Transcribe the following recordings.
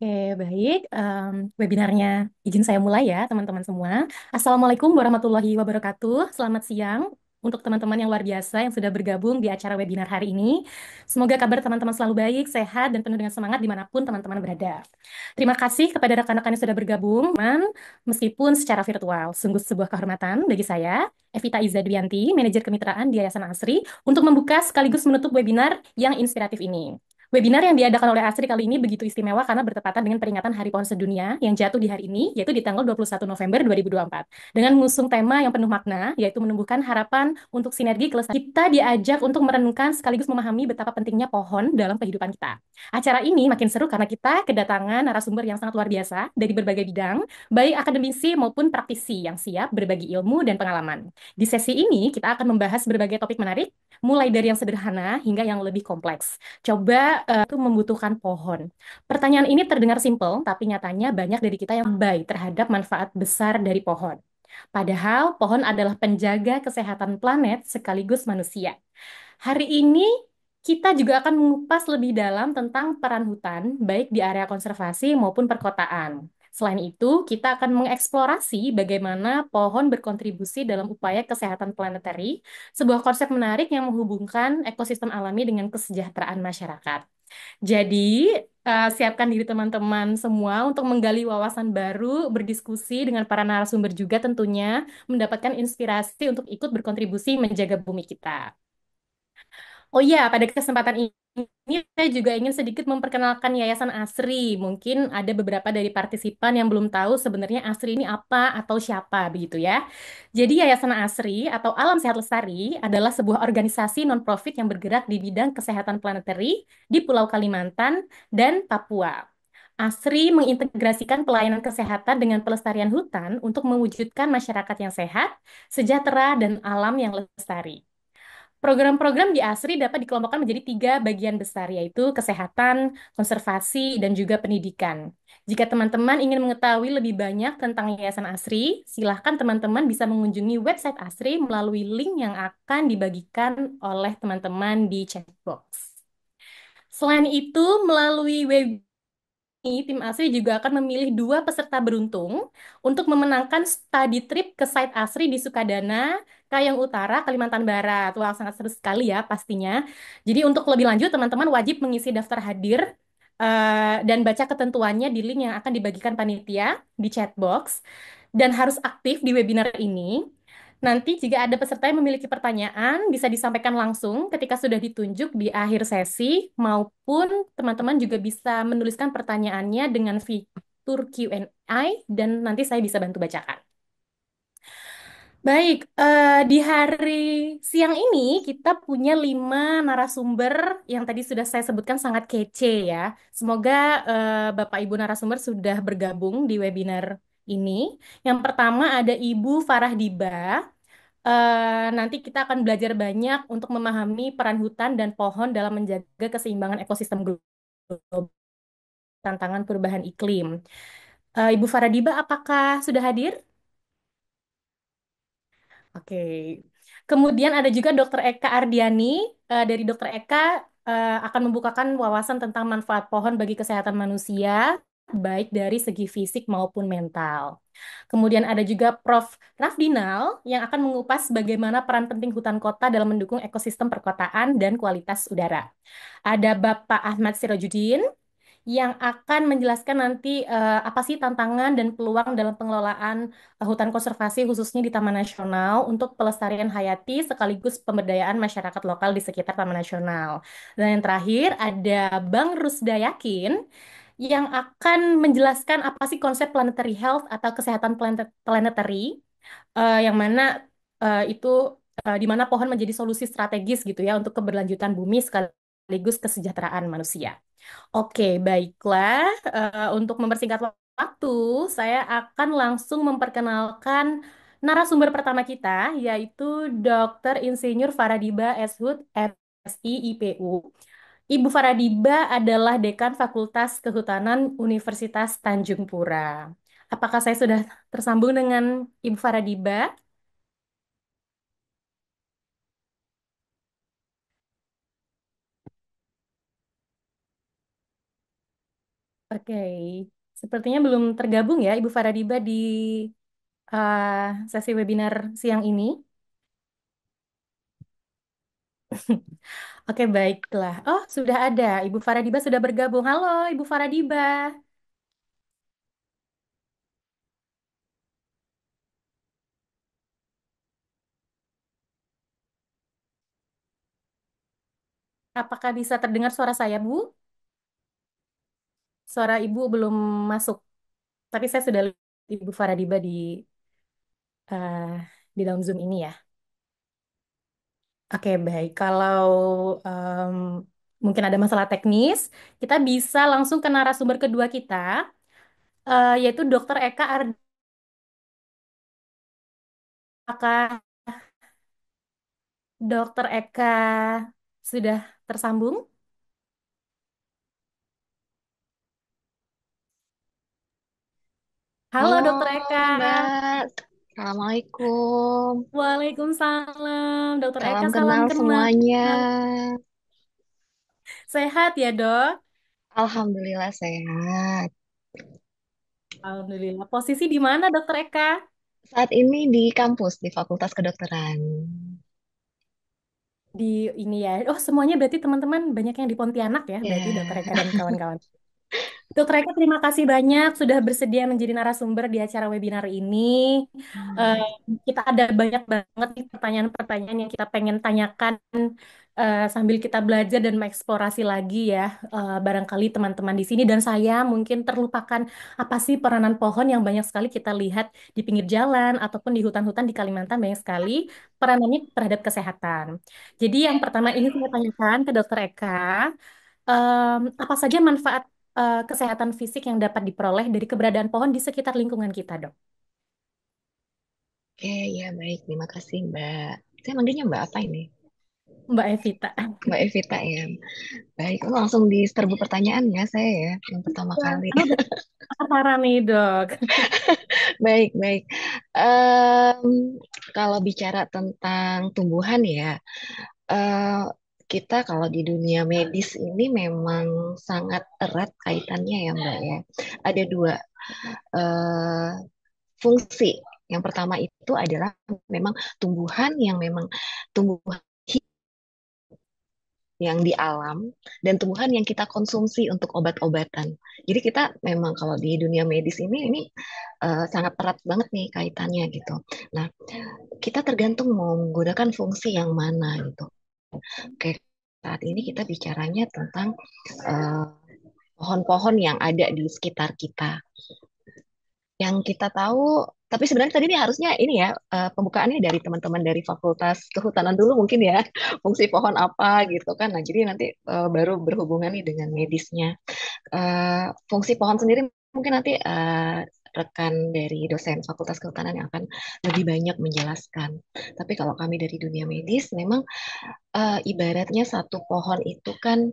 Oke, baik. Um, webinarnya izin saya mulai ya, teman-teman semua. Assalamualaikum warahmatullahi wabarakatuh. Selamat siang untuk teman-teman yang luar biasa yang sudah bergabung di acara webinar hari ini. Semoga kabar teman-teman selalu baik, sehat, dan penuh dengan semangat dimanapun teman-teman berada. Terima kasih kepada rekan-rekan yang sudah bergabung, teman, meskipun secara virtual. Sungguh sebuah kehormatan bagi saya, Evita Iza Dwianti, Manajer Kemitraan di Yayasan Asri, untuk membuka sekaligus menutup webinar yang inspiratif ini. Webinar yang diadakan oleh ASRI kali ini begitu istimewa karena bertepatan dengan peringatan Hari Pohon Sedunia yang jatuh di hari ini, yaitu di tanggal 21 November 2024. Dengan mengusung tema yang penuh makna, yaitu menumbuhkan harapan untuk sinergi kelestarian. Kita diajak untuk merenungkan sekaligus memahami betapa pentingnya pohon dalam kehidupan kita. Acara ini makin seru karena kita kedatangan narasumber yang sangat luar biasa dari berbagai bidang, baik akademisi maupun praktisi yang siap berbagi ilmu dan pengalaman. Di sesi ini, kita akan membahas berbagai topik menarik, mulai dari yang sederhana hingga yang lebih kompleks. Coba uh, itu membutuhkan pohon. Pertanyaan ini terdengar simpel, tapi nyatanya banyak dari kita yang baik terhadap manfaat besar dari pohon. Padahal pohon adalah penjaga kesehatan planet sekaligus manusia. Hari ini kita juga akan mengupas lebih dalam tentang peran hutan baik di area konservasi maupun perkotaan. Selain itu, kita akan mengeksplorasi bagaimana pohon berkontribusi dalam upaya kesehatan planetari, sebuah konsep menarik yang menghubungkan ekosistem alami dengan kesejahteraan masyarakat. Jadi, uh, siapkan diri teman-teman semua untuk menggali wawasan baru, berdiskusi dengan para narasumber juga tentunya, mendapatkan inspirasi untuk ikut berkontribusi menjaga bumi kita. Oh iya, pada kesempatan ini saya juga ingin sedikit memperkenalkan Yayasan ASRI. Mungkin ada beberapa dari partisipan yang belum tahu sebenarnya ASRI ini apa atau siapa begitu ya. Jadi Yayasan ASRI atau Alam Sehat Lestari adalah sebuah organisasi non-profit yang bergerak di bidang kesehatan planetari di Pulau Kalimantan dan Papua. ASRI mengintegrasikan pelayanan kesehatan dengan pelestarian hutan untuk mewujudkan masyarakat yang sehat, sejahtera, dan alam yang lestari. Program-program di ASRI dapat dikelompokkan menjadi tiga bagian besar, yaitu kesehatan, konservasi, dan juga pendidikan. Jika teman-teman ingin mengetahui lebih banyak tentang Yayasan ASRI, silahkan teman-teman bisa mengunjungi website ASRI melalui link yang akan dibagikan oleh teman-teman di chatbox. Selain itu, melalui web ini, tim ASRI juga akan memilih dua peserta beruntung untuk memenangkan study trip ke site ASRI di Sukadana Kayong Utara, Kalimantan Barat. Wah, sangat seru sekali ya pastinya. Jadi untuk lebih lanjut, teman-teman wajib mengisi daftar hadir uh, dan baca ketentuannya di link yang akan dibagikan panitia di chat box. Dan harus aktif di webinar ini. Nanti jika ada peserta yang memiliki pertanyaan, bisa disampaikan langsung ketika sudah ditunjuk di akhir sesi, maupun teman-teman juga bisa menuliskan pertanyaannya dengan fitur Q&A, dan nanti saya bisa bantu bacakan. Baik, uh, di hari siang ini kita punya lima narasumber yang tadi sudah saya sebutkan sangat kece ya. Semoga uh, Bapak Ibu narasumber sudah bergabung di webinar ini. Yang pertama ada Ibu Farah Diba. Uh, eh, nanti kita akan belajar banyak untuk memahami peran hutan dan pohon dalam menjaga keseimbangan ekosistem global, tantangan perubahan iklim. Uh, Ibu Farah Diba, apakah sudah hadir? Oke. Kemudian ada juga Dr. Eka Ardiani. Uh, dari Dr. Eka uh, akan membukakan wawasan tentang manfaat pohon bagi kesehatan manusia, baik dari segi fisik maupun mental. Kemudian ada juga Prof. Rafdinal yang akan mengupas bagaimana peran penting hutan kota dalam mendukung ekosistem perkotaan dan kualitas udara. Ada Bapak Ahmad Sirojudin yang akan menjelaskan nanti uh, apa sih tantangan dan peluang dalam pengelolaan uh, hutan konservasi khususnya di Taman Nasional untuk pelestarian hayati sekaligus pemberdayaan masyarakat lokal di sekitar Taman Nasional. Dan yang terakhir ada Bang Rusdayakin yang akan menjelaskan apa sih konsep planetary health atau kesehatan planet planetary uh, yang mana uh, itu uh, di mana pohon menjadi solusi strategis gitu ya untuk keberlanjutan bumi sekaligus kesejahteraan manusia. Oke, baiklah. Uh, untuk mempersingkat waktu, saya akan langsung memperkenalkan narasumber pertama kita, yaitu Dr. Insinyur Faradiba Eshud, FSI IPU. Ibu Faradiba adalah Dekan Fakultas Kehutanan Universitas Tanjung Pura. Apakah saya sudah tersambung dengan Ibu Faradiba? Oke, sepertinya belum tergabung ya Ibu Faradiba di uh, sesi webinar siang ini. Oke, baiklah. Oh, sudah ada. Ibu Faradiba sudah bergabung. Halo, Ibu Faradiba. Apakah bisa terdengar suara saya, Bu? suara ibu belum masuk. Tapi saya sudah lihat Ibu Faradiba di uh, di dalam Zoom ini ya. Oke, baik. Kalau um, mungkin ada masalah teknis, kita bisa langsung ke narasumber kedua kita, uh, yaitu Dr. Eka Ardi. Apakah Dr. Eka sudah tersambung? Halo, Halo Dokter Eka. Mbak. Assalamualaikum. Waalaikumsalam. Dokter Eka, Salam salam kenal semuanya. Sehat ya, Dok? Alhamdulillah sehat. Alhamdulillah. Posisi di mana, Dokter Eka? Saat ini di kampus di Fakultas Kedokteran. Di ini ya. Oh, semuanya berarti teman-teman banyak yang di Pontianak ya, berarti iya. Dokter Eka dan kawan-kawan. Untuk terima kasih banyak sudah bersedia menjadi narasumber di acara webinar ini. Uh, kita ada banyak banget pertanyaan-pertanyaan yang kita pengen tanyakan uh, sambil kita belajar dan mengeksplorasi lagi ya, uh, barangkali teman-teman di sini dan saya mungkin terlupakan apa sih peranan pohon yang banyak sekali kita lihat di pinggir jalan ataupun di hutan-hutan di Kalimantan banyak sekali peranannya terhadap kesehatan. Jadi yang pertama ini saya tanyakan ke Dokter Eka, um, apa saja manfaat uh, kesehatan fisik yang dapat diperoleh dari keberadaan pohon di sekitar lingkungan kita, dok? Oke, ya baik. Terima kasih, Mbak. Saya manggilnya Mbak apa ini? Mbak Evita. Mbak Evita ya. Baik, langsung di serbu pertanyaan ya saya ya, yang pertama kali. Oh, apa nih dok. baik, baik. Um, kalau bicara tentang tumbuhan ya, uh, kita kalau di dunia medis ini memang sangat erat kaitannya ya Mbak ya. Ada dua uh, fungsi. Yang pertama itu adalah memang tumbuhan yang memang tumbuhan yang di alam dan tumbuhan yang kita konsumsi untuk obat-obatan. Jadi kita memang kalau di dunia medis ini ini uh, sangat erat banget nih kaitannya gitu. Nah, kita tergantung mau menggunakan fungsi yang mana gitu. Oke, saat ini kita bicaranya tentang eh, pohon-pohon uh, yang ada di sekitar kita. Yang kita tahu, tapi sebenarnya tadi ini harusnya ini ya uh, pembukaannya dari teman-teman dari Fakultas Kehutanan dulu mungkin ya fungsi pohon apa gitu kan. Nah jadi nanti uh, baru berhubungan nih dengan medisnya. Uh, fungsi pohon sendiri mungkin nanti uh, rekan dari dosen Fakultas Kehutanan yang akan lebih banyak menjelaskan. Tapi kalau kami dari dunia medis, memang uh, ibaratnya satu pohon itu kan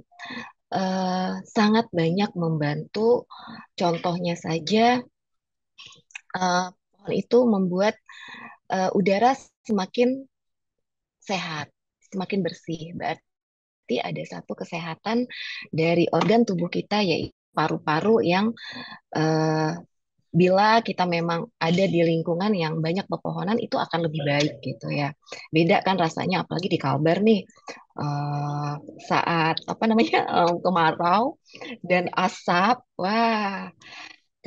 uh, sangat banyak membantu. Contohnya saja, uh, pohon itu membuat uh, udara semakin sehat, semakin bersih. Berarti ada satu kesehatan dari organ tubuh kita, yaitu paru-paru yang uh, bila kita memang ada di lingkungan yang banyak pepohonan itu akan lebih baik gitu ya. Beda kan rasanya apalagi di Kalbar nih uh, saat apa namanya uh, kemarau dan asap, wah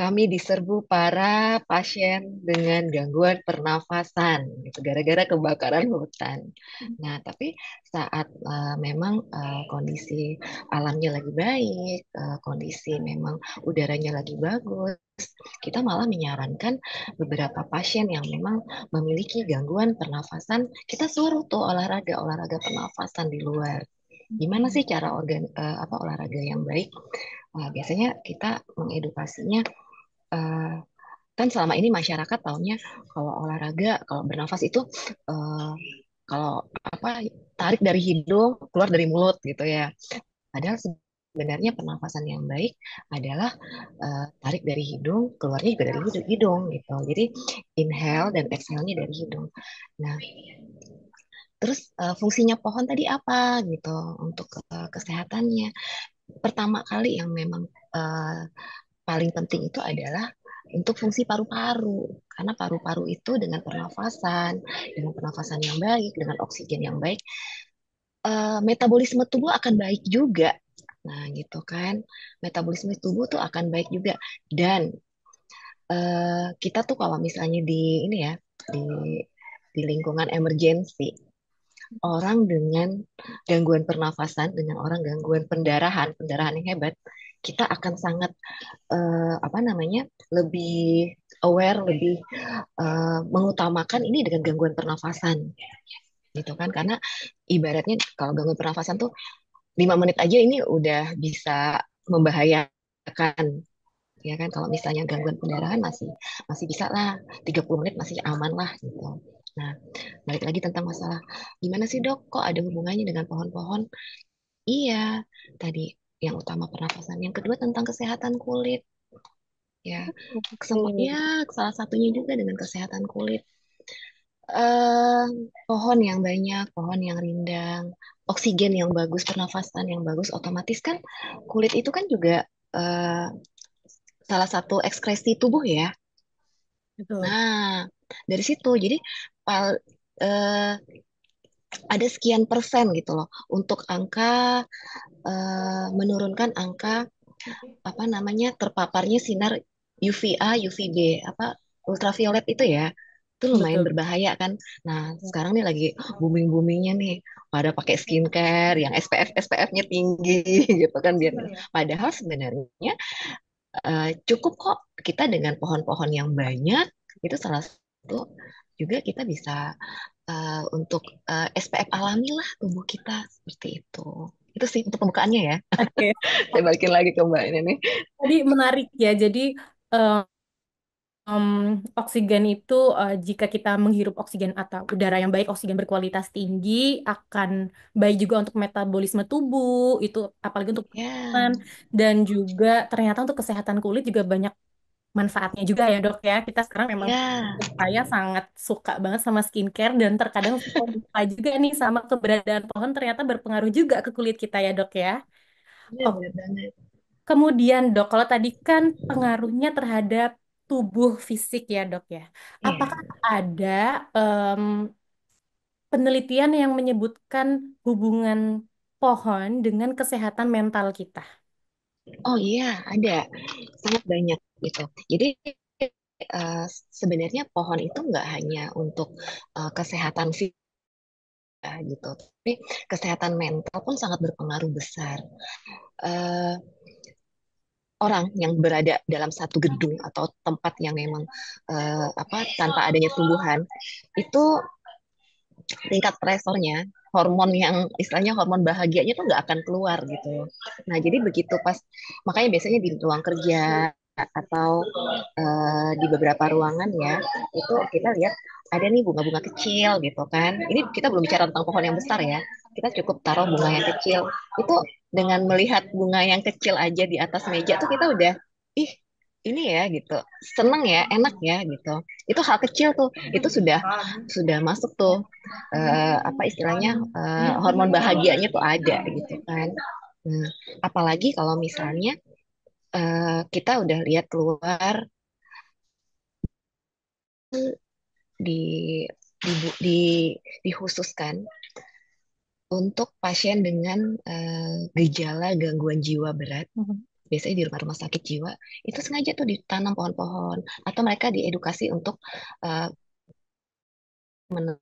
kami diserbu para pasien dengan gangguan pernafasan gitu gara-gara kebakaran hutan. Hmm. Nah, tapi saat uh, memang uh, kondisi alamnya lagi baik, uh, kondisi memang udaranya lagi bagus, kita malah menyarankan beberapa pasien yang memang memiliki gangguan pernafasan, kita suruh tuh olahraga olahraga pernafasan di luar. Gimana sih hmm. cara organ uh, apa olahraga yang baik? Nah, biasanya kita mengedukasinya Eh, kan selama ini masyarakat taunya kalau olahraga, kalau bernafas itu uh, kalau apa tarik dari hidung, keluar dari mulut gitu ya. Padahal sebenarnya pernafasan yang baik adalah uh, tarik dari hidung, keluarnya juga dari hidung, hidung gitu. Jadi inhale dan exhale-nya dari hidung. Nah, terus uh, fungsinya pohon tadi apa gitu untuk uh, kesehatannya? Pertama kali yang memang uh, paling penting itu adalah untuk fungsi paru-paru karena paru-paru itu dengan pernafasan dengan pernafasan yang baik dengan oksigen yang baik eh, metabolisme tubuh akan baik juga nah gitu kan metabolisme tubuh tuh akan baik juga dan eh, kita tuh kalau misalnya di ini ya di di lingkungan emergensi orang dengan gangguan pernafasan dengan orang gangguan pendarahan pendarahan yang hebat kita akan sangat uh, apa namanya lebih aware lebih uh, mengutamakan ini dengan gangguan pernafasan gitu kan karena ibaratnya kalau gangguan pernafasan tuh lima menit aja ini udah bisa membahayakan ya kan kalau misalnya gangguan pendarahan masih masih bisa lah 30 menit masih aman lah gitu nah balik lagi tentang masalah gimana sih dok kok ada hubungannya dengan pohon-pohon iya tadi yang utama pernapasan. Yang kedua tentang kesehatan kulit. Ya, hmm, semuanya salah satunya juga dengan kesehatan kulit. Uh, pohon yang banyak, pohon yang rindang, oksigen yang bagus, pernafasan yang bagus, otomatis kan kulit itu kan juga uh, salah satu ekskresi tubuh ya. Betul. Nah, dari situ jadi pal, uh, ada sekian persen gitu loh untuk angka uh, menurunkan angka apa namanya terpaparnya sinar UVA, UVB, apa ultraviolet itu ya. Itu lumayan Betul. berbahaya kan. Nah, iya. sekarang nih lagi booming-boomingnya nih pada pakai skincare yang SPF SPF-nya tinggi gitu kan biar ya. padahal sebenarnya uh, cukup kok kita dengan pohon-pohon yang banyak itu salah satu juga kita bisa uh, untuk uh, eh, SPF alami lah tubuh kita seperti itu. Itu sih untuk pembukaannya ya. Oke. Okay. Saya balikin lagi ke Mbak ini Jadi Tadi menarik ya. Jadi um, oksigen itu uh, jika kita menghirup oksigen atau udara yang baik, oksigen berkualitas tinggi akan baik juga untuk metabolisme tubuh, itu apalagi untuk yeah. Iya. dan juga ternyata untuk kesehatan kulit juga banyak manfaatnya juga ya dok ya kita sekarang memang yeah. saya sangat suka banget sama skincare dan terkadang suka juga nih sama keberadaan pohon ternyata berpengaruh juga ke kulit kita ya dok ya yeah, oh. kemudian dok kalau tadi kan pengaruhnya terhadap tubuh fisik ya dok ya yeah. apakah ada um, penelitian yang menyebutkan hubungan pohon dengan kesehatan mental kita Oh iya, ada. Sangat banyak gitu. Jadi eh, sebenarnya pohon itu nggak hanya untuk eh, kesehatan fisik gitu, tapi kesehatan mental pun sangat berpengaruh besar. Eh, orang yang berada dalam satu gedung atau tempat yang memang apa tanpa adanya tumbuhan itu tingkat stresornya hormon yang istilahnya hormon bahagianya tuh nggak akan keluar gitu nah jadi begitu pas makanya biasanya di ruang kerja atau uh, di beberapa ruangan ya itu kita lihat ada nih bunga-bunga kecil gitu kan ini kita belum bicara tentang pohon yang besar ya kita cukup taruh bunga yang kecil itu dengan melihat bunga yang kecil aja di atas meja tuh kita udah ih ini ya gitu seneng ya enak ya gitu itu hal kecil tuh hmm. itu sudah sudah masuk tuh uh, apa istilahnya uh, hormon bahagianya tuh ada gitu kan nah, apalagi kalau misalnya uh, kita udah lihat keluar di di, di dikhususkan untuk pasien dengan uh, gejala gangguan jiwa berat mm -hmm biasanya di rumah-rumah sakit jiwa itu sengaja tuh ditanam pohon-pohon atau mereka diedukasi untuk uh, menekil.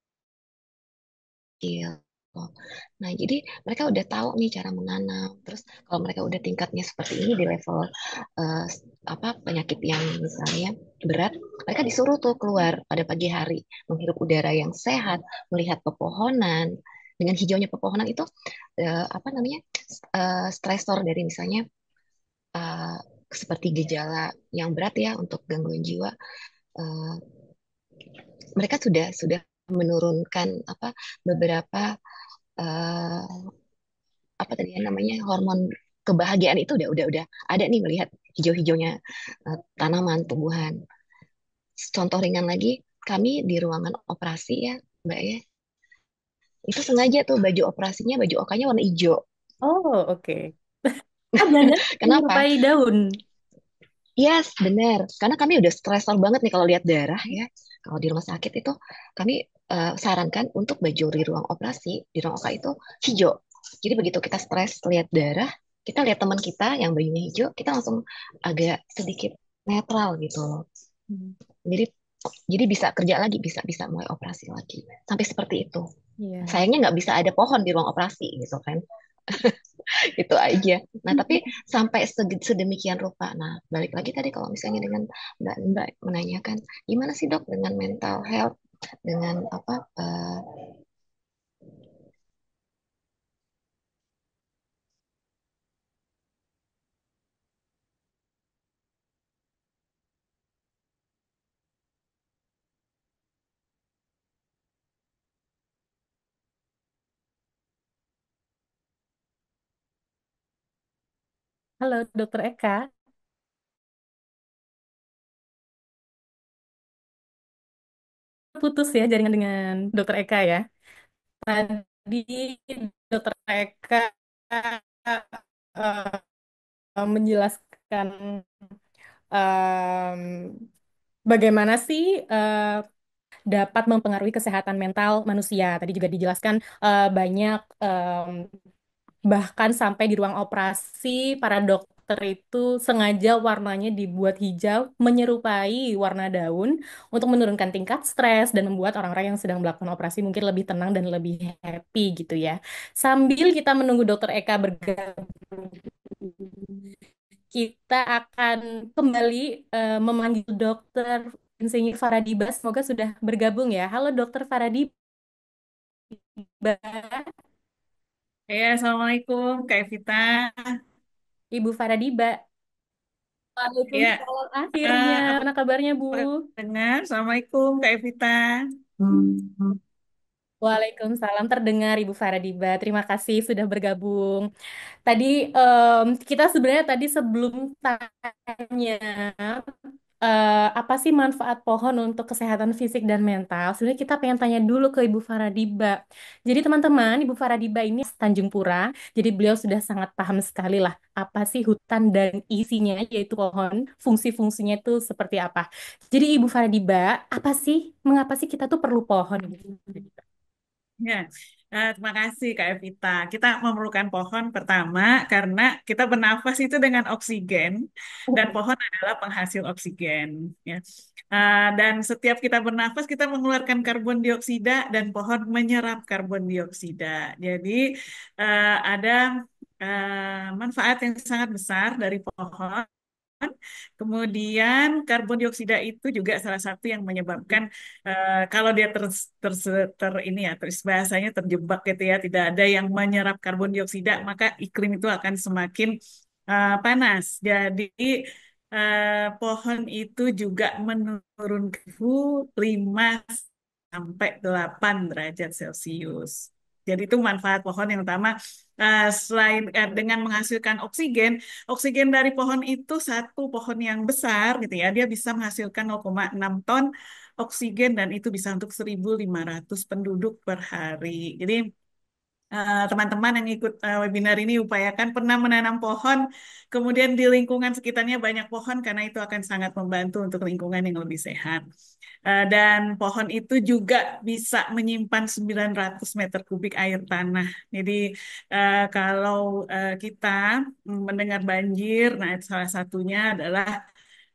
Nah, jadi mereka udah tahu nih cara menanam. Terus kalau mereka udah tingkatnya seperti ini di level uh, apa penyakit yang misalnya berat, mereka disuruh tuh keluar pada pagi hari, menghirup udara yang sehat, melihat pepohonan. Dengan hijaunya pepohonan itu uh, apa namanya? Uh, stresor dari misalnya uh, seperti gejala yang berat ya untuk gangguan jiwa uh, mereka sudah sudah menurunkan apa beberapa uh, apa tadi ya namanya hormon kebahagiaan itu udah udah udah ada nih melihat hijau-hijaunya uh, tanaman tumbuhan contoh ringan lagi kami di ruangan operasi ya mbak ya itu sengaja tuh baju operasinya baju okanya warna hijau oh oke okay. Kenapa? Menyerupai daun. Yes, benar. Karena kami udah stresor banget nih kalau lihat darah ya. Kalau di rumah sakit itu kami uh, sarankan untuk baju di ruang operasi di ruang oka itu hijau. Jadi begitu kita stres lihat darah, kita lihat teman kita yang bajunya hijau, kita langsung agak sedikit netral gitu loh. Hmm. Jadi jadi bisa kerja lagi, bisa bisa mulai operasi lagi. Sampai seperti itu. Yeah. Sayangnya nggak bisa ada pohon di ruang operasi gitu kan. itu aja. Nah, tapi sampai sedemikian rupa. Nah, balik lagi tadi kalau misalnya dengan Mbak-mbak menanyakan, gimana sih dok dengan mental health, dengan apa uh, Halo, Dokter Eka. Putus ya jaringan dengan Dokter Eka ya. Tadi Dokter Eka uh, menjelaskan bagaimana sih uh, dapat mempengaruhi kesehatan mental manusia. Tadi juga dijelaskan uh, banyak Bahkan sampai di ruang operasi, para dokter itu sengaja warnanya dibuat hijau menyerupai warna daun untuk menurunkan tingkat stres dan membuat orang-orang yang sedang melakukan operasi mungkin lebih tenang dan lebih happy gitu ya. Sambil kita menunggu dokter Eka bergabung kita akan kembali uh, memanggil dokter Insinyur Faradiba. Semoga sudah bergabung ya. Halo dokter Faradiba. Iya, Assalamualaikum Kak Evita. Ibu Faradiba. Iya, Waalaikumsalam. Akhirnya, uh, apa kabarnya, Bu? dengar? Assalamualaikum Kak Evita. Hmm. Waalaikumsalam, terdengar Ibu Faradiba. Terima kasih sudah bergabung. Tadi um, kita sebenarnya tadi sebelum tanya Uh, apa sih manfaat pohon untuk kesehatan fisik dan mental? Sebenarnya kita pengen tanya dulu ke Ibu Faradiba. Jadi teman-teman, Ibu Faradiba ini Tanjung Pura. Jadi beliau sudah sangat paham sekali lah apa sih hutan dan isinya yaitu pohon, fungsi-fungsinya itu seperti apa. Jadi Ibu Faradiba, apa sih mengapa sih kita tuh perlu pohon? Ya. Nah, terima kasih Kak Evita. Kita memerlukan pohon pertama karena kita bernafas itu dengan oksigen dan pohon adalah penghasil oksigen. Ya. Uh, dan setiap kita bernafas kita mengeluarkan karbon dioksida dan pohon menyerap karbon dioksida. Jadi uh, ada uh, manfaat yang sangat besar dari pohon Kemudian karbon dioksida itu juga salah satu yang menyebabkan uh, kalau dia ter, ter, ter ini ya terus bahasanya terjebak gitu ya, tidak ada yang menyerap karbon dioksida, maka iklim itu akan semakin uh, panas. Jadi uh, pohon itu juga menurunkan suhu 5 sampai 8 derajat Celcius. Jadi itu manfaat pohon yang utama Nah, selain uh, dengan menghasilkan oksigen, oksigen dari pohon itu satu pohon yang besar gitu ya, dia bisa menghasilkan 0,6 ton oksigen dan itu bisa untuk 1.500 penduduk per hari. Jadi Eh, teman-teman uh, yang ikut uh, webinar ini upayakan pernah menanam pohon, kemudian di lingkungan sekitarnya banyak pohon karena itu akan sangat membantu untuk lingkungan yang lebih sehat. Uh, dan pohon itu juga bisa menyimpan 900 meter kubik air tanah. Jadi uh, kalau uh, kita mendengar banjir, nah salah satunya adalah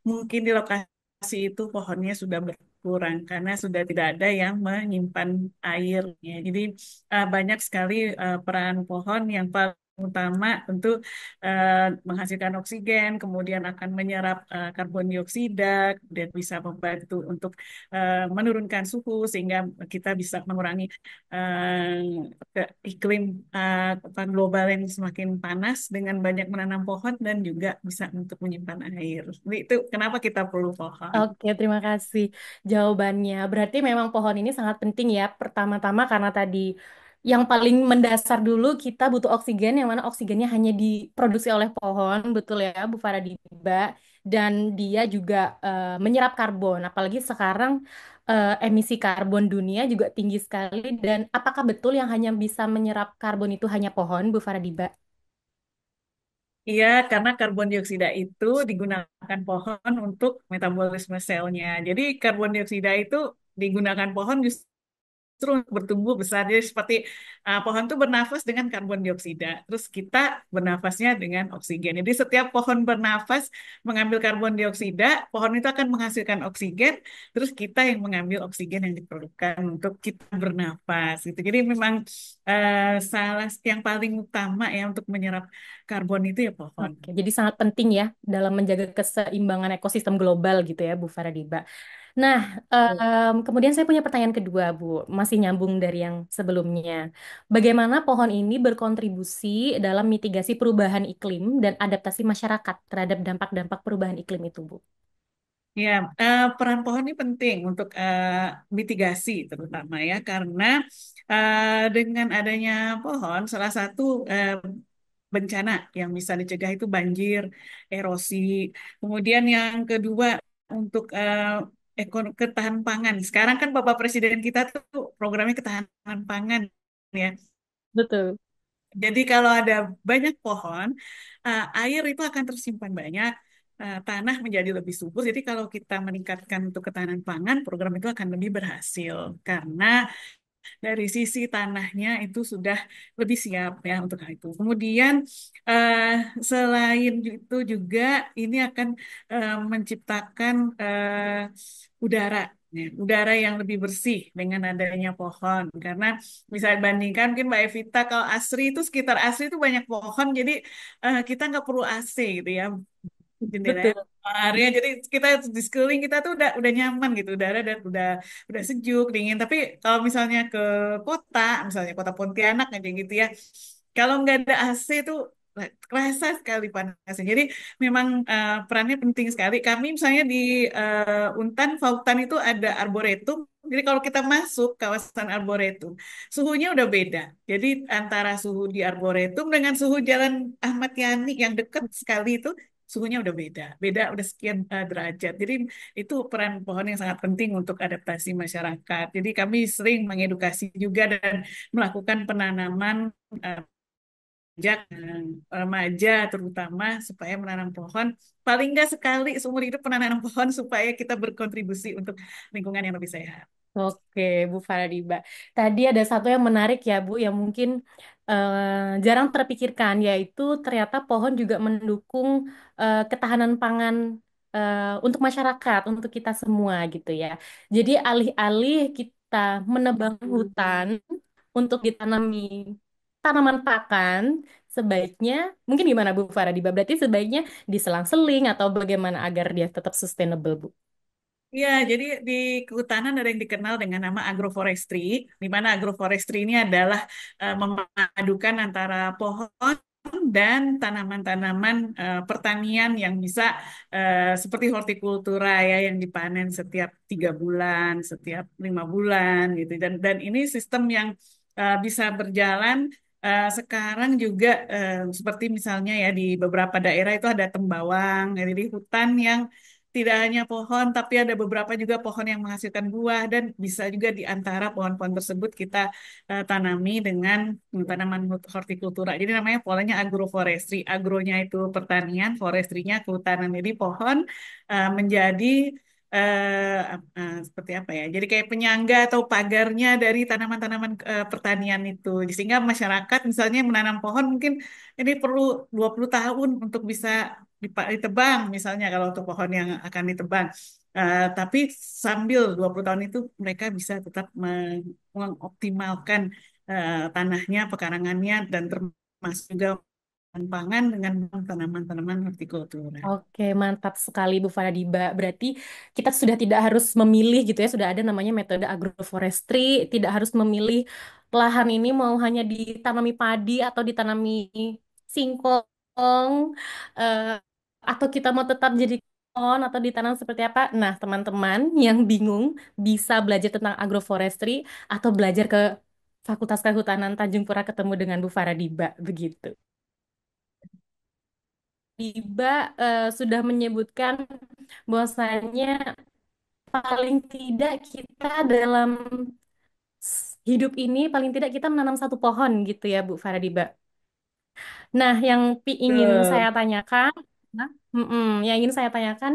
mungkin di lokasi itu pohonnya sudah ber kurang karena sudah tidak ada yang menyimpan airnya. Jadi eh, banyak sekali eh, peran pohon yang paling utama untuk uh, eh, menghasilkan oksigen, kemudian akan menyerap uh, karbon dioksida, dan bisa membantu untuk uh, menurunkan suhu sehingga kita bisa mengurangi uh, iklim uh, global yang semakin panas dengan banyak menanam pohon dan juga bisa untuk menyimpan air. Jadi itu kenapa kita perlu pohon. Oke, terima kasih jawabannya. Berarti memang pohon ini sangat penting ya, pertama-tama karena tadi yang paling mendasar dulu kita butuh oksigen yang mana oksigennya hanya diproduksi oleh pohon betul ya Bu Faradiba dan dia juga uh, menyerap karbon apalagi sekarang uh, emisi karbon dunia juga tinggi sekali dan apakah betul yang hanya bisa menyerap karbon itu hanya pohon Bu Faradiba? Iya, karena karbon dioksida itu digunakan pohon untuk metabolisme selnya. Jadi karbon dioksida itu digunakan pohon justru terus bertumbuh besar. Jadi seperti uh, pohon itu bernafas dengan karbon dioksida, terus kita bernafasnya dengan oksigen. Jadi setiap pohon bernafas mengambil karbon dioksida, pohon itu akan menghasilkan oksigen, terus kita yang mengambil oksigen yang diperlukan untuk kita bernafas. Gitu. Jadi memang uh, salah yang paling utama ya untuk menyerap karbon itu ya pohon. Oke, jadi sangat penting ya dalam menjaga keseimbangan ekosistem global gitu ya Bu Faradiba. Nah, um, kemudian saya punya pertanyaan kedua, Bu. Masih nyambung dari yang sebelumnya. Bagaimana pohon ini berkontribusi dalam mitigasi perubahan iklim dan adaptasi masyarakat terhadap dampak-dampak perubahan iklim itu, Bu? Ya, uh, peran pohon ini penting untuk uh, mitigasi terutama ya karena uh, dengan adanya pohon salah satu uh, bencana yang bisa dicegah itu banjir, erosi. Kemudian yang kedua untuk uh, ekon ketahan pangan. Sekarang kan Bapak Presiden kita tuh programnya ketahanan pangan ya. Betul. Jadi kalau ada banyak pohon, uh, air itu akan tersimpan banyak, uh, tanah menjadi lebih subur. Jadi kalau kita meningkatkan untuk ketahanan pangan, program itu akan lebih berhasil karena dari sisi tanahnya itu sudah lebih siap ya untuk hal itu. Kemudian uh, selain itu juga ini akan uh, menciptakan uh, udara ya, udara yang lebih bersih dengan adanya pohon karena misalnya bandingkan mungkin Mbak Evita kalau asri itu sekitar asri itu banyak pohon jadi uh, kita nggak perlu AC gitu ya Jendela, gitu kan. area jadi kita di schooling kita tuh udah udah nyaman gitu udara dan udah udah sejuk dingin tapi kalau misalnya ke kota misalnya kota Pontianak aja gitu ya kalau nggak ada AC tuh eh, kerasa sekali panasnya jadi memang uh, perannya penting sekali kami misalnya di uh, Untan Fautan itu ada arboretum jadi kalau kita masuk kawasan arboretum suhunya udah beda jadi antara suhu di arboretum dengan suhu jalan Ahmad Yani yang dekat sekali itu suhunya udah beda, beda udah sekian uh, derajat. Jadi itu peran pohon yang sangat penting untuk adaptasi masyarakat. Jadi kami sering mengedukasi juga dan melakukan penanaman uh, remaja terutama supaya menanam pohon paling nggak sekali seumur hidup penanaman pohon supaya kita berkontribusi untuk lingkungan yang lebih sehat. Oke, Bu Faradiba. Tadi ada satu yang menarik ya, Bu, yang mungkin uh, jarang terpikirkan, yaitu ternyata pohon juga mendukung uh, ketahanan pangan uh, untuk masyarakat, untuk kita semua gitu ya. Jadi alih-alih kita menebang hutan untuk ditanami tanaman pakan, sebaiknya mungkin gimana Bu Farah di sebaiknya diselang-seling atau bagaimana agar dia tetap sustainable Bu? Ya, jadi di kehutanan ada yang dikenal dengan nama agroforestry, di mana agroforestry ini adalah uh, memadukan antara pohon dan tanaman-tanaman uh, pertanian yang bisa uh, seperti hortikultura ya yang dipanen setiap tiga bulan, setiap lima bulan gitu. Dan dan ini sistem yang bisa berjalan Uh, sekarang juga uh, seperti misalnya ya di beberapa daerah itu ada tembawang, jadi hutan yang tidak hanya pohon, tapi ada beberapa juga pohon yang menghasilkan buah dan bisa juga di antara pohon-pohon tersebut kita uh, tanami dengan tanaman hortikultura. Jadi namanya polanya agroforestry. Agronya itu pertanian, forestry-nya kehutanan. Jadi pohon uh, menjadi Uh, uh, seperti apa ya? Jadi kayak penyangga atau pagarnya dari tanaman-tanaman uh, pertanian itu. Sehingga masyarakat misalnya menanam pohon mungkin ini perlu 20 tahun untuk bisa ditebang misalnya kalau untuk pohon yang akan ditebang. Uh, tapi sambil 20 tahun itu mereka bisa tetap mengoptimalkan uh, tanahnya, pekarangannya dan termasuk juga pangan dengan tanaman-tanaman hortikultura. Oke, mantap sekali Bu Faradiba. Berarti kita sudah tidak harus memilih gitu ya, sudah ada namanya metode agroforestry, tidak harus memilih lahan ini mau hanya ditanami padi atau ditanami singkong, uh, atau kita mau tetap jadi on atau ditanam seperti apa? Nah, teman-teman yang bingung bisa belajar tentang agroforestry atau belajar ke Fakultas Kehutanan Tanjung Pura ketemu dengan Bu Faradiba begitu. Diba uh, sudah menyebutkan bahwasanya paling tidak kita dalam hidup ini paling tidak kita menanam satu pohon gitu ya Bu Faradiba. Nah, yang ingin saya tanyakan Mm-mm. Yang ingin saya tanyakan,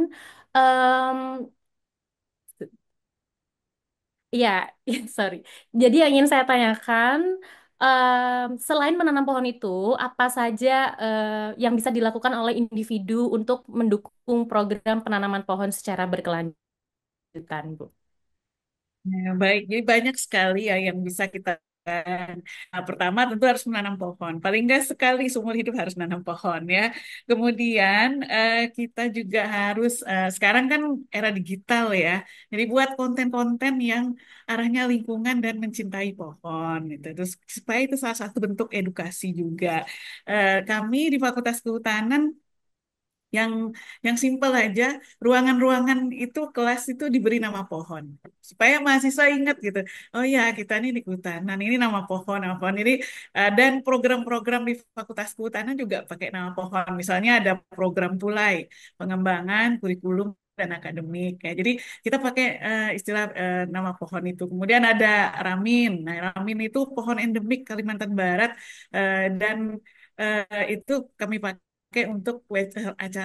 ya, yeah, sorry. Jadi yang ingin saya tanyakan, um, selain menanam pohon itu, apa saja uh, yang bisa dilakukan oleh individu untuk mendukung program penanaman pohon secara berkelanjutan, Bu? Ya, baik, jadi banyak sekali ya yang bisa kita kan. Nah, pertama tentu harus menanam pohon. Paling nggak sekali seumur hidup harus menanam pohon ya. Kemudian uh, kita juga harus uh, sekarang kan era digital ya. Jadi buat konten-konten yang arahnya lingkungan dan mencintai pohon gitu. Terus supaya itu salah satu bentuk edukasi juga. Uh, kami di Fakultas Kehutanan yang yang simpel aja ruangan-ruangan itu kelas itu diberi nama pohon supaya mahasiswa ingat gitu oh ya kita ini di kehutanan ini nama pohon nama pohon ini uh, eh, dan program-program di Fakultas Kehutanan juga pakai nama pohon misalnya ada program tulai pengembangan kurikulum dan akademik ya jadi kita pakai uh, istilah uh, nama pohon itu kemudian ada ramin nah ramin itu pohon endemik Kalimantan Barat uh, dan uh, itu kami pakai pakai untuk acara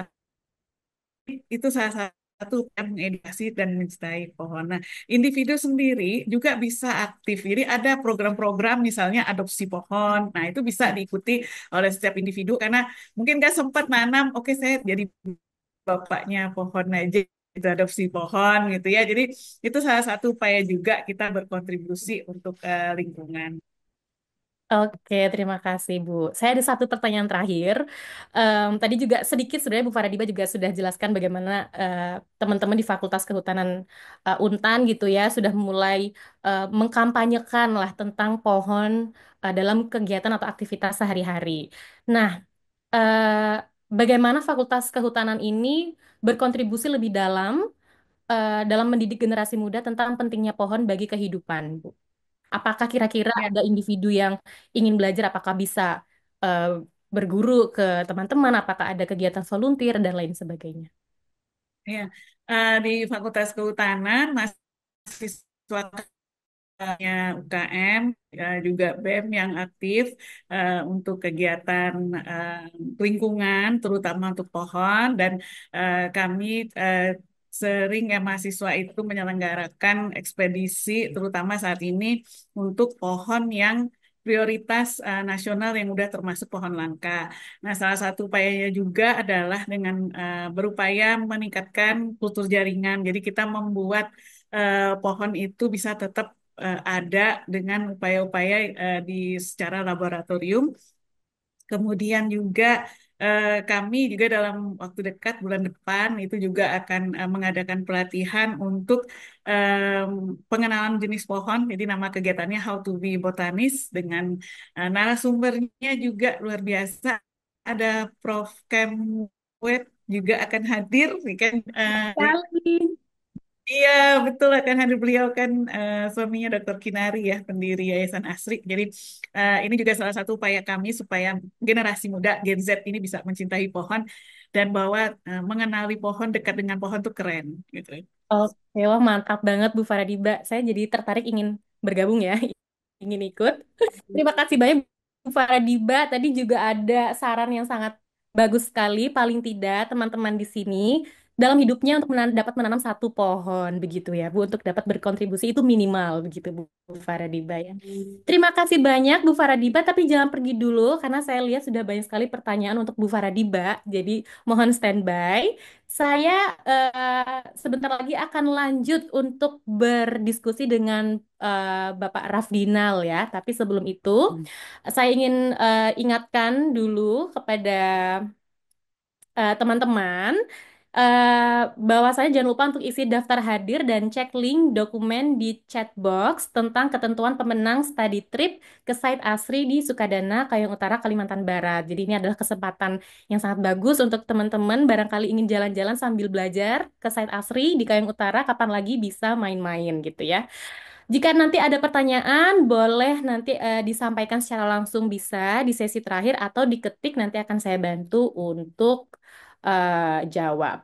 itu salah satu yang mengedukasi dan mencintai pohon. Nah, individu sendiri juga bisa aktif. Jadi ada program-program misalnya adopsi pohon. Nah, itu bisa diikuti oleh setiap individu karena mungkin nggak sempat nanam, oke okay, saya jadi bapaknya pohon aja itu adopsi pohon gitu ya. Jadi itu salah satu upaya juga kita berkontribusi untuk uh, lingkungan. Oke, terima kasih Bu. Saya ada satu pertanyaan terakhir. Um, tadi juga sedikit sebenarnya Bu Faradiba juga sudah jelaskan bagaimana teman eh, teman-teman di Fakultas Kehutanan uh, Untan gitu ya sudah mulai uh, mengkampanyekan lah tentang pohon uh, dalam kegiatan atau aktivitas sehari-hari. Nah, uh, bagaimana Fakultas Kehutanan ini berkontribusi lebih dalam uh, dalam mendidik generasi muda tentang pentingnya pohon bagi kehidupan, Bu? Apakah kira-kira iya. ada individu yang ingin belajar, apakah bisa uh, berguru ke teman-teman, apakah ada kegiatan volunteer dan lain sebagainya? Ya, uh, di Fakultas Kehutanan mahasiswa UKM eh, juga BEM yang aktif uh, untuk kegiatan lingkungan, terutama untuk pohon dan kami sering ya mahasiswa itu menyelenggarakan ekspedisi terutama saat ini untuk pohon yang prioritas uh, nasional yang sudah termasuk pohon langka. Nah, salah satu upayanya juga adalah dengan uh, berupaya meningkatkan kultur jaringan. Jadi kita membuat uh, pohon itu bisa tetap uh, ada dengan upaya-upaya uh, di secara laboratorium. Kemudian juga Eh, kami juga dalam waktu dekat bulan depan itu juga akan uh, mengadakan pelatihan untuk um, pengenalan jenis pohon. Jadi nama kegiatannya How to be Botanist dengan uh, narasumbernya juga luar biasa. Ada Prof. Kemwet juga akan hadir, kan? uh, Iya, betul kan hadir beliau kan uh, suaminya Dr. Kinari ya, pendiri Yayasan Asri. Jadi uh, ini juga salah satu upaya kami supaya generasi muda Gen Z ini bisa mencintai pohon dan bahwa uh, mengenali pohon dekat dengan pohon tuh keren gitu. Oke, wah mantap banget Bu Faradiba. Saya jadi tertarik ingin bergabung ya, ingin ikut. Terima kasih banyak Bu Faradiba. Tadi juga ada saran yang sangat bagus sekali. Paling tidak teman-teman di sini dalam hidupnya untuk menan dapat menanam satu pohon begitu ya Bu untuk dapat berkontribusi itu minimal begitu Bu, Faradiba ya. Terima kasih banyak Bu Faradiba tapi jangan pergi dulu karena saya lihat sudah banyak sekali pertanyaan untuk Bu Faradiba jadi mohon standby. Saya uh, sebentar lagi akan lanjut untuk berdiskusi dengan uh, Bapak Rafdinal ya tapi sebelum itu hmm. saya ingin uh, ingatkan dulu kepada teman-teman uh, teman -teman, Eh, bahwasanya jangan lupa untuk isi daftar hadir dan cek link dokumen di chat box tentang ketentuan pemenang study trip ke site ASRI di Sukadana, Kayong Utara, Kalimantan Barat. Jadi ini adalah kesempatan yang sangat bagus untuk teman-teman barangkali ingin jalan-jalan sambil belajar ke site ASRI di Kayong Utara, kapan lagi bisa main-main gitu ya. Jika nanti ada pertanyaan, boleh nanti uh, disampaikan secara langsung bisa di sesi terakhir atau diketik nanti akan saya bantu untuk uh, jawab,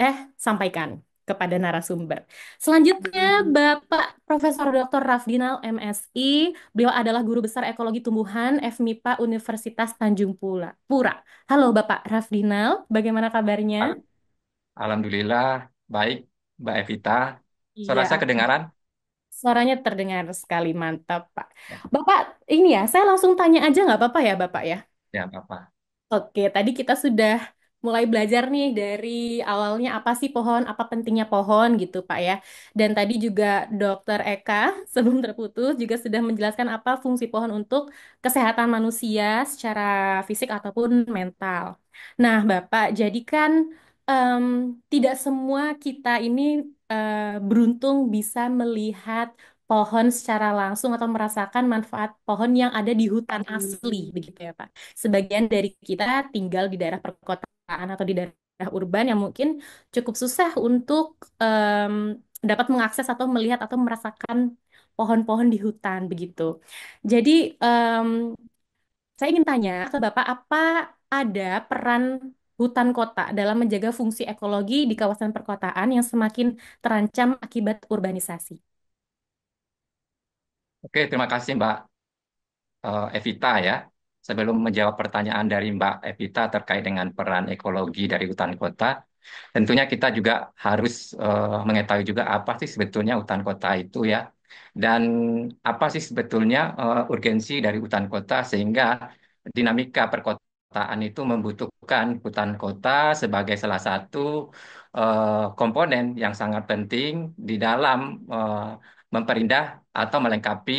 eh sampaikan kepada narasumber. Selanjutnya Bapak Profesor Dr. Rafdinal MSI, beliau adalah guru besar ekologi tumbuhan FMIPA Universitas Tanjung Pura. Pura. Halo Bapak Rafdinal, bagaimana kabarnya? Alhamdulillah baik, Mbak Evita. Iya. Suara rasa saya kedengaran? Suaranya terdengar sekali, mantap Pak. Ya. Bapak, ini ya, saya langsung tanya aja nggak apa-apa ya Bapak ya? Ya, apa Oke, tadi kita sudah mulai belajar nih dari awalnya apa sih pohon, apa pentingnya pohon gitu Pak ya. Dan tadi juga Dokter Eka sebelum terputus juga sudah menjelaskan apa fungsi pohon untuk kesehatan manusia secara fisik ataupun mental. Nah Bapak, jadikan um, tidak semua kita ini uh, beruntung bisa melihat pohon secara langsung atau merasakan manfaat pohon yang ada di hutan hmm. asli begitu ya Pak. Sebagian dari kita tinggal di daerah perkotaan perkotaan atau di daerah urban yang mungkin cukup susah untuk um, dapat mengakses atau melihat atau merasakan pohon-pohon di hutan begitu. Jadi um, saya ingin tanya ke Bapak apa ada peran hutan kota dalam menjaga fungsi ekologi di kawasan perkotaan yang semakin terancam akibat urbanisasi? Oke, terima kasih Mbak uh, Evita ya sebelum menjawab pertanyaan dari Mbak Evita terkait dengan peran ekologi dari hutan kota, tentunya kita juga harus uh, mengetahui juga apa sih sebetulnya hutan kota itu ya, dan apa sih sebetulnya uh, urgensi dari hutan kota sehingga dinamika perkotaan itu membutuhkan hutan kota sebagai salah satu uh, komponen yang sangat penting di dalam uh, memperindah atau melengkapi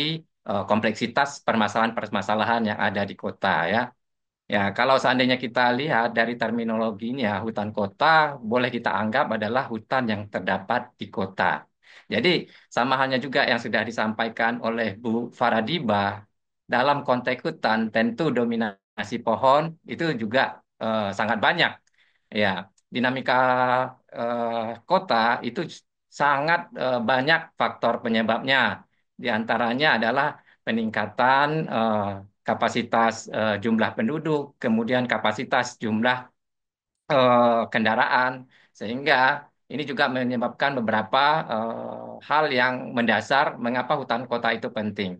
Eh, kompleksitas permasalahan-permasalahan yang ada di kota ya. Ya, kalau seandainya kita lihat dari terminologinya, hutan kota boleh kita anggap adalah hutan yang terdapat di kota. Jadi, sama halnya juga yang sudah disampaikan oleh Bu Faradiba, dalam konteks hutan tentu dominasi pohon itu juga uh, sangat banyak. Ya, dinamika uh, kota itu sangat uh, banyak faktor penyebabnya di antaranya adalah peningkatan uh, kapasitas uh, jumlah penduduk, kemudian kapasitas jumlah uh, kendaraan, sehingga ini juga menyebabkan beberapa hal yang mendasar mengapa hutan kota itu penting.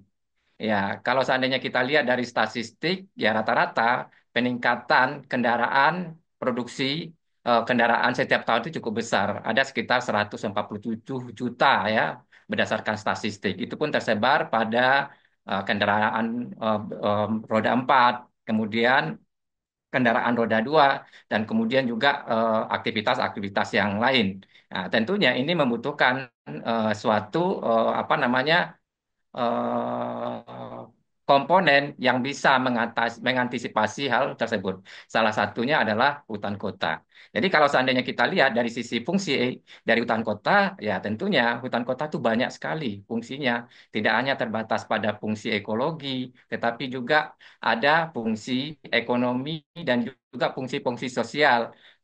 Ya, kalau seandainya kita lihat dari statistik, ya rata-rata peningkatan kendaraan produksi kendaraan setiap tahun itu cukup besar. Ada sekitar 147 juta ya berdasarkan statistik itu pun tersebar pada uh, kendaraan uh, um, roda empat, kemudian kendaraan roda dua, dan kemudian juga eh, aktivitas-aktivitas uh, yang lain. Nah, tentunya ini membutuhkan uh, suatu uh, apa namanya uh, komponen yang bisa mengatas, mengantisipasi hal tersebut. Salah satunya adalah hutan kota. Jadi kalau seandainya kita lihat dari sisi fungsi dari hutan kota, ya tentunya hutan kota itu banyak sekali fungsinya. Tidak hanya terbatas pada fungsi ekologi, tetapi juga ada fungsi ekonomi dan juga fungsi-fungsi sosial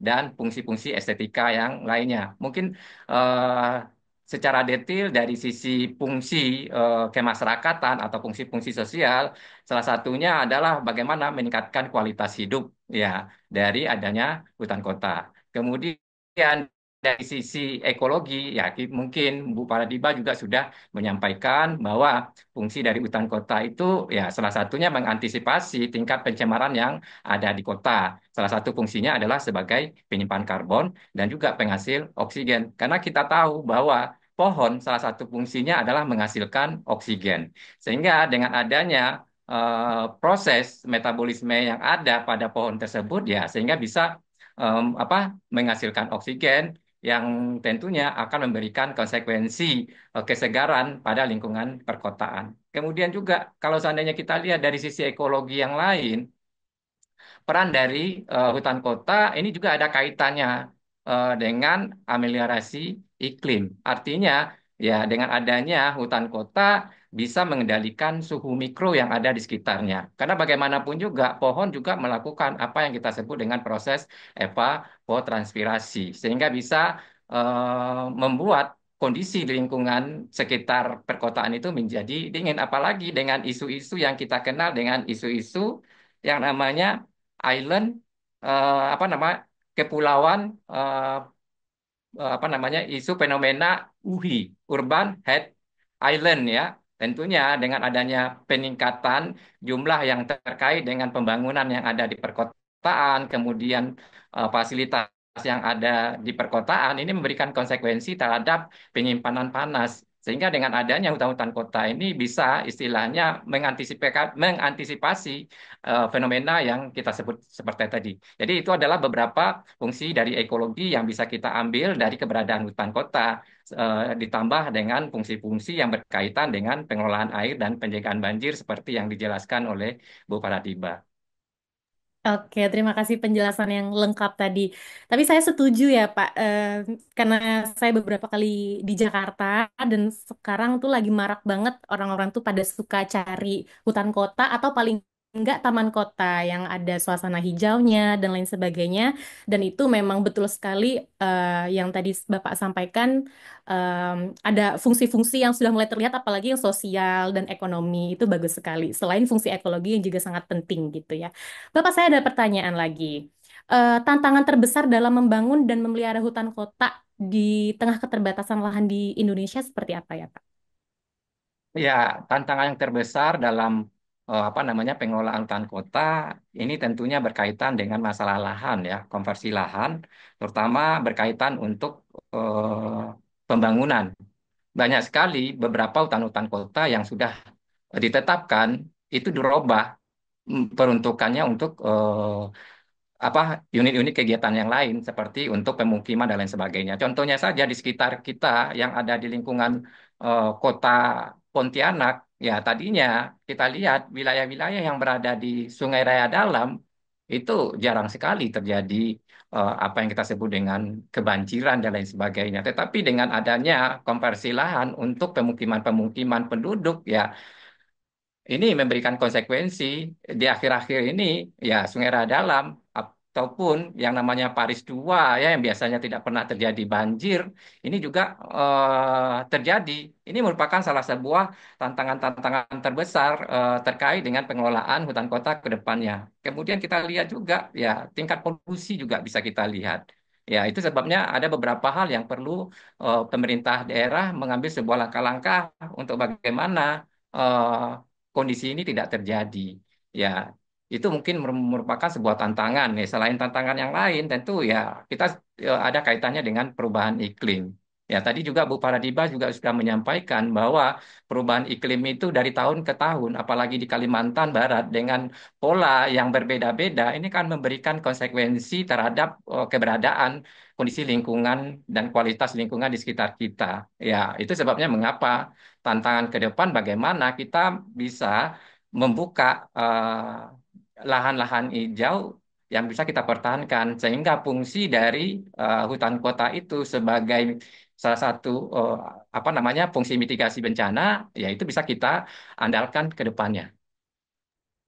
dan fungsi-fungsi estetika yang lainnya. Mungkin uh, secara detail dari sisi fungsi eh, kemasyarakatan atau fungsi-fungsi sosial salah satunya adalah bagaimana meningkatkan kualitas hidup ya dari adanya hutan kota. Kemudian dari sisi ekologi ya mungkin Bu Paradiba juga sudah menyampaikan bahwa fungsi dari hutan kota itu ya salah satunya mengantisipasi tingkat pencemaran yang ada di kota. Salah satu fungsinya adalah sebagai penyimpan karbon dan juga penghasil oksigen. Karena kita tahu bahwa pohon salah satu fungsinya adalah menghasilkan oksigen. Sehingga dengan adanya uh, proses metabolisme yang ada pada pohon tersebut ya sehingga bisa um, apa menghasilkan oksigen yang tentunya akan memberikan konsekuensi uh, kesegaran pada lingkungan perkotaan. Kemudian juga kalau seandainya kita lihat dari sisi ekologi yang lain peran dari uh, hutan kota ini juga ada kaitannya dengan ameliorasi iklim. Artinya, ya dengan adanya hutan kota bisa mengendalikan suhu mikro yang ada di sekitarnya. Karena bagaimanapun juga pohon juga melakukan apa yang kita sebut dengan proses evapotranspirasi sehingga bisa eh, membuat kondisi di lingkungan sekitar perkotaan itu menjadi dingin apalagi dengan isu-isu yang kita kenal dengan isu-isu yang namanya island eh, apa nama kepulauan eh, Eh, apa namanya isu fenomena UHI Urban Head Island ya tentunya dengan adanya peningkatan jumlah yang terkait dengan pembangunan yang ada di perkotaan kemudian uh, fasilitas yang ada di perkotaan ini memberikan konsekuensi terhadap penyimpanan panas sehingga dengan adanya hutan-hutan kota ini bisa istilahnya mengantisipasi, uh, fenomena yang kita sebut seperti tadi. Jadi itu adalah beberapa fungsi dari ekologi yang bisa kita ambil dari keberadaan hutan kota uh, ditambah dengan fungsi-fungsi yang berkaitan dengan pengelolaan air dan penjagaan banjir seperti yang dijelaskan oleh Bu Paradiba. Oke, terima kasih penjelasan yang lengkap tadi. Tapi saya setuju ya, Pak, Eh, karena saya beberapa kali di Jakarta dan sekarang tuh lagi marak banget orang-orang tuh pada suka cari hutan kota atau paling enggak taman kota yang ada suasana hijaunya dan lain sebagainya. Dan itu memang betul sekali uh, yang tadi Bapak sampaikan um, ada fungsi-fungsi yang sudah mulai terlihat apalagi yang sosial dan ekonomi itu bagus sekali. Selain fungsi ekologi yang juga sangat penting gitu ya. Bapak saya ada pertanyaan lagi. Uh, tantangan terbesar dalam membangun dan memelihara hutan kota di tengah keterbatasan lahan di Indonesia seperti apa ya, Pak? Ya, tantangan yang terbesar dalam Eh, apa namanya pengelolaan hutan kota ini tentunya berkaitan dengan masalah lahan ya, konversi lahan, terutama berkaitan untuk eh, pembangunan. Banyak sekali beberapa hutan-hutan kota yang sudah ditetapkan itu dirubah mm, peruntukannya untuk eh, apa unit-unit kegiatan yang lain seperti untuk pemukiman dan lain sebagainya. Contohnya saja di sekitar kita yang ada di lingkungan eh, kota Pontianak Ya, tadinya kita lihat wilayah-wilayah yang berada di Sungai Raya dalam itu jarang sekali terjadi uh, apa yang kita sebut dengan kebanjiran dan lain sebagainya. Tetapi dengan adanya konversi lahan untuk pemukiman-pemukiman penduduk ya ini memberikan konsekuensi di akhir-akhir ini ya Sungai Raya dalam ataupun yang namanya Paris II ya yang biasanya tidak pernah terjadi banjir ini juga uh, terjadi. Ini merupakan salah sebuah tantangan-tantangan terbesar uh, terkait dengan pengelolaan hutan kota ke depannya. Kemudian kita lihat juga ya tingkat polusi juga bisa kita lihat. Ya, itu sebabnya ada beberapa hal yang perlu uh, pemerintah daerah mengambil sebuah langkah-langkah untuk bagaimana uh, kondisi ini tidak terjadi. Ya, itu mungkin merupakan sebuah tantangan ya selain tantangan yang lain tentu ya kita ya, ada kaitannya dengan perubahan iklim ya tadi juga Bu Paradiba juga sudah menyampaikan bahwa perubahan iklim itu dari tahun ke tahun apalagi di Kalimantan Barat dengan pola yang berbeda-beda ini kan memberikan konsekuensi terhadap oh, keberadaan kondisi lingkungan dan kualitas lingkungan di sekitar kita ya itu sebabnya mengapa tantangan ke depan bagaimana kita bisa membuka uh, lahan-lahan hijau yang bisa kita pertahankan sehingga fungsi dari uh, hutan kota itu sebagai salah satu uh, apa namanya fungsi mitigasi bencana yaitu bisa kita andalkan ke depannya.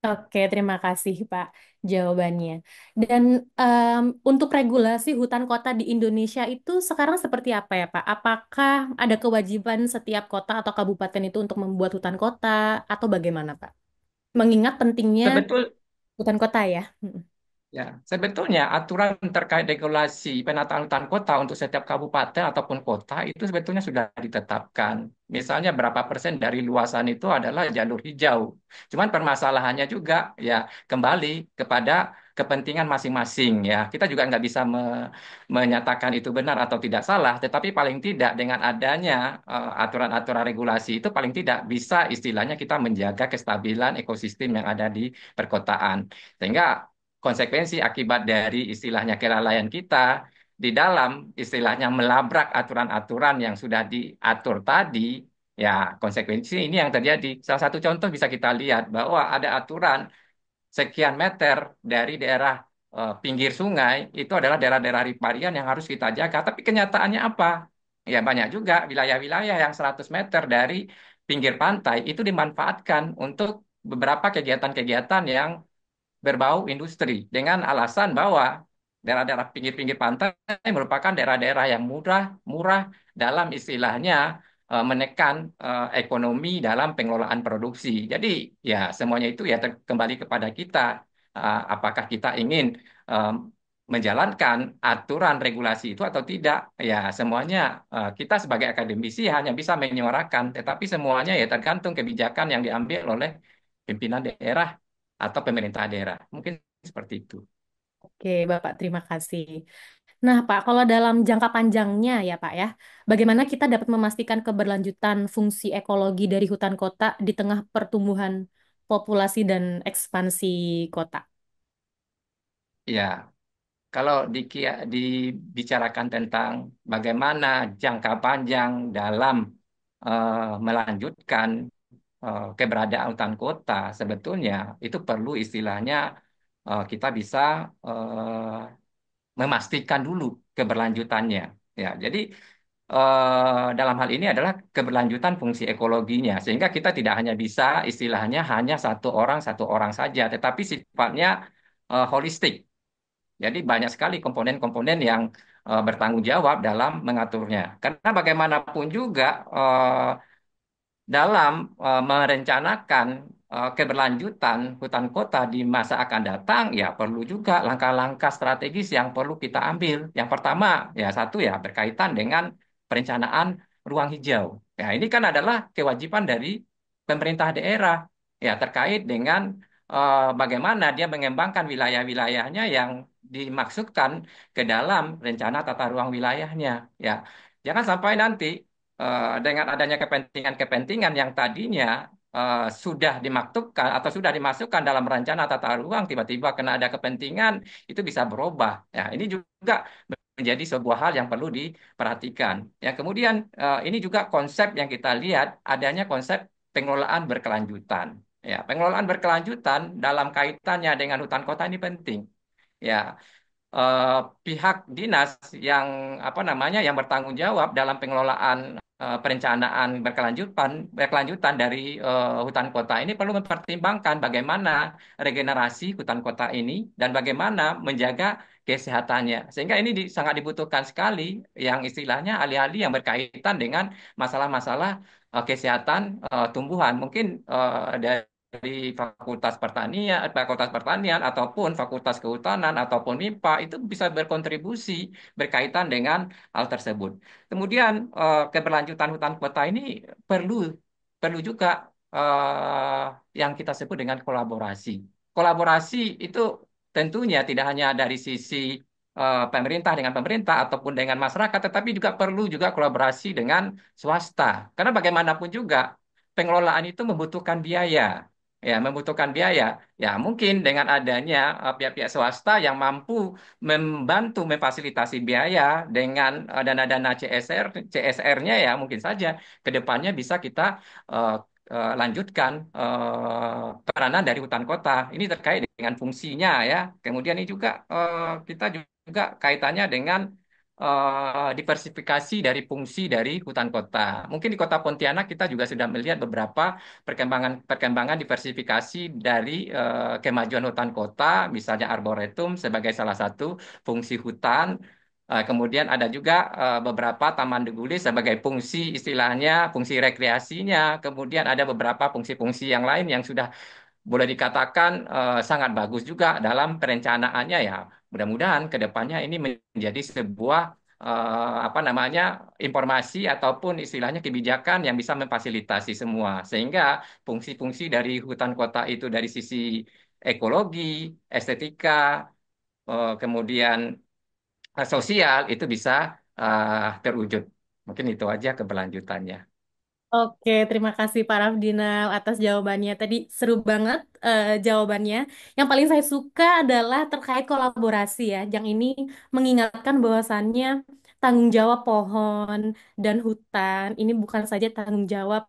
Oke, terima kasih Pak jawabannya. Dan um, untuk regulasi hutan kota di Indonesia itu sekarang seperti apa ya Pak? Apakah ada kewajiban setiap kota atau kabupaten itu untuk membuat hutan kota atau bagaimana Pak? Mengingat pentingnya Sebetul Hutan kota ya. Ya, sebetulnya aturan terkait regulasi penataan hutan kota untuk setiap kabupaten ataupun kota itu sebetulnya sudah ditetapkan. Misalnya berapa persen dari luasan itu adalah jalur hijau. Cuman permasalahannya juga ya kembali kepada kepentingan masing-masing ya. Kita juga nggak bisa me menyatakan itu benar atau tidak salah, tetapi paling tidak dengan adanya eh, aturan-aturan uh, aturan -aturan regulasi itu paling tidak bisa istilahnya kita menjaga kestabilan ekosistem yang ada di perkotaan. Sehingga konsekuensi akibat dari istilahnya kelalaian kita di dalam istilahnya melabrak aturan-aturan yang sudah diatur tadi Ya, konsekuensi ini yang terjadi. Salah satu contoh bisa kita lihat bahwa ada aturan sekian meter dari daerah uh, pinggir sungai itu adalah daerah-daerah riparian yang harus kita jaga. Tapi kenyataannya apa? Ya banyak juga wilayah-wilayah yang 100 meter dari pinggir pantai itu dimanfaatkan untuk beberapa kegiatan-kegiatan yang berbau industri dengan alasan bahwa daerah-daerah pinggir-pinggir pantai merupakan daerah-daerah yang murah, murah dalam istilahnya Eh, menekan eh, ekonomi dalam pengelolaan produksi. Jadi ya semuanya itu ya kembali kepada kita eh, apakah kita ingin menjalankan aturan regulasi itu atau tidak. Ya semuanya kita sebagai akademisi hanya bisa menyuarakan tetapi semuanya ya tergantung kebijakan yang diambil oleh pimpinan daerah atau pemerintah daerah. Mungkin seperti itu. Oke, Bapak terima kasih. Nah, Pak, kalau dalam jangka panjangnya ya, Pak ya, bagaimana kita dapat memastikan keberlanjutan fungsi ekologi dari hutan kota di tengah pertumbuhan populasi dan ekspansi kota? Ya, kalau di, dibicarakan tentang bagaimana jangka panjang dalam uh, melanjutkan uh, keberadaan hutan kota, sebetulnya itu perlu istilahnya uh, kita bisa uh, memastikan dulu keberlanjutannya. Ya, jadi eh, dalam hal ini adalah keberlanjutan fungsi ekologinya, sehingga kita tidak hanya bisa istilahnya hanya satu orang satu orang saja, tetapi sifatnya eh, holistik. Jadi banyak sekali komponen-komponen yang eh, bertanggung jawab dalam mengaturnya. Karena bagaimanapun juga eh, dalam uh, merencanakan Eh, keberlanjutan hutan kota di masa akan datang ya perlu juga langkah-langkah strategis yang perlu kita ambil. Yang pertama ya satu ya berkaitan dengan perencanaan ruang hijau. Ya ini kan adalah kewajiban dari pemerintah daerah ya terkait dengan uh, bagaimana dia mengembangkan wilayah-wilayahnya yang dimaksudkan ke dalam rencana tata ruang wilayahnya ya. Jangan sampai nanti uh, dengan adanya kepentingan-kepentingan yang tadinya uh, sudah dimaktubkan atau sudah dimasukkan dalam rencana tata ruang tiba-tiba kena ada kepentingan itu bisa berubah. Ya, ini juga menjadi sebuah hal yang perlu diperhatikan. Ya, kemudian uh, ini juga konsep yang kita lihat adanya konsep pengelolaan berkelanjutan. Ya, pengelolaan berkelanjutan dalam kaitannya dengan hutan kota ini penting. Ya, Uh, pihak dinas yang apa namanya yang bertanggung jawab dalam pengelolaan Eh, perencanaan berkelanjutan berkelanjutan dari uh, hutan kota ini perlu mempertimbangkan bagaimana regenerasi hutan kota ini dan bagaimana menjaga kesehatannya sehingga ini di, sangat dibutuhkan sekali yang istilahnya alih-alih yang berkaitan dengan masalah-masalah uh, kesehatan uh, tumbuhan mungkin uh, dari dari fakultas pertanian, eh, fakultas pertanian ataupun fakultas kehutanan ataupun MIPA itu bisa berkontribusi berkaitan dengan hal tersebut. Kemudian eh, keberlanjutan hutan kota ini perlu perlu juga eh, yang kita sebut dengan kolaborasi. Kolaborasi itu tentunya tidak hanya dari sisi pemerintah dengan pemerintah ataupun dengan masyarakat, tetapi juga perlu juga kolaborasi dengan swasta. Karena bagaimanapun juga pengelolaan itu membutuhkan biaya ya membutuhkan biaya. Ya mungkin dengan adanya pihak eh, pihak-pihak swasta yang mampu membantu memfasilitasi biaya dengan eh, dana-dana CSR CSR-nya ya mungkin saja kedepannya bisa kita uh, lanjutkan uh, peranan dari hutan kota. Ini terkait dengan fungsinya ya. Kemudian ini juga uh, kita juga kaitannya dengan uh, diversifikasi dari fungsi dari hutan kota. Mungkin di Kota Pontianak kita juga sudah melihat beberapa perkembangan-perkembangan diversifikasi dari uh, kemajuan hutan kota, misalnya arboretum sebagai salah satu fungsi hutan. Eh, kemudian ada juga beberapa taman deguli sebagai fungsi istilahnya, fungsi rekreasinya. Kemudian ada beberapa fungsi-fungsi yang lain yang sudah boleh dikatakan sangat bagus juga dalam perencanaannya ya mudah-mudahan kedepannya ini menjadi sebuah uh, apa namanya informasi ataupun istilahnya kebijakan yang bisa memfasilitasi semua sehingga fungsi-fungsi dari hutan kota itu dari sisi ekologi, estetika, uh, kemudian uh, sosial itu bisa uh, terwujud. Mungkin itu aja keberlanjutannya. Oke, terima kasih Pak Rafdinal atas jawabannya. Tadi seru banget uh, jawabannya. Yang paling saya suka adalah terkait kolaborasi ya. Yang ini mengingatkan bahwasannya tanggung jawab pohon dan hutan ini bukan saja tanggung jawab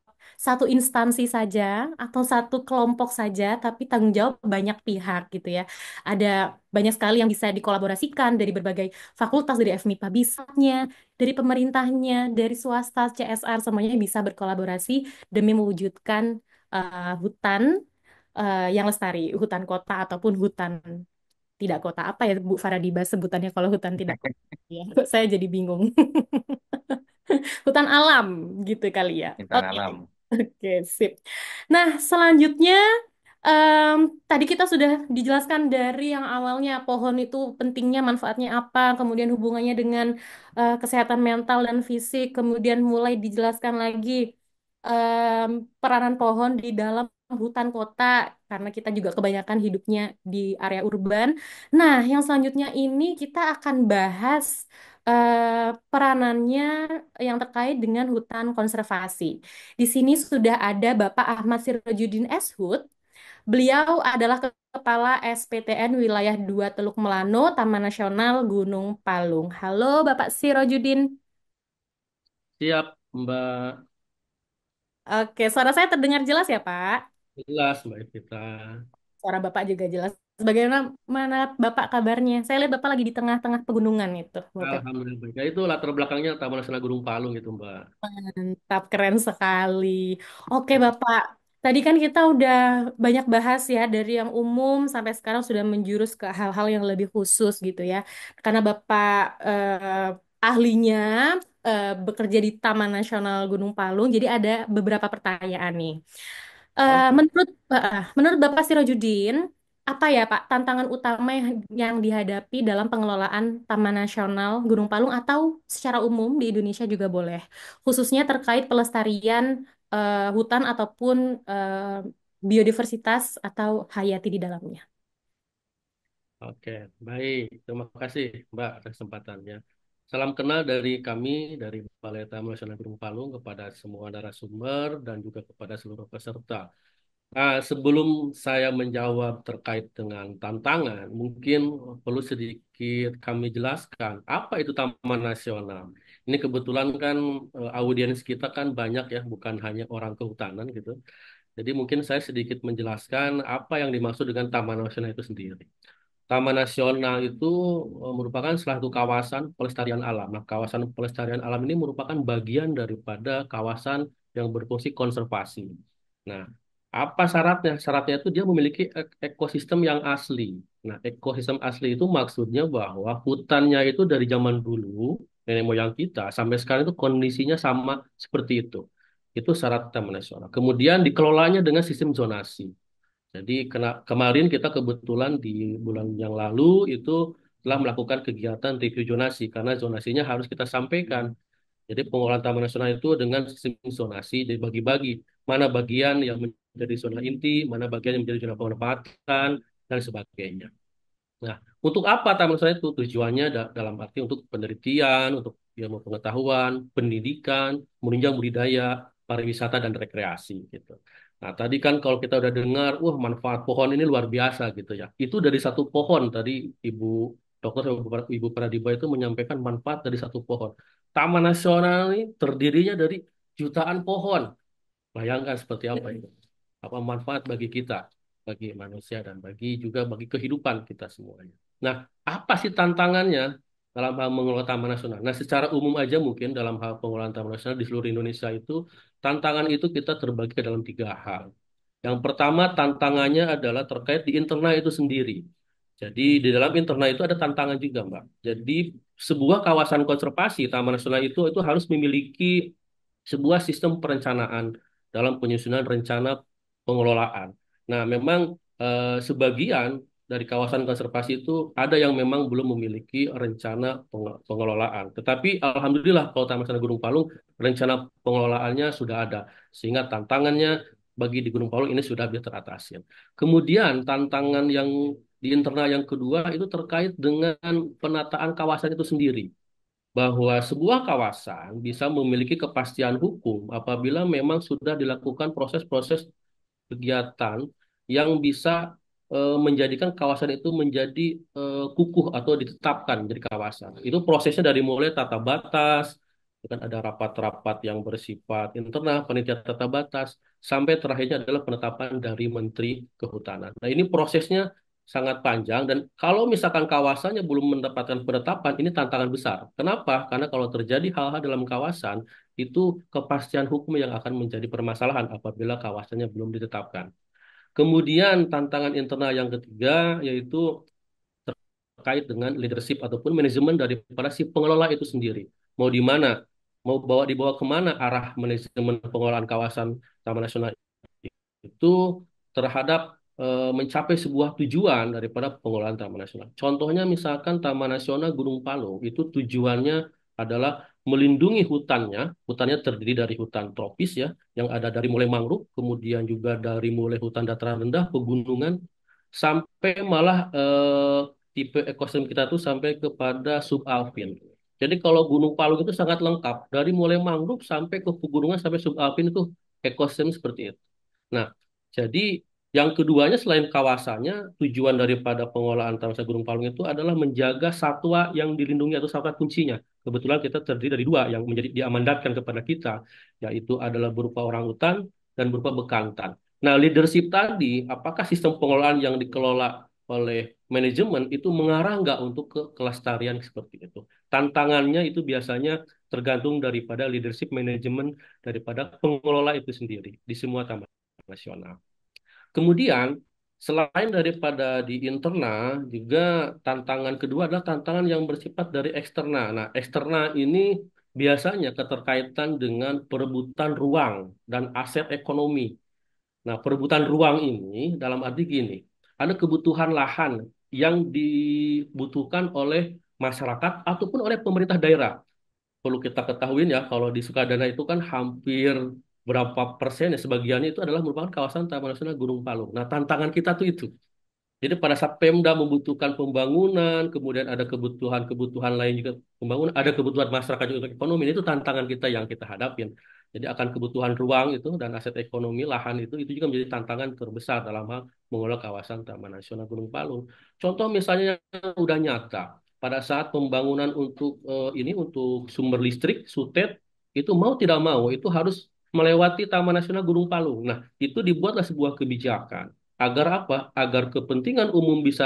satu instansi saja atau satu kelompok saja, tapi tanggung jawab banyak pihak gitu ya. Ada banyak sekali yang bisa dikolaborasikan dari berbagai fakultas, dari FMIPA bisanya, dari pemerintahnya, dari swasta, CSR, semuanya bisa berkolaborasi demi mewujudkan uh, hutan uh, yang lestari, hutan kota ataupun hutan tidak kota apa ya Bu Faradiba sebutannya kalau hutan tidak kota iya, saya jadi bingung hutan alam gitu kali ya hutan okay. alam Oke, sip. Nah, selanjutnya um, tadi kita sudah dijelaskan dari yang awalnya pohon itu pentingnya, manfaatnya apa, kemudian hubungannya dengan uh, kesehatan mental dan fisik, kemudian mulai dijelaskan lagi um, peranan pohon di dalam hutan kota karena kita juga kebanyakan hidupnya di area urban. Nah, yang selanjutnya ini kita akan bahas Eh, peranannya yang terkait dengan hutan konservasi. Di sini sudah ada Bapak Ahmad Sirojudin Eshud. Beliau adalah Kepala SPTN Wilayah 2 Teluk Melano, Taman Nasional Gunung Palung. Halo Bapak Sirojudin. Siap, Mbak. Oke, suara saya terdengar jelas ya, Pak? Jelas, Mbak Evita. Suara Bapak juga jelas Sebagaimana mana Bapak kabarnya? Saya lihat Bapak lagi di tengah-tengah pegunungan itu, Bapak. Alhamdulillah. Ya, itu latar belakangnya Taman Nasional Gunung Palu gitu, Mbak. Mantap, keren sekali. Oke, iya. Bapak. Tadi kan kita udah banyak bahas ya dari yang umum sampai sekarang sudah menjurus ke hal-hal yang lebih khusus gitu ya. Karena Bapak eh, ahlinya eh, bekerja di Taman Nasional Gunung Palung, jadi ada beberapa pertanyaan nih. Eh, menurut eh, menurut Bapak Sirojudin, apa ya Pak tantangan utama yang, yang dihadapi dalam pengelolaan Taman Nasional Gunung Palung atau secara umum di Indonesia juga boleh, khususnya terkait pelestarian uh, hutan ataupun uh, biodiversitas atau hayati di dalamnya. Oke, baik. Terima kasih Mbak atas kesempatannya. Salam kenal dari kami, dari Balai Taman Nasional Gunung Palung kepada semua narasumber dan juga kepada seluruh peserta. Uh, sebelum saya menjawab terkait dengan tantangan, mungkin perlu sedikit kami jelaskan apa itu Taman Nasional. Ini kebetulan kan eh, audiens kita kan banyak ya, bukan hanya orang kehutanan gitu. Jadi mungkin saya sedikit menjelaskan apa yang dimaksud dengan Taman Nasional itu sendiri. Taman Nasional itu eh, merupakan salah satu kawasan pelestarian alam. Nah, kawasan pelestarian alam ini merupakan bagian daripada kawasan yang berfungsi konservasi. Nah, apa syaratnya? Syaratnya itu dia memiliki ekosistem yang asli. Nah, ekosistem asli itu maksudnya bahwa hutannya itu dari zaman dulu, nenek moyang kita, sampai sekarang itu kondisinya sama seperti itu. Itu syarat taman nasional. Kemudian dikelolanya dengan sistem zonasi. Jadi kena, kemarin kita kebetulan di bulan yang lalu itu telah melakukan kegiatan review zonasi karena zonasinya harus kita sampaikan jadi pengelolaan taman nasional itu dengan sistem zonasi, dibagi bagi mana bagian yang menjadi zona inti, mana bagian yang menjadi zona pemanfaatan dan sebagainya. Nah, untuk apa taman nasional itu? Tujuannya dalam arti untuk penelitian, untuk ilmu pengetahuan, pendidikan, menunjang budidaya, pariwisata dan rekreasi gitu. Nah, tadi kan kalau kita udah dengar, wah manfaat pohon ini luar biasa gitu ya. Itu dari satu pohon tadi Ibu Dokter Ibu Pradiba itu menyampaikan manfaat dari satu pohon. Taman Nasional ini terdirinya dari jutaan pohon. Bayangkan seperti apa itu. Apa manfaat bagi kita, bagi manusia dan bagi juga bagi kehidupan kita semuanya. Nah, apa sih tantangannya dalam hal mengelola taman nasional? Nah, secara umum aja mungkin dalam hal pengelolaan taman nasional di seluruh Indonesia itu tantangan itu kita terbagi ke dalam tiga hal. Yang pertama tantangannya adalah terkait di internal itu sendiri. Jadi di dalam internal itu ada tantangan juga, Mbak. Jadi sebuah kawasan konservasi Taman Nasional itu itu harus memiliki sebuah sistem perencanaan dalam penyusunan rencana pengelolaan. Nah, memang eh, sebagian dari kawasan konservasi itu ada yang memang belum memiliki rencana pengelolaan. Tetapi alhamdulillah kalau Taman Nasional Gunung Palung rencana pengelolaannya sudah ada. Sehingga tantangannya bagi di Gunung Palung ini sudah bisa teratasi. Kemudian tantangan yang di internal yang kedua itu terkait dengan penataan kawasan itu sendiri. Bahwa sebuah kawasan bisa memiliki kepastian hukum apabila memang sudah dilakukan proses-proses kegiatan yang bisa e, menjadikan kawasan itu menjadi e, kukuh atau ditetapkan menjadi kawasan. Itu prosesnya dari mulai tata batas, kan ada rapat-rapat yang bersifat internal, penelitian tata batas, sampai terakhirnya adalah penetapan dari Menteri Kehutanan. Nah ini prosesnya sangat panjang dan kalau misalkan kawasannya belum mendapatkan penetapan ini tantangan besar. Kenapa? Karena kalau terjadi hal-hal dalam kawasan itu kepastian hukum yang akan menjadi permasalahan apabila kawasannya belum ditetapkan. Kemudian tantangan internal yang ketiga yaitu terkait dengan leadership ataupun manajemen daripada si pengelola itu sendiri. Mau di mana? Mau bawa dibawa kemana arah manajemen pengelolaan kawasan Taman Nasional itu terhadap Eh, mencapai sebuah tujuan daripada pengelolaan taman nasional. Contohnya misalkan Taman Nasional Gunung Palu itu tujuannya adalah melindungi hutannya. Hutannya terdiri dari hutan tropis ya, yang ada dari mulai mangrove, kemudian juga dari mulai hutan dataran rendah, pegunungan, sampai malah eh, tipe ekosistem kita tuh sampai kepada subalpin. Jadi kalau Gunung Palu itu sangat lengkap dari mulai mangrove sampai ke pegunungan sampai subalpin itu ekosistem seperti itu. Nah, jadi yang keduanya selain kawasannya, tujuan daripada pengelolaan Taman Gunung Palung itu adalah menjaga satwa yang dilindungi atau satwa kuncinya. Kebetulan kita terdiri dari dua yang menjadi diamandatkan kepada kita, yaitu adalah berupa orang hutan dan berupa bekantan. Nah, leadership tadi, apakah sistem pengelolaan yang dikelola oleh manajemen itu mengarah nggak untuk ke kelestarian seperti itu? Tantangannya itu biasanya tergantung daripada leadership manajemen daripada pengelola itu sendiri di semua taman nasional. Kemudian selain daripada di internal, juga tantangan kedua adalah tantangan yang bersifat dari eksternal. Nah, eksternal ini biasanya keterkaitan dengan perebutan ruang dan aset ekonomi. Nah, perebutan ruang ini dalam arti gini, ada kebutuhan lahan yang dibutuhkan oleh masyarakat ataupun oleh pemerintah daerah. Perlu kita ketahui ya, kalau di Sukadana itu kan hampir berapa persen, ya sebagiannya itu adalah merupakan kawasan Taman Nasional Gunung Palung. Nah, tantangan kita tuh itu. Jadi pada saat Pemda membutuhkan pembangunan, kemudian ada kebutuhan-kebutuhan lain juga pembangunan, ada kebutuhan masyarakat juga ekonomi, itu tantangan kita yang kita hadapin. Jadi akan kebutuhan ruang itu dan aset ekonomi lahan itu itu juga menjadi tantangan terbesar dalam mengelola kawasan Taman Nasional Gunung Palung. Contoh misalnya yang sudah nyata pada saat pembangunan untuk eh, ini untuk sumber listrik, sutet itu mau tidak mau itu harus melewati Taman Nasional Gunung Palung. Nah, itu dibuatlah sebuah kebijakan agar apa? Agar kepentingan umum bisa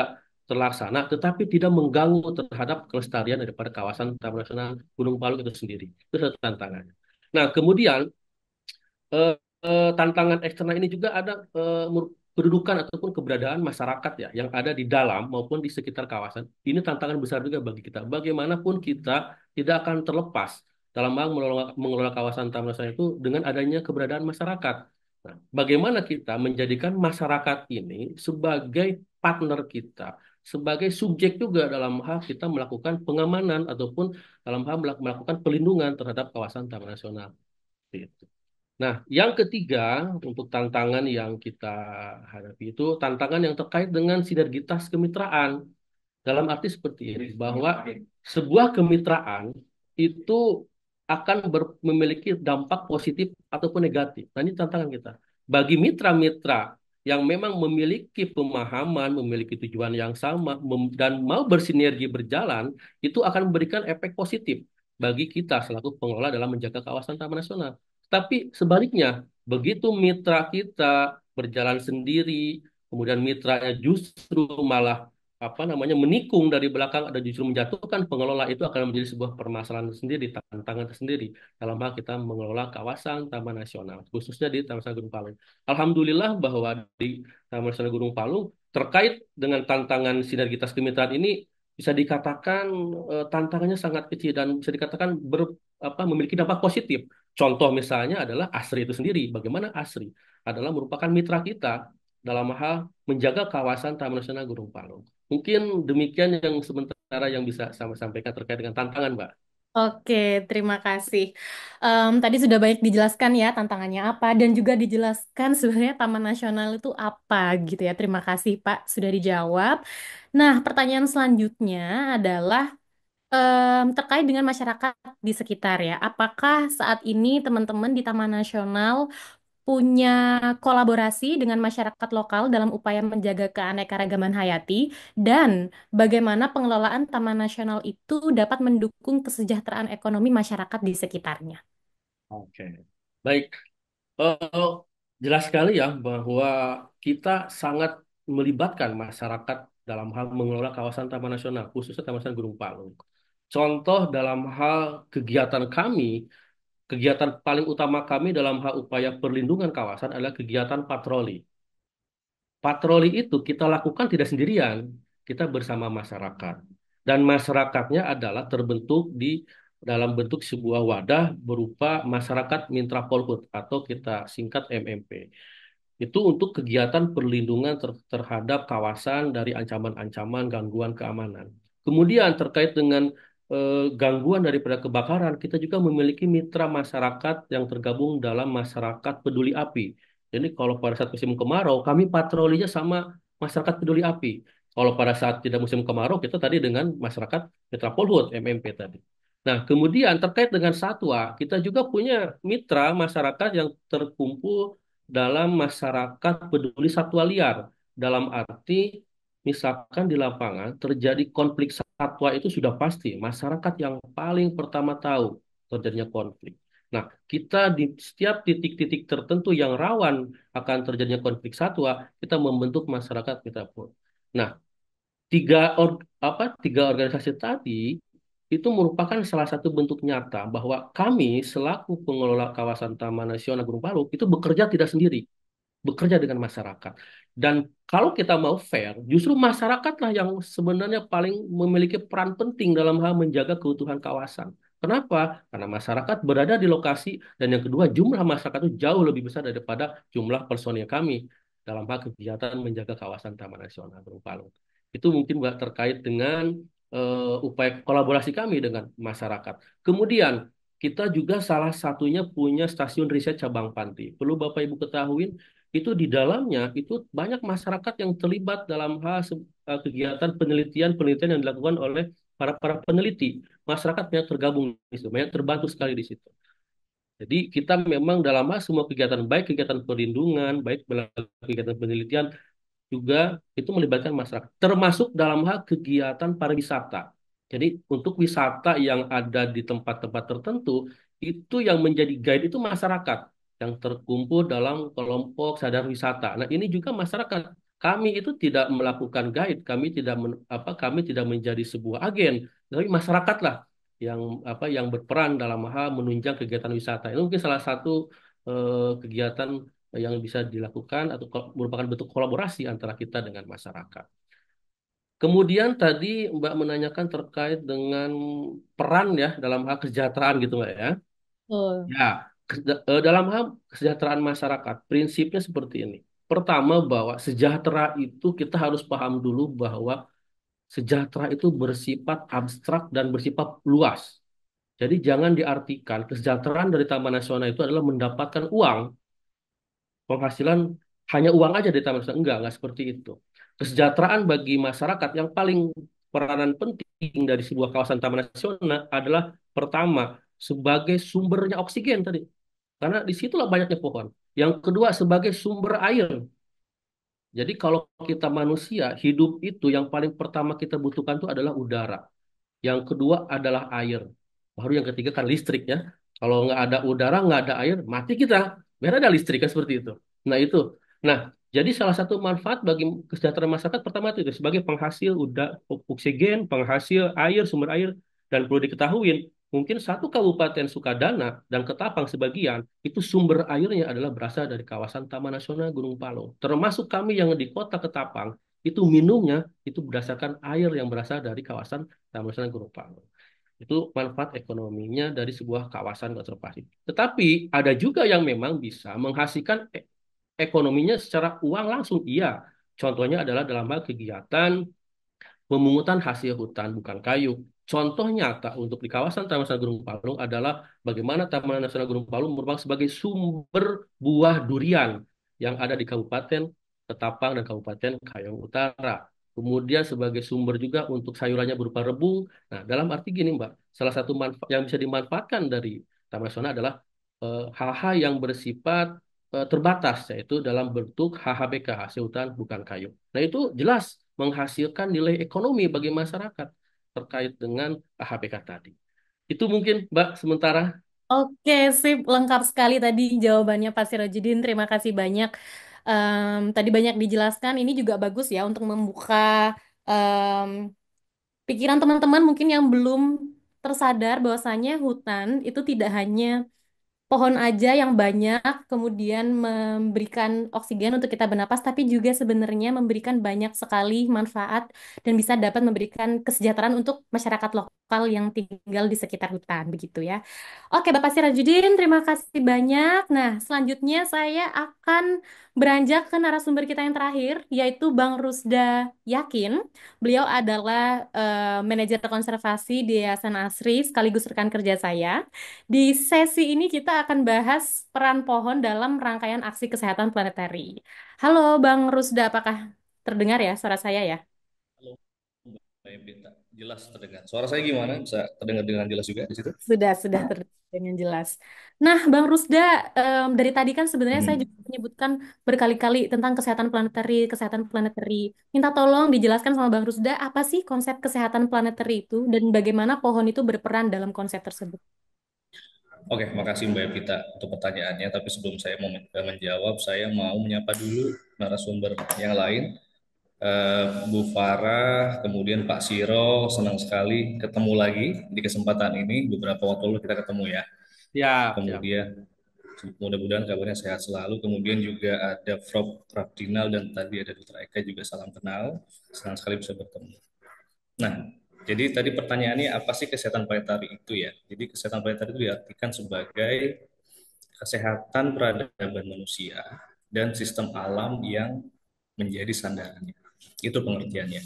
terlaksana, tetapi tidak mengganggu terhadap kelestarian daripada kawasan Taman Nasional Gunung Palung itu sendiri. Itu satu tantangannya. Nah, kemudian eh, eh, tantangan eksternal ini juga ada eh, kedudukan ataupun keberadaan masyarakat ya yang ada di dalam maupun di sekitar kawasan. Ini tantangan besar juga bagi kita. Bagaimanapun kita tidak akan terlepas dalam hal mengelola, mengelola kawasan taman nasional itu dengan adanya keberadaan masyarakat. Nah, bagaimana kita menjadikan masyarakat ini sebagai partner kita, sebagai subjek juga dalam hal kita melakukan pengamanan ataupun dalam hal melakukan pelindungan terhadap kawasan taman nasional. Gitu. Nah, yang ketiga untuk tantangan yang kita hadapi itu tantangan yang terkait dengan sinergitas kemitraan. Dalam arti seperti ini bahwa sebuah kemitraan itu akan ber, memiliki dampak positif ataupun negatif. Nah, ini tantangan kita. Bagi mitra-mitra yang memang memiliki pemahaman, memiliki tujuan yang sama, dan mau bersinergi berjalan, itu akan memberikan efek positif bagi kita selaku pengelola dalam menjaga kawasan Taman Nasional. Tapi sebaliknya, begitu mitra kita berjalan sendiri, kemudian mitranya justru malah apa namanya menikung dari belakang ada justru menjatuhkan pengelola itu akan menjadi sebuah permasalahan tersendiri, tantangan tersendiri dalam hal kita mengelola kawasan Taman Nasional, khususnya di Taman Nasional Gunung Palung. Alhamdulillah bahwa di Taman Nasional Gunung Palung terkait dengan tantangan sinergitas kemitraan ini bisa dikatakan eh, tantangannya sangat kecil dan bisa dikatakan ber, apa, memiliki dampak positif. Contoh misalnya adalah ASRI itu sendiri. Bagaimana ASRI adalah merupakan mitra kita dalam hal menjaga kawasan Taman Nasional Gunung Palung Mungkin demikian yang sementara yang bisa saya sampaikan terkait dengan tantangan, Mbak. Oke, terima kasih. Um, tadi sudah banyak dijelaskan ya tantangannya apa dan juga dijelaskan sebenarnya Taman Nasional itu apa gitu ya. Terima kasih Pak sudah dijawab. Nah, pertanyaan selanjutnya adalah um, terkait dengan masyarakat di sekitar ya. Apakah saat ini teman-teman di Taman Nasional punya kolaborasi dengan masyarakat lokal dalam upaya menjaga keanekaragaman hayati dan bagaimana pengelolaan taman nasional itu dapat mendukung kesejahteraan ekonomi masyarakat di sekitarnya. Oke, baik. Uh, jelas sekali ya bahwa kita sangat melibatkan masyarakat dalam hal mengelola kawasan taman nasional, khususnya taman nasional Gunung Palung. Contoh dalam hal kegiatan kami kegiatan paling utama kami dalam hal upaya perlindungan kawasan adalah kegiatan patroli. Patroli itu kita lakukan tidak sendirian, kita bersama masyarakat. Dan masyarakatnya adalah terbentuk di dalam bentuk sebuah wadah berupa masyarakat Mitra Polhut atau kita singkat MMP. Itu untuk kegiatan perlindungan ter terhadap kawasan dari ancaman-ancaman gangguan keamanan. Kemudian terkait dengan Eh, gangguan daripada kebakaran, kita juga memiliki mitra masyarakat yang tergabung dalam masyarakat peduli api. Jadi kalau pada saat musim kemarau, kami patrolinya sama masyarakat peduli api. Kalau pada saat tidak musim kemarau, kita tadi dengan masyarakat mitra Polhut, MMP tadi. Nah, kemudian terkait dengan satwa, kita juga punya mitra masyarakat yang terkumpul dalam masyarakat peduli satwa liar. Dalam arti, misalkan di lapangan terjadi konflik satwa fatwa itu sudah pasti masyarakat yang paling pertama tahu terjadinya konflik. Nah, kita di setiap titik-titik tertentu yang rawan akan terjadinya konflik satwa, kita membentuk masyarakat kita pun. Nah, tiga or, apa tiga organisasi tadi itu merupakan salah satu bentuk nyata bahwa kami selaku pengelola kawasan Taman Nasional Gunung Palu itu bekerja tidak sendiri bekerja dengan masyarakat. Dan kalau kita mau fair, justru masyarakatlah yang sebenarnya paling memiliki peran penting dalam hal menjaga keutuhan kawasan. Kenapa? Karena masyarakat berada di lokasi dan yang kedua jumlah masyarakat itu jauh lebih besar daripada jumlah personil kami dalam hal kegiatan menjaga kawasan Taman Nasional Berung Itu mungkin terkait dengan uh, upaya kolaborasi kami dengan masyarakat. Kemudian kita juga salah satunya punya stasiun riset cabang Panti. Perlu Bapak Ibu ketahui, itu di dalamnya itu banyak masyarakat yang terlibat dalam hal e, kegiatan penelitian-penelitian yang dilakukan oleh para para peneliti. Masyarakat banyak tergabung di situ, banyak terbantu sekali di situ. Jadi kita memang dalam hal semua kegiatan baik kegiatan perlindungan, baik kegiatan penelitian juga itu melibatkan masyarakat, termasuk dalam hal kegiatan pariwisata. Jadi untuk wisata yang ada di tempat-tempat tertentu itu yang menjadi guide itu masyarakat yang terkumpul dalam kelompok sadar wisata. Nah, ini juga masyarakat kami itu tidak melakukan guide, kami tidak men, apa kami tidak menjadi sebuah agen, tapi masyarakatlah yang apa yang berperan dalam hal menunjang kegiatan wisata. Ini mungkin salah satu eh, kegiatan yang bisa dilakukan atau merupakan bentuk kolaborasi antara kita dengan masyarakat. Kemudian tadi Mbak menanyakan terkait dengan peran ya dalam hal kesejahteraan gitu Mbak ya. Oh. Ya, Eh, dalam hal kesejahteraan masyarakat, prinsipnya seperti ini. Pertama bahwa sejahtera itu kita harus paham dulu bahwa sejahtera itu bersifat abstrak dan bersifat luas. Jadi jangan diartikan kesejahteraan dari Taman Nasional itu adalah mendapatkan uang, penghasilan hanya uang aja di Taman Nasional. Enggak, enggak seperti itu. Kesejahteraan bagi masyarakat yang paling peranan penting dari sebuah kawasan Taman Nasional adalah pertama sebagai sumbernya oksigen tadi. Karena disitulah banyaknya pohon. Yang kedua sebagai sumber air. Jadi kalau kita manusia hidup itu yang paling pertama kita butuhkan itu adalah udara. Yang kedua adalah air. Baru yang ketiga kan listrik ya. Kalau nggak ada udara, nggak ada air, mati kita. Biar ada listrik kan seperti itu. Nah itu. Nah jadi salah satu manfaat bagi kesejahteraan masyarakat pertama itu sebagai penghasil udara, oksigen, penghasil air, sumber air, dan perlu diketahui mungkin satu kabupaten Sukadana dan Ketapang sebagian itu sumber airnya adalah berasal dari kawasan Taman Nasional Gunung Palung. Termasuk kami yang di kota Ketapang itu minumnya itu berdasarkan air yang berasal dari kawasan Taman Nasional Gunung Palung. Itu manfaat ekonominya dari sebuah kawasan konservasi. Tetapi ada juga yang memang bisa menghasilkan e, ekonominya secara uang langsung. Iya, contohnya adalah dalam hal kegiatan pemungutan hasil hutan bukan kayu Contoh nyata untuk di kawasan Taman Nasional Gunung Palung adalah bagaimana Taman Nasional Gunung Palung merupakan sebagai sumber buah durian yang ada di Kabupaten Ketapang dan Kabupaten Kayong Utara. Kemudian sebagai sumber juga untuk sayurannya berupa rebung. Nah, dalam arti gini, Mbak, salah satu manfaat yang bisa dimanfaatkan dari Taman Nasional adalah eh, hal-hal yang bersifat eh, terbatas, yaitu dalam bentuk HHBK, hasil hutan bukan kayu. Nah, itu jelas menghasilkan nilai ekonomi bagi masyarakat terkait dengan HPK tadi. Itu mungkin, Mbak, sementara. Oke, sip. Lengkap sekali tadi jawabannya Pak Sirojidin. Terima kasih banyak. Um, tadi banyak dijelaskan. Ini juga bagus ya untuk membuka um, pikiran teman-teman mungkin yang belum tersadar bahwasanya hutan itu tidak hanya pohon aja yang banyak, kemudian memberikan oksigen untuk kita bernapas, tapi juga sebenarnya memberikan banyak sekali manfaat dan bisa dapat memberikan kesejahteraan untuk masyarakat lokal yang tinggal di sekitar hutan, begitu ya. Oke, Bapak Sirajudin, terima kasih banyak. Nah, selanjutnya saya akan beranjak ke narasumber kita yang terakhir, yaitu Bang Rusda Yakin. Beliau adalah uh, manajer konservasi di Yayasan Asri, sekaligus rekan kerja saya. Di sesi ini kita akan bahas peran pohon dalam rangkaian aksi kesehatan planetari. Halo Bang Rusda, apakah terdengar ya suara saya ya? Halo, saya minta Jelas terdengar. Suara saya gimana? Bisa terdengar dengan jelas juga di situ? Sudah, sudah terdengar dengan jelas. Nah, Bang Rusda, um, dari tadi kan sebenarnya saya hmm. juga menyebutkan berkali-kali tentang kesehatan planetari, kesehatan planetari. Minta tolong dijelaskan sama Bang Rusda, apa sih konsep kesehatan planetari itu dan bagaimana pohon itu berperan dalam konsep tersebut? Oke, makasih Mbak Evita untuk pertanyaannya. Tapi sebelum saya mau menjawab, saya mau menyapa dulu narasumber yang lain. Eh, Bu Farah, kemudian Pak Siro, senang sekali ketemu lagi di kesempatan ini. Beberapa waktu lalu kita ketemu ya. Ya. ya. Kemudian ya. mudah-mudahan kabarnya sehat selalu. Kemudian juga ada Prof. Raptinal dan tadi ada Dr. Eka juga salam kenal. Senang sekali bisa bertemu. Nah, jadi tadi pertanyaannya apa sih kesehatan planetari itu ya? Jadi kesehatan planetari itu diartikan sebagai kesehatan peradaban manusia dan sistem alam yang menjadi sandarannya. Itu pengertiannya.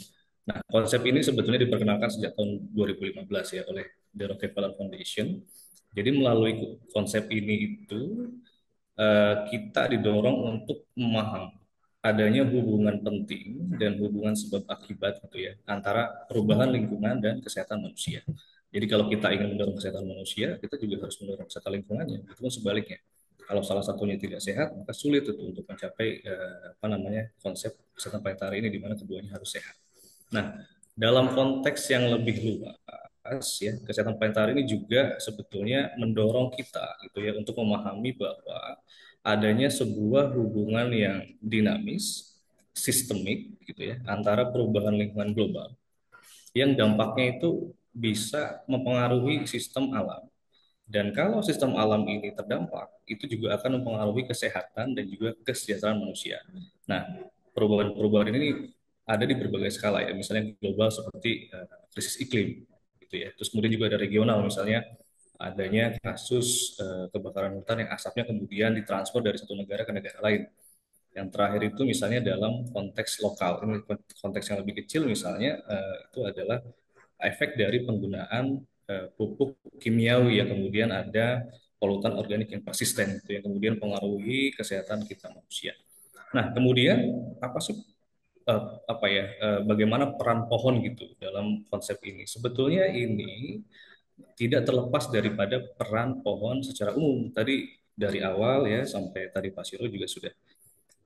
Nah, konsep ini sebetulnya diperkenalkan sejak tahun 2015 ya oleh The Rockefeller Foundation. Jadi melalui konsep ini itu eh, kita didorong untuk memahami adanya hubungan penting dan hubungan sebab akibat gitu ya antara perubahan lingkungan dan kesehatan manusia. Jadi kalau kita ingin mendorong kesehatan manusia, kita juga harus mendorong kesehatan lingkungannya. Itu pun kan sebaliknya. Kalau salah satunya tidak sehat, maka sulit itu untuk mencapai eh, apa namanya konsep kesehatan planetari ini di mana keduanya harus sehat. Nah, dalam konteks yang lebih luas ya, kesehatan planetari ini juga sebetulnya mendorong kita gitu ya untuk memahami bahwa adanya sebuah hubungan yang dinamis, sistemik gitu ya, antara perubahan lingkungan global yang dampaknya itu bisa mempengaruhi sistem alam. Dan kalau sistem alam ini terdampak, itu juga akan mempengaruhi kesehatan dan juga kesejahteraan manusia. Nah, perubahan-perubahan ini ada di berbagai skala ya, misalnya global seperti eh, krisis iklim, gitu ya. Terus kemudian juga ada regional, misalnya adanya kasus uh, kebakaran hutan yang asapnya kemudian ditransfer dari satu negara ke negara lain. Yang terakhir itu misalnya dalam konteks lokal, ini konteks yang lebih kecil misalnya uh, itu adalah efek dari penggunaan uh, pupuk kimiawi yang kemudian ada polutan organik yang persisten itu yang kemudian mempengaruhi kesehatan kita manusia. Nah, kemudian apa sih apa ya bagaimana peran pohon gitu dalam konsep ini? Sebetulnya ini tidak terlepas daripada peran pohon secara umum. Tadi dari awal ya sampai tadi Pak Siro juga sudah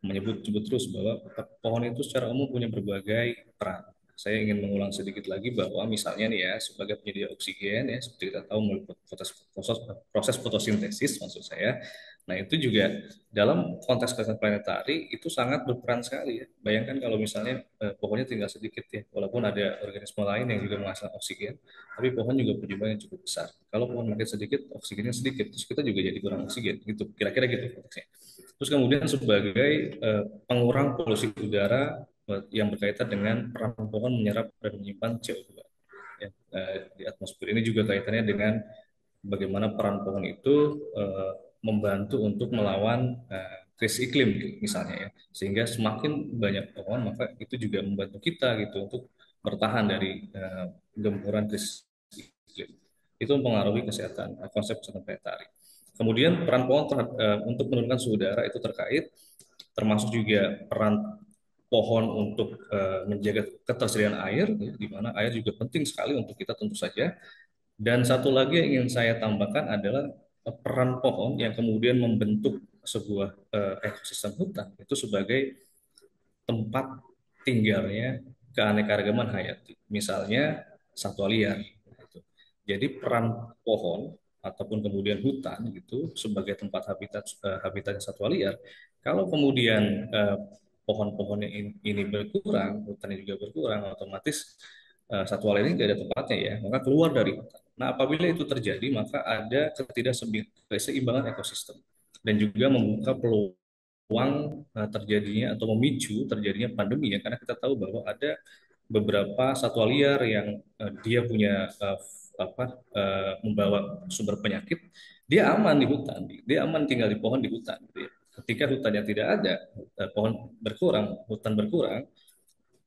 menyebut-sebut terus bahwa pohon itu secara umum punya berbagai peran. Saya ingin mengulang sedikit lagi bahwa misalnya nih ya sebagai penyedia oksigen ya seperti kita tahu melalui proses, proses, proses fotosintesis maksud saya Nah itu juga dalam konteks kesehatan planetari itu sangat berperan sekali ya. Bayangkan kalau misalnya eh, pohonnya tinggal sedikit ya, walaupun ada organisme lain yang juga menghasilkan oksigen, tapi pohon juga punya yang cukup besar. Kalau pohon makin sedikit, oksigennya sedikit, terus kita juga jadi kurang oksigen gitu. Kira-kira gitu Terus kemudian sebagai eh, pengurang polusi udara eh, yang berkaitan dengan peran pohon menyerap dan menyimpan CO2. Ya, eh, di atmosfer ini juga kaitannya dengan bagaimana peran pohon itu eh, membantu untuk melawan uh, eh, krisis iklim gitu, misalnya ya. Sehingga semakin banyak pohon maka itu juga membantu kita gitu untuk bertahan dari uh, gempuran krisis iklim. Itu mempengaruhi kesehatan eh, konsep kesehatan planetari. Kemudian peran pohon untuk menurunkan suhu udara itu terkait termasuk juga peran pohon untuk menjaga ketersediaan air ya, di mana air juga penting sekali untuk kita tentu saja. Dan satu lagi yang ingin saya tambahkan adalah peran pohon yang kemudian membentuk sebuah uh, ekosistem hutan itu sebagai tempat tinggalnya keanekaragaman hayati. Misalnya satwa liar. Gitu. Jadi peran pohon ataupun kemudian hutan gitu sebagai tempat habitat uh, eh, habitat satwa liar. Kalau kemudian uh, eh, pohon-pohon ini berkurang, hutannya juga berkurang, otomatis satwa ini tidak ada tempatnya ya, maka keluar dari hutan. Nah, apabila itu terjadi, maka ada ketidakseimbangan ekosistem dan juga membuka peluang eh, terjadinya atau memicu terjadinya pandemi ya, karena kita tahu bahwa ada beberapa satwa liar yang uh, dia punya uh, apa uh, membawa sumber penyakit, dia aman di hutan, dia aman tinggal di pohon di hutan. Gitu ya. ketika hutan Ketika hutannya tidak ada, pohon berkurang, hutan berkurang,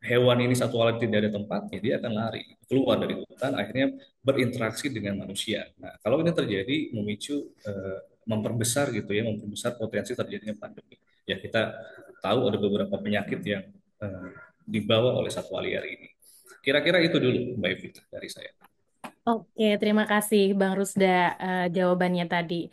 hewan ini satu alat tidak ada tempatnya, dia akan lari keluar dari hutan, akhirnya berinteraksi dengan manusia. Nah, kalau ini terjadi memicu eh, memperbesar gitu ya, memperbesar potensi terjadinya pandemi. Ya kita tahu ada beberapa penyakit yang eh, dibawa oleh satwa liar ini. Kira-kira itu dulu Mbak Evita dari saya. Oke, terima kasih Bang Rusda uh, jawabannya tadi.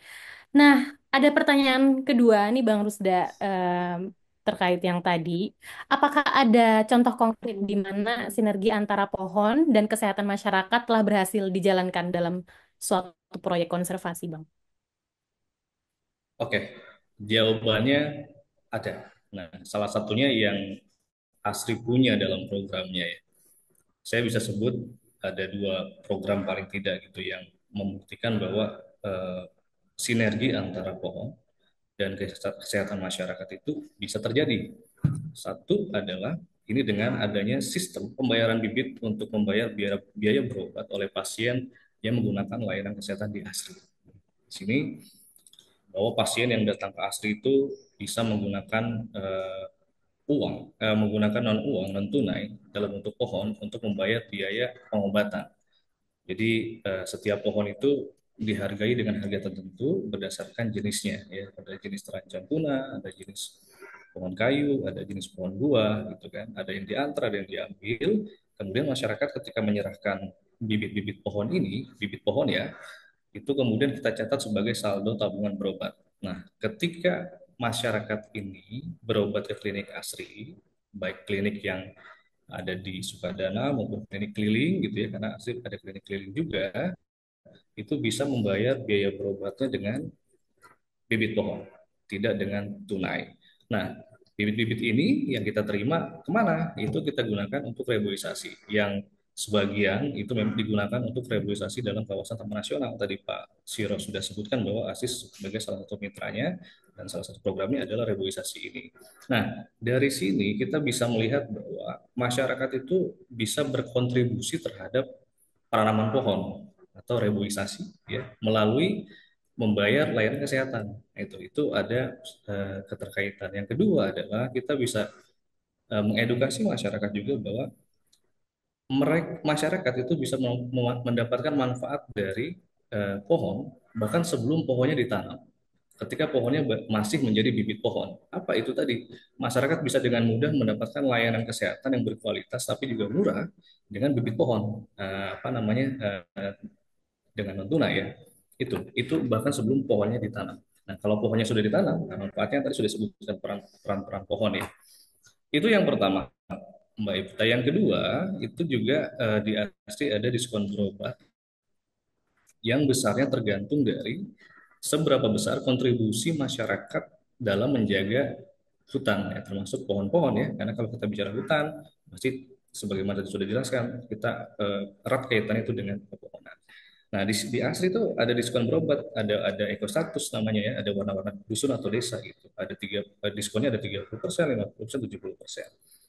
Nah, ada pertanyaan kedua nih Bang Rusda. Uh, terkait yang tadi, apakah ada contoh konkret di mana sinergi antara pohon dan kesehatan masyarakat telah berhasil dijalankan dalam suatu proyek konservasi, Bang? Oke, jawabannya ada. Nah, salah satunya yang Asri punya dalam programnya ya. Saya bisa sebut ada dua program paling tidak gitu yang membuktikan bahwa eh, sinergi antara pohon dan kesehatan masyarakat itu bisa terjadi. Satu adalah ini dengan adanya sistem pembayaran bibit untuk membayar biaya, biaya berobat oleh pasien yang menggunakan layanan kesehatan di ASRI. Di sini bahwa pasien yang datang ke ASRI itu bisa menggunakan uh, uang, uh, menggunakan non uang non tunai dalam bentuk pohon untuk membayar biaya pengobatan. Jadi uh, setiap pohon itu dihargai dengan harga tertentu berdasarkan jenisnya ya ada jenis terancam punah ada jenis pohon kayu ada jenis pohon buah gitu kan ada yang diantar ada yang diambil kemudian masyarakat ketika menyerahkan bibit-bibit pohon ini bibit pohon ya itu kemudian kita catat sebagai saldo tabungan berobat nah ketika masyarakat ini berobat ke klinik asri baik klinik yang ada di Sukadana maupun klinik keliling gitu ya karena asli ada klinik keliling juga itu bisa membayar biaya berobatnya dengan bibit pohon, tidak dengan tunai. Nah, bibit-bibit ini yang kita terima kemana? Itu kita gunakan untuk reboisasi. Yang sebagian itu memang digunakan untuk reboisasi dalam kawasan taman nasional. Tadi Pak Siro sudah sebutkan bahwa ASIS sebagai salah satu mitranya dan salah satu programnya adalah reboisasi ini. Nah, dari sini kita bisa melihat bahwa masyarakat itu bisa berkontribusi terhadap penanaman pohon atau reboisasi ya melalui membayar layanan kesehatan itu itu ada uh, keterkaitan yang kedua adalah kita bisa uh, mengedukasi masyarakat juga bahwa mereka masyarakat itu bisa mendapatkan manfaat dari uh, pohon bahkan sebelum pohonnya ditanam ketika pohonnya masih menjadi bibit pohon apa itu tadi masyarakat bisa dengan mudah mendapatkan layanan kesehatan yang berkualitas tapi juga murah dengan bibit pohon uh, apa namanya uh, dengan non tunai ya itu itu bahkan sebelum pohonnya ditanam nah kalau pohonnya sudah ditanam nah manfaatnya tadi sudah disebutkan peran peran peran pohon ya itu yang pertama mbak Ibtah. yang kedua itu juga uh, di ASI ada diskon berobat yang besarnya tergantung dari seberapa besar kontribusi masyarakat dalam menjaga hutan ya termasuk pohon-pohon ya karena kalau kita bicara hutan masih sebagaimana sudah dijelaskan kita eh, erat kaitan itu dengan pohon Nah, di, di asli itu ada diskon berobat, ada ada ekostatus namanya ya, ada warna-warna dusun atau desa gitu. Ada tiga eh, diskonnya ada 30 persen, 50 persen, 70 persen.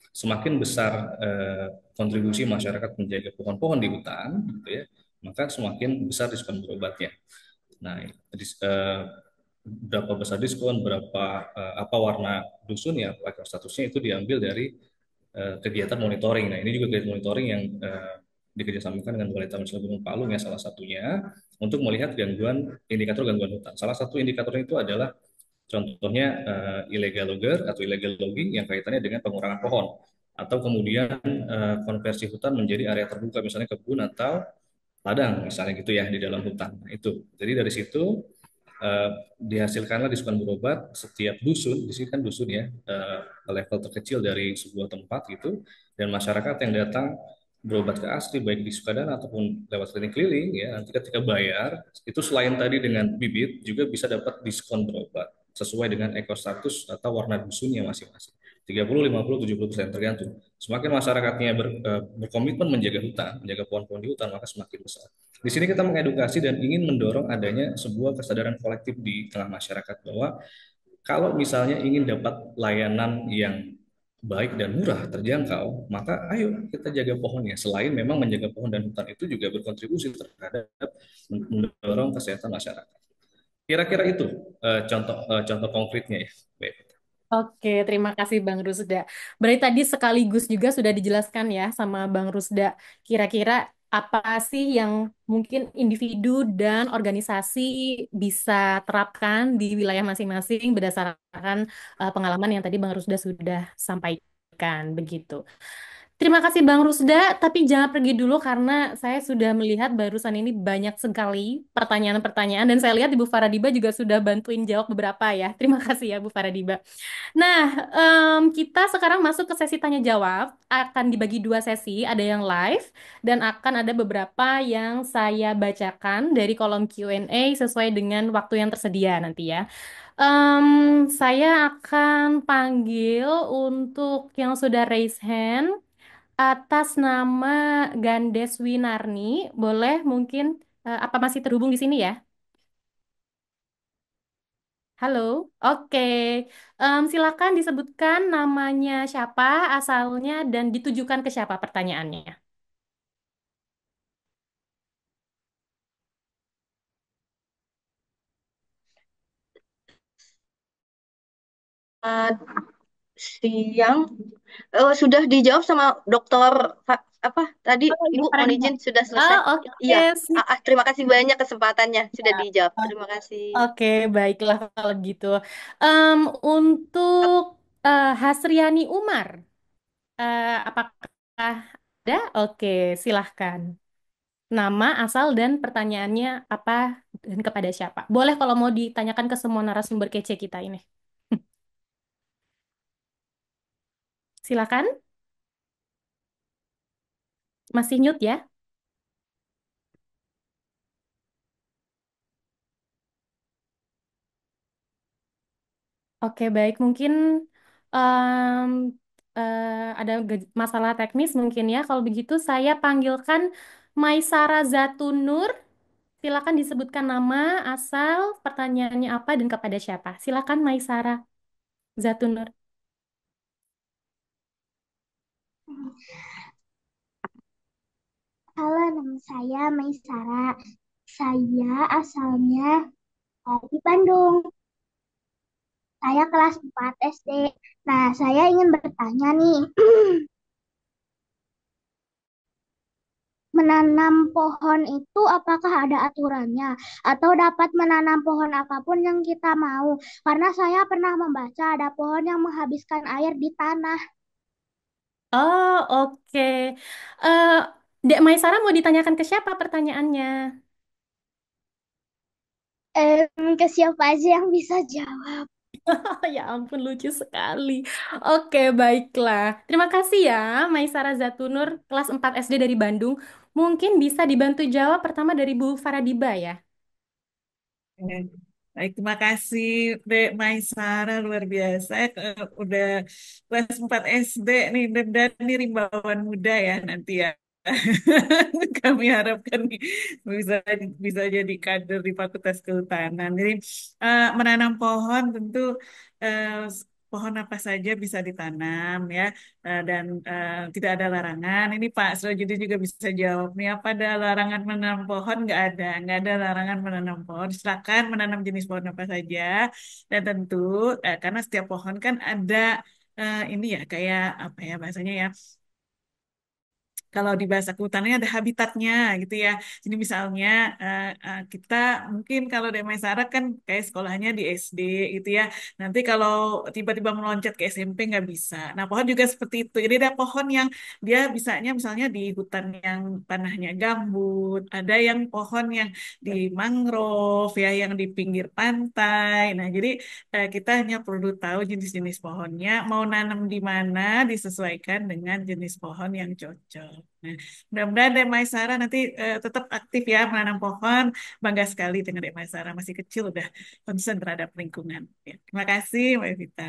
Semakin besar eh, kontribusi masyarakat menjaga pohon-pohon di hutan, gitu ya, maka semakin besar diskon berobatnya. Nah, dis, eh, berapa besar diskon, berapa eh, apa warna dusun ya, ekostatusnya itu diambil dari eh, kegiatan monitoring. Nah, ini juga kegiatan monitoring yang eh, dikerjasamakan dengan pemerintah Nasional Gunung Palung ya salah satunya untuk melihat gangguan indikator gangguan hutan. Salah satu indikatornya itu adalah contohnya uh, illegal logger atau illegal logging yang kaitannya dengan pengurangan pohon atau kemudian uh, konversi hutan menjadi area terbuka misalnya kebun atau ladang misalnya gitu ya di dalam hutan. Nah, itu. Jadi dari situ uh, dihasilkanlah diskon berobat setiap dusun, di sini kan dusun ya, uh, level terkecil dari sebuah tempat gitu, dan masyarakat yang datang berobat ke asli baik di Sukadana ataupun lewat klinik keliling ya nanti ketika bayar itu selain tadi dengan bibit juga bisa dapat diskon berobat sesuai dengan ekostatus atau warna dusunnya masing-masing 30, 50, 70 persen tergantung. Semakin masyarakatnya ber, e, berkomitmen menjaga hutan, menjaga pohon-pohon di hutan, maka semakin besar. Di sini kita mengedukasi dan ingin mendorong adanya sebuah kesadaran kolektif di tengah masyarakat bahwa kalau misalnya ingin dapat layanan yang baik dan murah terjangkau, maka ayo kita jaga pohonnya. Selain memang menjaga pohon dan hutan itu juga berkontribusi terhadap mendorong kesehatan masyarakat. Kira-kira itu eh, contoh uh, contoh konkretnya ya. Baik. Oke, terima kasih Bang Rusda. Berarti tadi sekaligus juga sudah dijelaskan ya sama Bang Rusda kira-kira apa sih yang mungkin individu dan organisasi bisa terapkan di wilayah masing-masing berdasarkan uh, pengalaman yang tadi Bang Rusda sudah sampaikan begitu. Terima kasih Bang Rusda, tapi jangan pergi dulu karena saya sudah melihat barusan ini banyak sekali pertanyaan-pertanyaan dan saya lihat Ibu Faradiba juga sudah bantuin jawab beberapa ya. Terima kasih ya Bu Faradiba. Nah, um, kita sekarang masuk ke sesi tanya jawab. Akan dibagi dua sesi, ada yang live dan akan ada beberapa yang saya bacakan dari kolom Q&A sesuai dengan waktu yang tersedia nanti ya. Um, saya akan panggil untuk yang sudah raise hand atas nama Gandes Winarni, boleh mungkin uh, apa masih terhubung di sini ya? Halo, oke. Um, silakan disebutkan namanya siapa, asalnya, dan ditujukan ke siapa pertanyaannya. Uh, siang uh, sudah dijawab sama dokter apa tadi oh, Ibu iya, mohon izin sudah selesai. Oh, ah, okay. Iya. Ah, ah, terima kasih banyak kesempatannya sudah ya. dijawab. Terima kasih. Oke, okay, baiklah kalau gitu. Um, untuk uh, Hasriani Umar, uh, apakah ada? Oke, okay, silahkan. Nama, asal, dan pertanyaannya apa dan kepada siapa? Boleh kalau mau ditanyakan ke semua narasumber kece kita ini. Silakan, masih nyut ya. Oke, baik. Mungkin um, uh, ada masalah teknis mungkin ya. Kalau begitu saya panggilkan Maisara Zatunur. Silakan disebutkan nama, asal pertanyaannya apa dan kepada siapa. Silakan Maisara Zatunur. Halo, nama saya Maisara. Saya asalnya dari Bandung. Saya kelas 4 SD. Nah, saya ingin bertanya nih. menanam pohon itu apakah ada aturannya atau dapat menanam pohon apapun yang kita mau? Karena saya pernah membaca ada pohon yang menghabiskan air di tanah. Oh, oke. Uh, Dek Maisara mau ditanyakan ke siapa pertanyaannya? Um, ke siapa aja yang bisa jawab? Ya ampun, lucu sekali. Oke, baiklah. Terima kasih ya, Maisara Zatunur, kelas 4 SD dari Bandung. Mungkin bisa dibantu jawab pertama dari Bu Faradiba ya. Hmm. Baik, terima kasih Dek Maisara luar biasa eh, udah kelas 4 SD nih dan ini rimbawan muda ya nanti ya. kami harapkan nih bisa bisa jadi kader di Fakultas Kehutanan. Jadi uh, menanam pohon tentu uh, pohon apa saja bisa ditanam ya eh, dan uh, tidak ada larangan. Ini Pak Srojudi juga bisa jawab nih apa ada larangan menanam pohon? Nggak ada, nggak ada larangan menanam pohon. Silakan menanam jenis pohon apa saja dan tentu uh, karena setiap pohon kan ada uh, ini ya kayak apa ya bahasanya ya kalau di bahasa kehutanannya ada habitatnya gitu ya. Jadi misalnya uh, uh, kita mungkin kalau di Masyarakat kan kayak sekolahnya di SD gitu ya. Nanti kalau tiba-tiba meloncat ke SMP nggak bisa. Nah pohon juga seperti itu. Jadi ada pohon yang dia bisanya misalnya di hutan yang tanahnya gambut, ada yang pohon yang di mangrove ya yang di pinggir pantai. Nah jadi uh, kita hanya perlu tahu jenis-jenis pohonnya, mau nanam di mana disesuaikan dengan jenis pohon yang cocok. Nah, mudah-mudahan Dek Maisara nanti uh, tetap aktif ya menanam pohon. Bangga sekali dengan Dek Maisara masih kecil udah concern terhadap lingkungan. Ya, terima kasih Mbak Evita.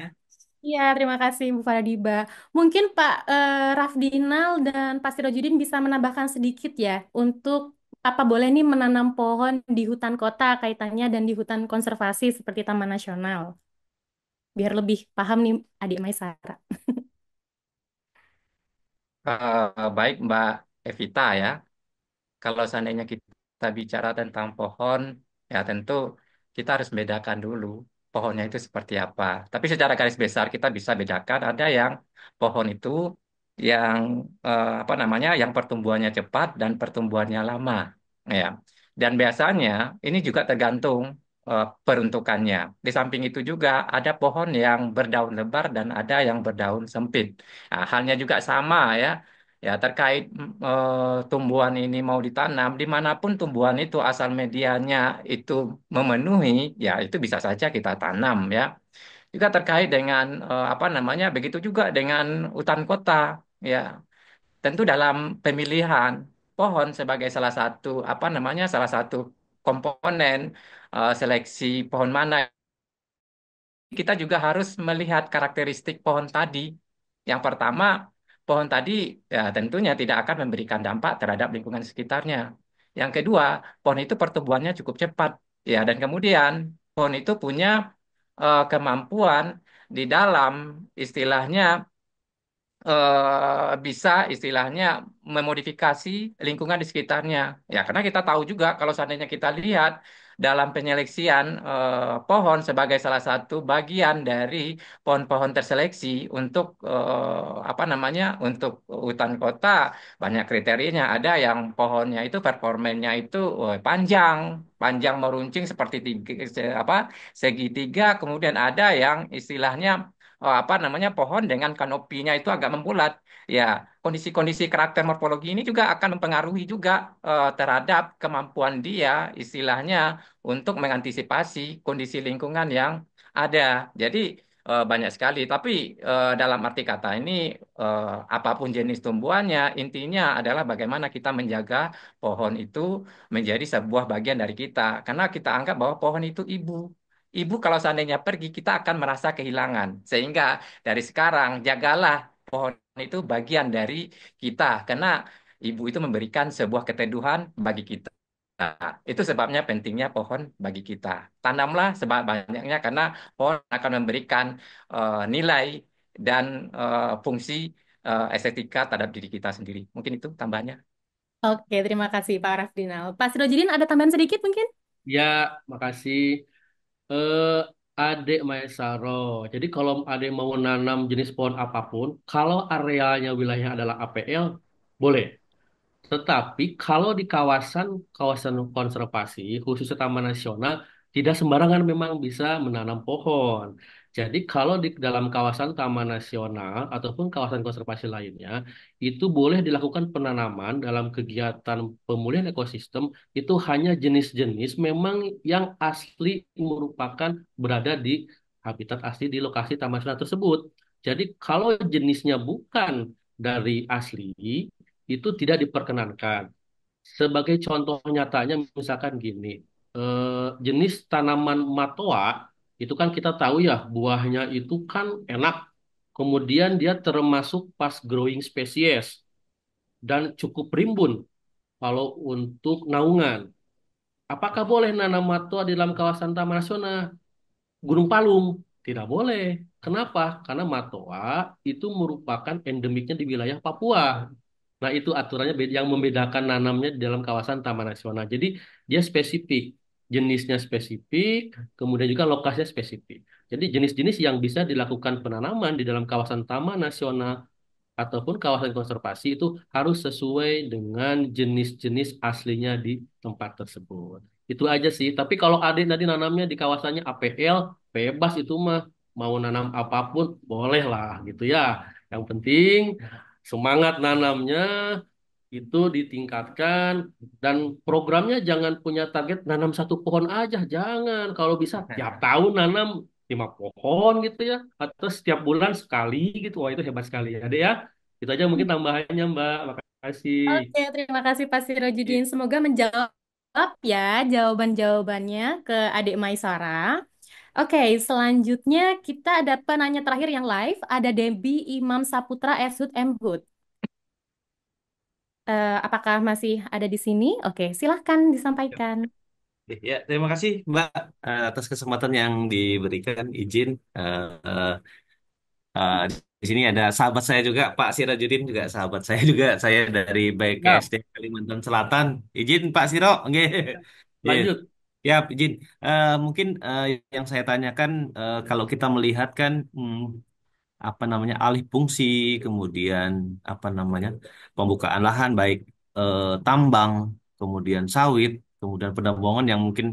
Iya, terima kasih Bu Faradiba. Mungkin Pak uh, Rafdinal dan Pak Sirojudin bisa menambahkan sedikit ya untuk apa boleh nih menanam pohon di hutan kota kaitannya dan di hutan konservasi seperti Taman Nasional. Biar lebih paham nih Adik Maisara. Uh, baik Mbak Evita ya. Kalau seandainya kita bicara tentang pohon, ya tentu kita harus bedakan dulu pohonnya itu seperti apa. Tapi secara garis besar kita bisa bedakan ada yang pohon itu yang uh, apa namanya yang pertumbuhannya cepat dan pertumbuhannya lama, ya. Dan biasanya ini juga tergantung uh, peruntukannya. Di samping itu juga ada pohon yang berdaun lebar dan ada yang berdaun sempit. Nah, halnya juga sama ya. Ya terkait uh, tumbuhan ini mau ditanam dimanapun tumbuhan itu asal medianya itu memenuhi ya itu bisa saja kita tanam ya. Juga terkait dengan uh, apa namanya begitu juga dengan hutan kota ya. Tentu dalam pemilihan pohon sebagai salah satu apa namanya salah satu komponen Eh, seleksi pohon mana. Kita juga harus melihat karakteristik pohon tadi. Yang pertama, pohon tadi ya, tentunya tidak akan memberikan dampak terhadap lingkungan sekitarnya. Yang kedua, pohon itu pertumbuhannya cukup cepat. Ya, dan kemudian pohon itu punya uh, kemampuan di dalam istilahnya uh, bisa istilahnya memodifikasi lingkungan di sekitarnya. Ya, karena kita tahu juga kalau seandainya kita lihat dalam penyeleksian eh, pohon sebagai salah satu bagian dari pohon-pohon terseleksi untuk eh, apa namanya untuk hutan kota banyak kriterianya ada yang pohonnya itu performanya itu eh, panjang panjang meruncing seperti tiga, apa segitiga kemudian ada yang istilahnya oh, apa namanya pohon dengan kanopinya itu agak membulat. Ya, kondisi-kondisi karakter morfologi ini juga akan mempengaruhi juga eh, terhadap kemampuan dia istilahnya untuk mengantisipasi kondisi lingkungan yang ada. Jadi eh, banyak sekali. Tapi eh, dalam arti kata ini eh, apapun jenis tumbuhannya, intinya adalah bagaimana kita menjaga pohon itu menjadi sebuah bagian dari kita. Karena kita anggap bahwa pohon itu ibu. Ibu kalau seandainya pergi, kita akan merasa kehilangan. Sehingga dari sekarang, jagalah pohon itu bagian dari kita. Karena ibu itu memberikan sebuah keteduhan bagi kita. Nah, itu sebabnya pentingnya pohon bagi kita. Tanamlah sebab banyaknya karena pohon akan memberikan uh, nilai dan uh, fungsi uh, estetika terhadap diri kita sendiri. Mungkin itu tambahannya. Oke, terima kasih Pak Rafdinal. Pak Sirojidin, ada tambahan sedikit mungkin? Ya, makasih eh adek Maesaro. Jadi kalau adek mau menanam jenis pohon apapun, kalau arealnya wilayahnya adalah APL, boleh. Tetapi kalau di kawasan kawasan konservasi, khususnya Taman Nasional, tidak sembarangan memang bisa menanam pohon. Jadi kalau di dalam kawasan taman nasional ataupun kawasan konservasi lainnya, itu boleh dilakukan penanaman dalam kegiatan pemulihan ekosistem itu hanya jenis-jenis memang yang asli merupakan berada di habitat asli di lokasi taman nasional tersebut. Jadi kalau jenisnya bukan dari asli, itu tidak diperkenankan. Sebagai contoh nyatanya misalkan gini, eh, jenis tanaman matoa itu kan kita tahu ya buahnya itu kan enak. Kemudian dia termasuk fast growing species dan cukup rimbun kalau untuk naungan. Apakah boleh nanam matua di dalam kawasan Taman Nasional Gunung Palung? Tidak boleh. Kenapa? Karena matoa itu merupakan endemiknya di wilayah Papua. Nah, itu aturannya yang membedakan nanamnya di dalam kawasan Taman Nasional. Jadi, dia spesifik jenisnya spesifik, kemudian juga lokasinya spesifik. Jadi jenis-jenis yang bisa dilakukan penanaman di dalam kawasan taman nasional ataupun kawasan konservasi itu harus sesuai dengan jenis-jenis aslinya di tempat tersebut. Itu aja sih. Tapi kalau adik tadi nanamnya di kawasannya APL, bebas itu mah mau nanam apapun boleh lah gitu ya. Yang penting semangat nanamnya, itu ditingkatkan dan programnya jangan punya target nanam satu pohon aja jangan kalau bisa tiap tahun nanam lima pohon gitu ya atau setiap bulan sekali gitu wah itu hebat sekali ya deh ya itu aja mungkin tambahannya mbak makasih oke terima kasih Pak Sirojudin iya. semoga menjawab ya jawaban-jawabannya ke adik Maisara Oke, okay, selanjutnya kita ada penanya terakhir yang live, ada Debbie Imam Saputra F. Mhud M uh, apakah masih ada di sini? Oke, silahkan disampaikan. Ya, terima kasih Mbak atas kesempatan yang diberikan izin. Uh, uh, uh, di sini ada sahabat saya juga, Pak Sirajudin juga sahabat saya juga. Saya dari Siap, BKSD ya. Kalimantan Selatan. Izin Pak Siro, nggih. Iya. lanjut. Ya, izin. Uh, mungkin uh, yang saya tanyakan uh, kalau kita melihat kan hmm, apa namanya alih fungsi, kemudian apa namanya pembukaan lahan baik eh, tambang, kemudian sawit, kemudian penambangan yang mungkin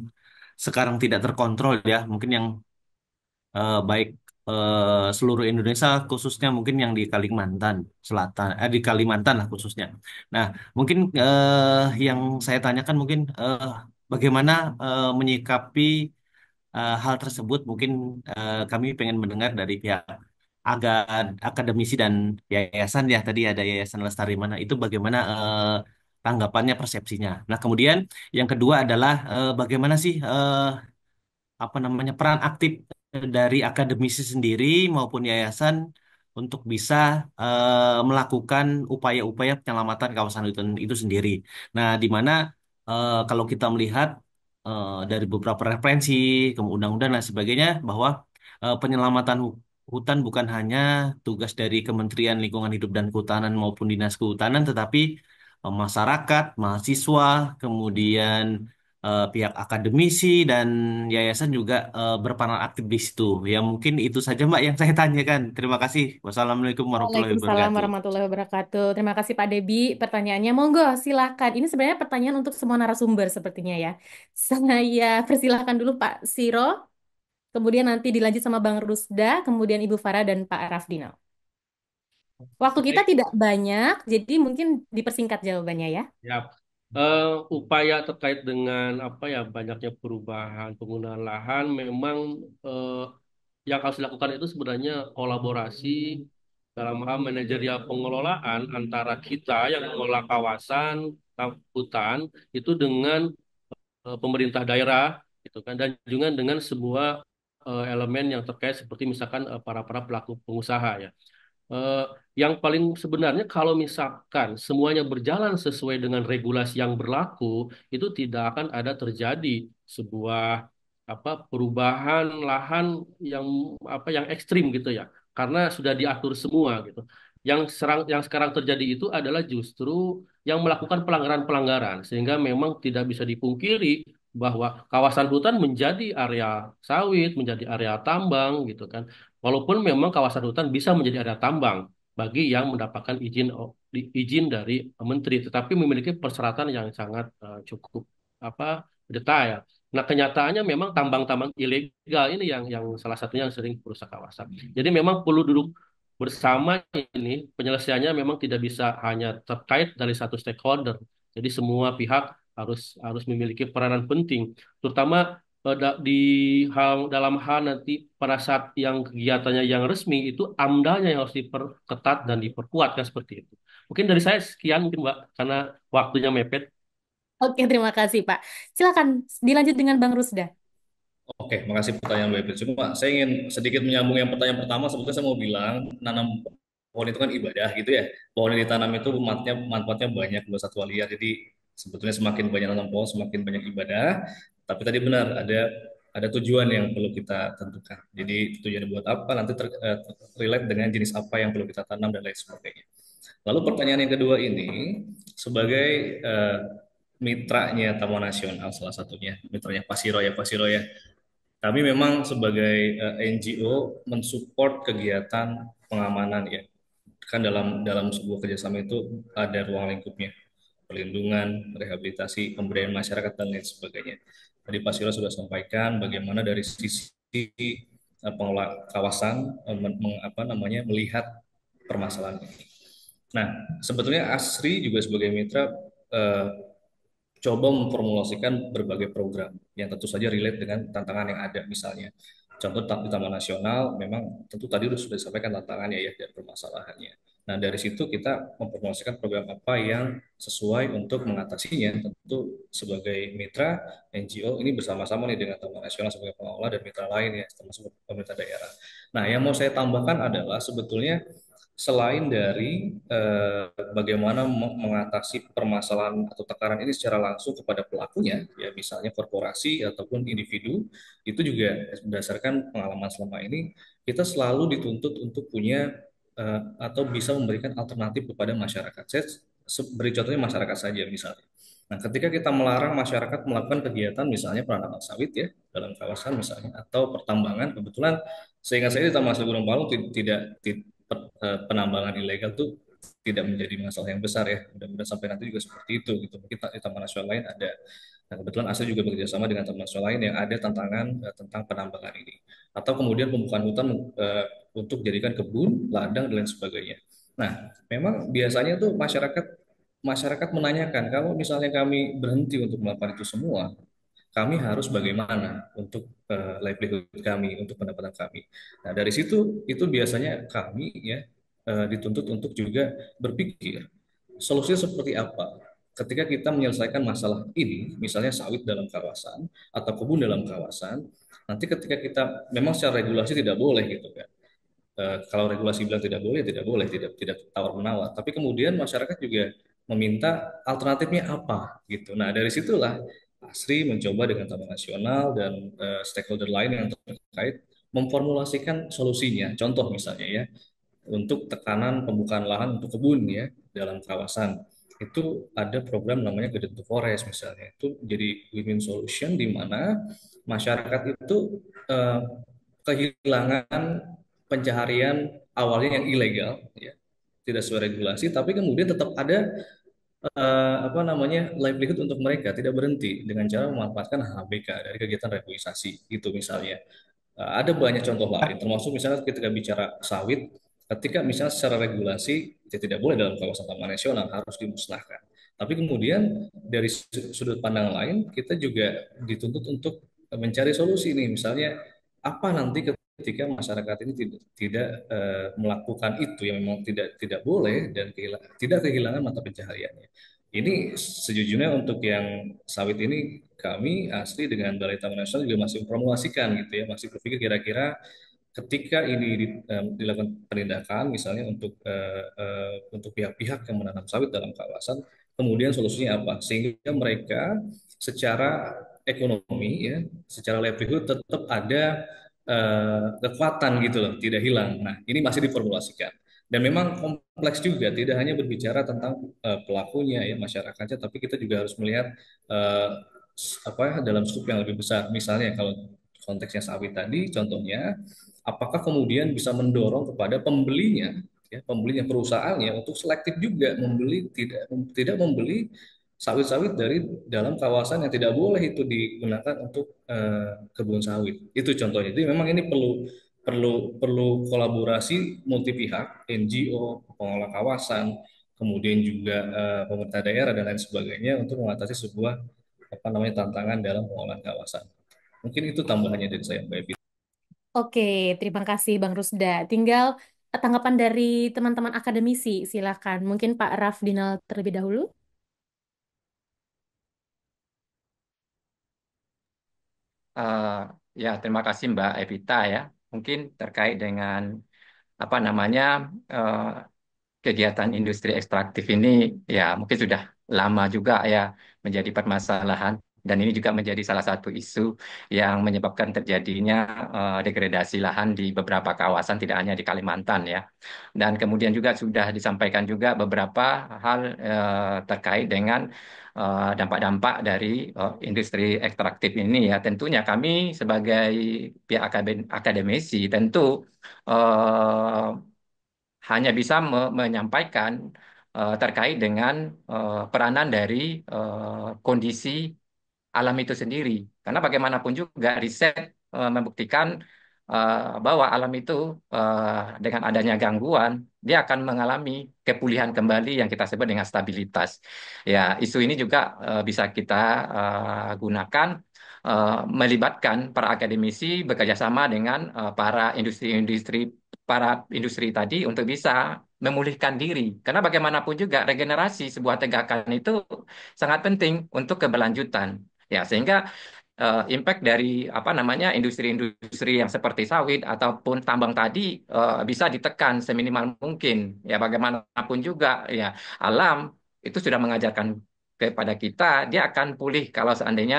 sekarang tidak terkontrol ya, mungkin yang eh, baik eh, seluruh Indonesia khususnya mungkin yang di Kalimantan Selatan, eh, di Kalimantan lah khususnya. Nah, mungkin eh, yang saya tanyakan mungkin eh, bagaimana eh, menyikapi eh, hal tersebut mungkin eh, kami pengen mendengar dari pihak agak akademisi dan yayasan ya tadi ada yayasan lestari mana itu bagaimana uh, tanggapannya persepsinya. Nah kemudian yang kedua adalah uh, bagaimana sih uh, apa namanya peran aktif dari akademisi sendiri maupun yayasan untuk bisa uh, melakukan upaya-upaya penyelamatan kawasan hutan itu sendiri. Nah di mana uh, kalau kita melihat uh, dari beberapa referensi, kemudian undang-undang dan sebagainya bahwa uh, penyelamatan Hutan bukan hanya tugas dari Kementerian Lingkungan Hidup dan Kehutanan maupun Dinas Kehutanan, tetapi eh, masyarakat, mahasiswa, kemudian uh, pihak akademisi dan yayasan juga uh, eh, berperan aktif di situ. Ya mungkin itu saja Mbak yang saya tanyakan. Terima kasih. Wassalamualaikum warahmatullahi Waalaikumsalam wabarakatuh. warahmatullahi wabarakatuh. Terima kasih Pak Debi pertanyaannya. Monggo silakan. Ini sebenarnya pertanyaan untuk semua narasumber sepertinya ya. Saya persilahkan dulu Pak Siro kemudian nanti dilanjut sama Bang Rusda, kemudian Ibu Farah dan Pak Rafdinal. Waktu kita tidak banyak, jadi mungkin dipersingkat jawabannya ya. Ya, uh, upaya terkait dengan apa ya banyaknya perubahan penggunaan lahan memang uh, yang harus dilakukan itu sebenarnya kolaborasi dalam hal manajerial pengelolaan antara kita yang mengelola kawasan hutan itu dengan uh, pemerintah daerah gitu kan dan juga dengan sebuah uh, elemen yang terkait seperti misalkan uh, para para pelaku pengusaha ya. Uh, yang paling sebenarnya kalau misalkan semuanya berjalan sesuai dengan regulasi yang berlaku, itu tidak akan ada terjadi sebuah apa perubahan lahan yang apa yang ekstrim gitu ya, karena sudah diatur semua gitu. Yang serang yang sekarang terjadi itu adalah justru yang melakukan pelanggaran-pelanggaran sehingga memang tidak bisa dipungkiri bahwa kawasan hutan menjadi area sawit, menjadi area tambang gitu kan. Walaupun memang kawasan hutan bisa menjadi area tambang bagi yang mendapatkan izin izin dari menteri, tetapi memiliki persyaratan yang sangat uh, cukup apa detail. Nah, kenyataannya memang tambang-tambang ilegal ini yang yang salah satunya yang sering merusak kawasan. Jadi memang perlu duduk bersama ini penyelesaiannya memang tidak bisa hanya terkait dari satu stakeholder. Jadi semua pihak harus harus memiliki peranan penting, terutama eh, di hal, dalam hal nanti pada saat yang kegiatannya yang resmi itu amdalnya yang harus diperketat dan diperkuat kan seperti itu. Mungkin dari saya sekian mungkin Mbak karena waktunya mepet. Oke, terima kasih Pak. Silakan dilanjut dengan Bang Rusda. Oke, makasih pertanyaan Mbak Ipin. Cuma saya ingin sedikit menyambung yang pertanyaan pertama. Sebetulnya saya mau bilang nanam pohon itu kan ibadah gitu ya. Pohon yang ditanam itu manfaatnya manfaatnya banyak buat satwa liar. Jadi sebetulnya semakin banyak nonton pohon semakin banyak ibadah tapi tadi benar ada ada tujuan yang perlu kita tentukan jadi tujuan buat apa nanti ter, uh, relate dengan jenis apa yang perlu kita tanam dan lain sebagainya lalu pertanyaan yang kedua ini sebagai uh, mitranya Taman Nasional salah satunya mitranya Pasiro ya Pasiro ya kami memang sebagai uh, eh, NGO mensupport kegiatan pengamanan ya kan dalam dalam sebuah kerjasama itu ada ruang lingkupnya Perlindungan, rehabilitasi, pemberdayaan masyarakat, dan lain sebagainya. Tadi Pak Silo sudah sampaikan bagaimana dari sisi eh, pengelola kawasan eh, meng, apa namanya melihat permasalahan ini. Nah, sebetulnya ASRI juga sebagai mitra eh, coba memformulasikan berbagai program yang tentu saja relate dengan tantangan yang ada misalnya. Contoh di Taman Nasional memang tentu tadi sudah disampaikan tantangannya ya dan permasalahannya Nah, dari situ kita mempromosikan program apa yang sesuai untuk mengatasinya. Tentu sebagai mitra NGO ini bersama-sama nih dengan teman nasional sebagai pengelola dan mitra lain ya, termasuk pemerintah daerah. Nah, yang mau saya tambahkan adalah sebetulnya selain dari eh, bagaimana mengatasi permasalahan atau tekanan ini secara langsung kepada pelakunya, ya misalnya korporasi ataupun individu, itu juga berdasarkan pengalaman selama ini kita selalu dituntut untuk punya Eh, atau bisa memberikan alternatif kepada masyarakat. Saya beri contohnya masyarakat saja misalnya. Nah, ketika kita melarang masyarakat melakukan kegiatan misalnya penanaman sawit ya dalam kawasan misalnya atau pertambangan kebetulan sehingga saya di Taman Gunung Palung tidak, eh, penambangan ilegal tuh tidak menjadi masalah yang besar ya. Mudah-mudahan sampai nanti juga seperti itu gitu. Mungkin di taman nasional lain ada Nah, kebetulan ASA juga bekerja sama dengan teman nasional lain yang ada tantangan eh, tentang penambangan ini. Atau kemudian pembukaan hutan untuk jadikan kebun, ladang dan lain sebagainya. Nah, memang biasanya tuh masyarakat masyarakat menanyakan kalau misalnya kami berhenti untuk melakukan itu semua, kami harus bagaimana untuk uh, livelihood kami, untuk pendapatan kami. Nah, dari situ itu biasanya kami ya uh, dituntut untuk juga berpikir solusinya seperti apa. Ketika kita menyelesaikan masalah ini, misalnya sawit dalam kawasan atau kebun dalam kawasan, nanti ketika kita memang secara regulasi tidak boleh gitu kan. Eh, kalau regulasi bilang tidak boleh, ya tidak boleh, tidak tidak tawar menawar. Tapi kemudian masyarakat juga meminta alternatifnya apa gitu. Nah dari situlah ASRI mencoba dengan Taman Nasional dan uh, stakeholder lain yang terkait memformulasikan solusinya. Contoh misalnya ya untuk tekanan pembukaan lahan untuk kebun ya dalam kawasan itu ada program namanya Garden to Forest misalnya itu jadi win-win solution di mana masyarakat itu uh, kehilangan pencaharian awalnya yang ilegal, ya, tidak sesuai regulasi, tapi kemudian tetap ada uh, apa namanya livelihood untuk mereka tidak berhenti dengan cara memanfaatkan HBK dari kegiatan reboisasi itu misalnya. Uh, ada banyak contoh lain, termasuk misalnya ketika bicara sawit, ketika misalnya secara regulasi ya tidak boleh dalam kawasan taman nasional harus dimusnahkan. Tapi kemudian dari sudut pandang lain kita juga dituntut untuk mencari solusi nih misalnya apa nanti ke ketika masyarakat ini tidak tidak uh, melakukan itu yang memang tidak tidak boleh dan kehilangan, tidak kehilangan mata pencahariannya. Ini sejujurnya untuk yang sawit ini kami asli dengan Balai Taman Nasional juga masih mempromosikan gitu ya, masih berpikir kira-kira ketika ini di, um, dilakukan penindakan misalnya untuk uh, uh, untuk pihak-pihak yang menanam sawit dalam kawasan, kemudian solusinya apa sehingga mereka secara ekonomi ya, secara livelihood tetap ada Eh, kekuatan gitu loh, tidak hilang. Nah, ini masih diformulasikan. Dan memang kompleks juga, tidak hanya berbicara tentang uh, pelakunya ya masyarakatnya, tapi kita juga harus melihat uh, apa ya, dalam skup yang lebih besar. Misalnya kalau konteksnya sawit tadi, contohnya apakah kemudian bisa mendorong kepada pembelinya ya, pembelinya perusahaannya untuk selektif juga membeli tidak tidak membeli sawit-sawit dari dalam kawasan yang tidak boleh itu digunakan untuk uh, kebun sawit. Itu contohnya. Jadi memang ini perlu perlu perlu kolaborasi multi pihak, NGO, pengelola kawasan, kemudian juga uh, pemerintah daerah dan lain sebagainya untuk mengatasi sebuah apa namanya tantangan dalam pengelolaan kawasan. Mungkin itu tambahannya dari saya Mbak Evi. Oke, terima kasih Bang Rusda. Tinggal tanggapan dari teman-teman akademisi, silakan. Mungkin Pak Raf Rafdinal terlebih dahulu. uh, ya, terima kasih Mbak Evita ya. Mungkin terkait dengan apa namanya uh, kegiatan industri ekstraktif ini ya mungkin sudah lama juga ya menjadi permasalahan dan ini juga menjadi salah satu isu yang menyebabkan terjadinya uh, degradasi lahan di beberapa kawasan tidak hanya di Kalimantan ya. Dan kemudian juga sudah disampaikan juga beberapa hal uh, terkait dengan Eh, dampak-dampak dari eh, industri ekstraktif ini ya tentunya kami sebagai pihak akademisi tentu uh, hanya bisa me menyampaikan uh, terkait dengan uh, peranan dari kondisi alam itu sendiri karena bagaimanapun juga riset membuktikan Eh, bahwa alam itu eh, dengan adanya gangguan dia akan mengalami kepulihan kembali yang kita sebut dengan stabilitas. Ya, isu ini juga eh, bisa kita gunakan melibatkan para akademisi bekerjasama dengan para industri-industri para industri tadi untuk bisa memulihkan diri. Karena bagaimanapun juga regenerasi sebuah tegakan itu sangat penting untuk keberlanjutan. Ya, sehingga uh, impact dari apa namanya industri-industri yang seperti sawit ataupun tambang tadi uh, bisa ditekan seminimal mungkin ya bagaimanapun juga ya alam itu sudah mengajarkan kepada kita dia akan pulih kalau seandainya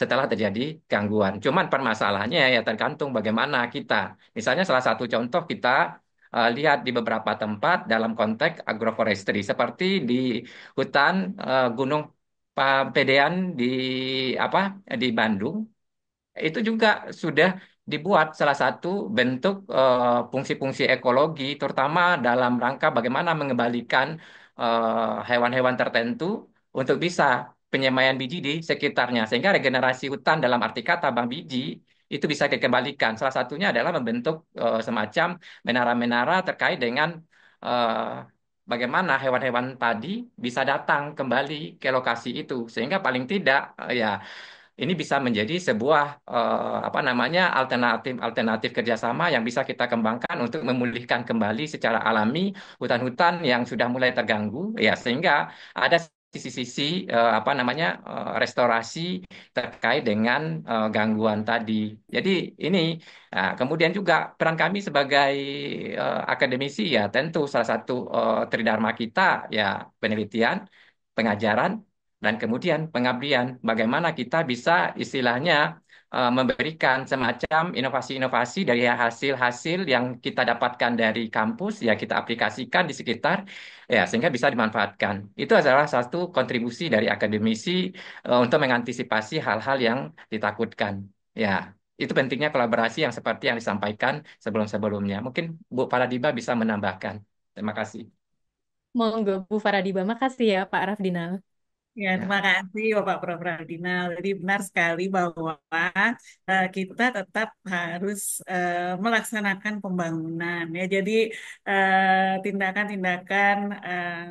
setelah terjadi gangguan. Cuman permasalahannya ya tergantung bagaimana kita. Misalnya salah satu contoh kita uh, lihat di beberapa tempat dalam konteks agroforestry seperti di hutan uh, Gunung PDAN di apa di Bandung itu juga sudah dibuat salah satu bentuk eh, fungsi-fungsi uh, ekologi terutama dalam rangka bagaimana mengembalikan eh, hewan-hewan uh, tertentu untuk bisa penyemaian biji di sekitarnya sehingga regenerasi hutan dalam arti kata bang biji itu bisa dikembalikan salah satunya adalah membentuk uh, semacam menara-menara terkait dengan uh, bagaimana hewan-hewan tadi bisa datang kembali ke lokasi itu sehingga paling tidak eh, ya ini bisa menjadi sebuah eh, apa namanya alternatif alternatif kerjasama yang bisa kita kembangkan untuk memulihkan kembali secara alami hutan-hutan yang sudah mulai terganggu ya sehingga ada sisi-sisi uh, apa namanya uh, restorasi terkait dengan uh, gangguan tadi. Jadi ini nah, kemudian juga peran kami sebagai uh, akademisi ya tentu salah satu uh, tridharma kita ya penelitian, pengajaran dan kemudian pengabdian. Bagaimana kita bisa istilahnya Eh, memberikan semacam inovasi-inovasi dari hasil-hasil yang kita dapatkan dari kampus ya kita aplikasikan di sekitar ya sehingga bisa dimanfaatkan. Itu adalah satu kontribusi dari akademisi uh, untuk mengantisipasi hal-hal yang ditakutkan. Ya, itu pentingnya kolaborasi yang seperti yang disampaikan sebelum-sebelumnya. Mungkin Bu Paradiba bisa menambahkan. Terima kasih. Monggo Bu Faradiba, makasih ya Pak Rafdinal. Ya, ya, terima kasih Bapak Prof. Radina. Jadi benar sekali bahwa uh, kita tetap harus uh, melaksanakan pembangunan. Ya, jadi eh, tindakan-tindakan uh,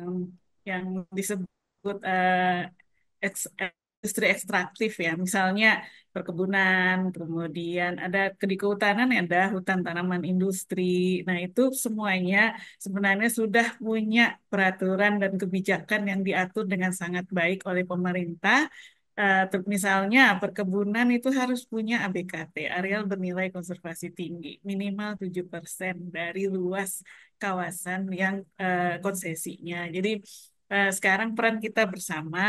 yang disebut uh, industri ekstraktif ya, misalnya perkebunan, kemudian ada di kehutanan ada hutan tanaman industri. Nah, itu semuanya sebenarnya sudah punya peraturan dan kebijakan yang diatur dengan sangat baik oleh pemerintah. Uh, misalnya perkebunan itu harus punya ABKT, areal bernilai konservasi tinggi, minimal 7% dari luas kawasan yang uh, konsesinya. Jadi Eh, sekarang peran kita bersama,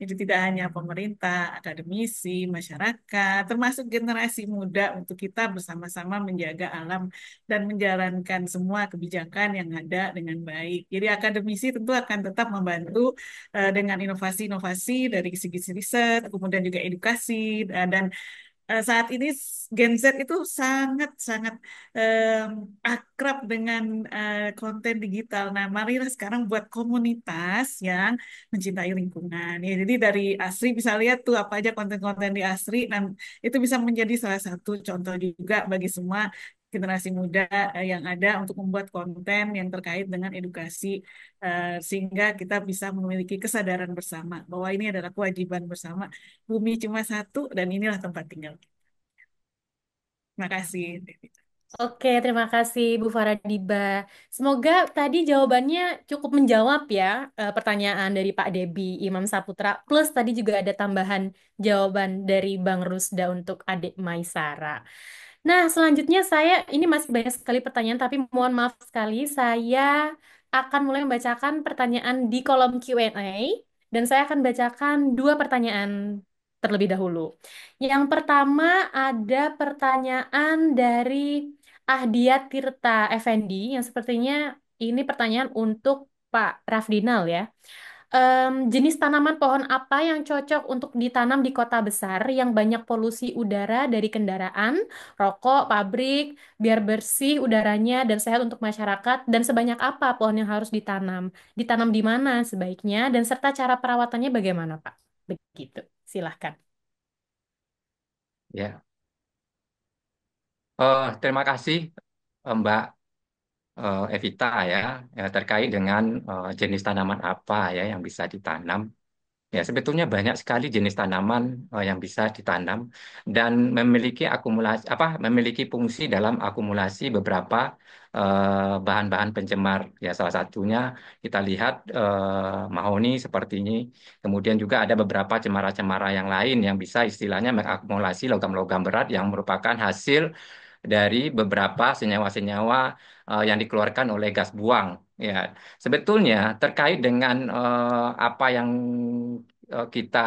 itu tidak hanya pemerintah, akademisi, masyarakat, termasuk generasi muda untuk kita bersama-sama menjaga alam dan menjalankan semua kebijakan yang ada dengan baik. Jadi akademisi tentu akan tetap membantu eh, dengan inovasi-inovasi dari segi riset, kemudian juga edukasi eh, dan Eh, saat ini Gen Z itu sangat-sangat um, akrab dengan uh, konten digital. Nah, marilah sekarang buat komunitas yang mencintai lingkungan. Ya, jadi dari Asri bisa lihat tuh apa aja konten-konten di Asri, dan itu bisa menjadi salah satu contoh juga bagi semua generasi muda eh, yang ada untuk membuat konten yang terkait dengan edukasi eh, sehingga kita bisa memiliki kesadaran bersama bahwa ini adalah kewajiban bersama bumi cuma satu dan inilah tempat tinggal terima kasih Oke, terima kasih Bu Faradiba. Semoga tadi jawabannya cukup menjawab ya eh, pertanyaan dari Pak Debi Imam Saputra. Plus tadi juga ada tambahan jawaban dari Bang Rusda untuk adik Maisara. Nah, selanjutnya saya ini masih banyak sekali pertanyaan, tapi mohon maaf sekali, saya akan mulai membacakan pertanyaan di kolom Q&A, dan saya akan bacakan dua pertanyaan terlebih dahulu. Yang pertama ada pertanyaan dari Ahdia Tirta Effendi, yang sepertinya ini pertanyaan untuk Pak Rafdinal ya. Um, jenis tanaman pohon apa yang cocok untuk ditanam di kota besar yang banyak polusi udara dari kendaraan, rokok, pabrik, biar bersih udaranya dan sehat untuk masyarakat, dan sebanyak apa pohon yang harus ditanam? Ditanam di mana sebaiknya, dan serta cara perawatannya bagaimana, Pak? Begitu, silahkan. Ya. Uh, terima kasih Mbak uh, Evita ya, ya terkait dengan uh, jenis tanaman apa ya yang bisa ditanam. Ya, sebetulnya banyak sekali jenis tanaman uh, yang bisa ditanam dan memiliki akumulasi apa memiliki fungsi dalam akumulasi beberapa bahan-bahan uh, pencemar. Ya, salah satunya kita lihat uh, mahoni seperti ini. Kemudian juga ada beberapa cemara-cemara yang lain yang bisa istilahnya mengakumulasi logam-logam berat yang merupakan hasil dari beberapa senyawa-senyawa uh, yang dikeluarkan oleh gas buang. Ya, sebetulnya terkait dengan uh, apa yang uh, kita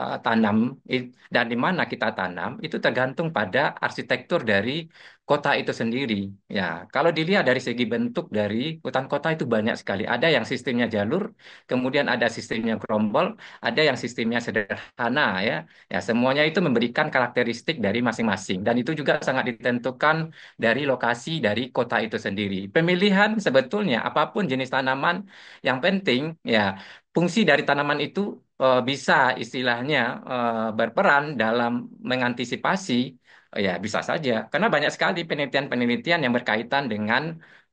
uh, tanam it, dan di mana kita tanam itu tergantung pada arsitektur dari kota itu sendiri. Ya, kalau dilihat dari segi bentuk dari hutan kota itu banyak sekali. Ada yang sistemnya jalur, kemudian ada sistemnya gerombol, ada yang sistemnya sederhana ya. Ya, semuanya itu memberikan karakteristik dari masing-masing dan itu juga sangat ditentukan dari lokasi dari kota itu sendiri. Pemilihan sebetulnya apapun jenis tanaman yang penting ya fungsi dari tanaman itu eh, bisa istilahnya eh, berperan dalam mengantisipasi Ya, bisa saja. Karena banyak sekali penelitian-penelitian yang berkaitan dengan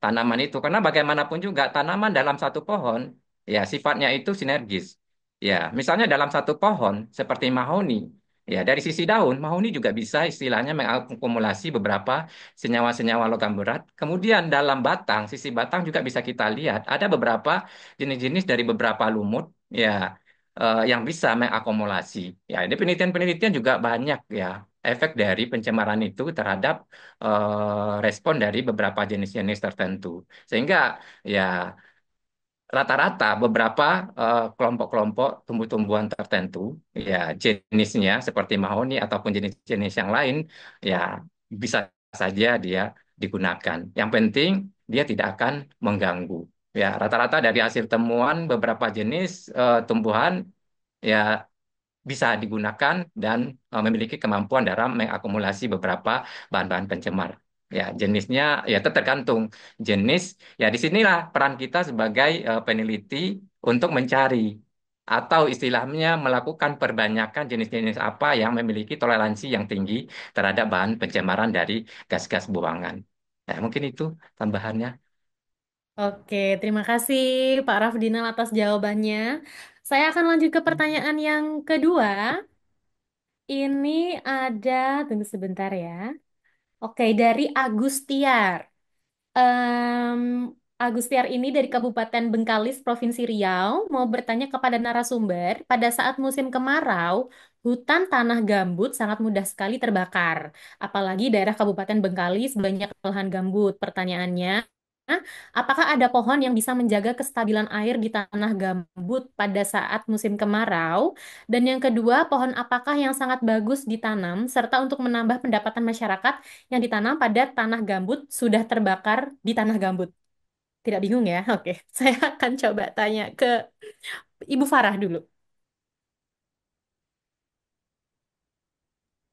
tanaman itu. Karena bagaimanapun juga tanaman dalam satu pohon, ya sifatnya itu sinergis. Ya, misalnya dalam satu pohon seperti mahoni, ya dari sisi daun mahoni juga bisa istilahnya mengakumulasi beberapa senyawa-senyawa logam berat. Kemudian dalam batang, sisi batang juga bisa kita lihat ada beberapa jenis-jenis dari beberapa lumut, ya Uh, yang bisa mengakumulasi. Ya, ini penelitian-penelitian juga banyak ya efek dari pencemaran itu terhadap uh, respon dari beberapa jenis-jenis tertentu. Sehingga ya rata-rata beberapa eh, kelompok-kelompok uh, tumbuh-tumbuhan tertentu ya jenisnya seperti mahoni ataupun jenis-jenis yang lain ya bisa saja dia digunakan. Yang penting dia tidak akan mengganggu. Ya, rata-rata dari hasil temuan beberapa jenis uh, tumbuhan ya bisa digunakan dan e, memiliki kemampuan dalam mengakumulasi beberapa bahan-bahan pencemar. Ya, jenisnya ya tergantung jenis. Ya, disinilah peran kita sebagai e, peneliti untuk mencari atau istilahnya melakukan perbanyakan jenis-jenis apa yang memiliki toleransi yang tinggi terhadap bahan pencemaran dari gas-gas buangan. Nah, mungkin itu tambahannya. Oke, terima kasih Pak Rafdinal atas jawabannya. Saya akan lanjut ke pertanyaan yang kedua. Ini ada, tunggu sebentar ya. Oke, dari Agustiar. Um, Agustiar ini dari Kabupaten Bengkalis, Provinsi Riau, mau bertanya kepada narasumber, pada saat musim kemarau, hutan tanah gambut sangat mudah sekali terbakar. Apalagi daerah Kabupaten Bengkalis banyak lahan gambut. Pertanyaannya, Apakah ada pohon yang bisa menjaga kestabilan air di tanah gambut pada saat musim kemarau? Dan yang kedua, pohon apakah yang sangat bagus ditanam serta untuk menambah pendapatan masyarakat yang ditanam pada tanah gambut sudah terbakar di tanah gambut? Tidak bingung ya? Oke, saya akan coba tanya ke Ibu Farah dulu.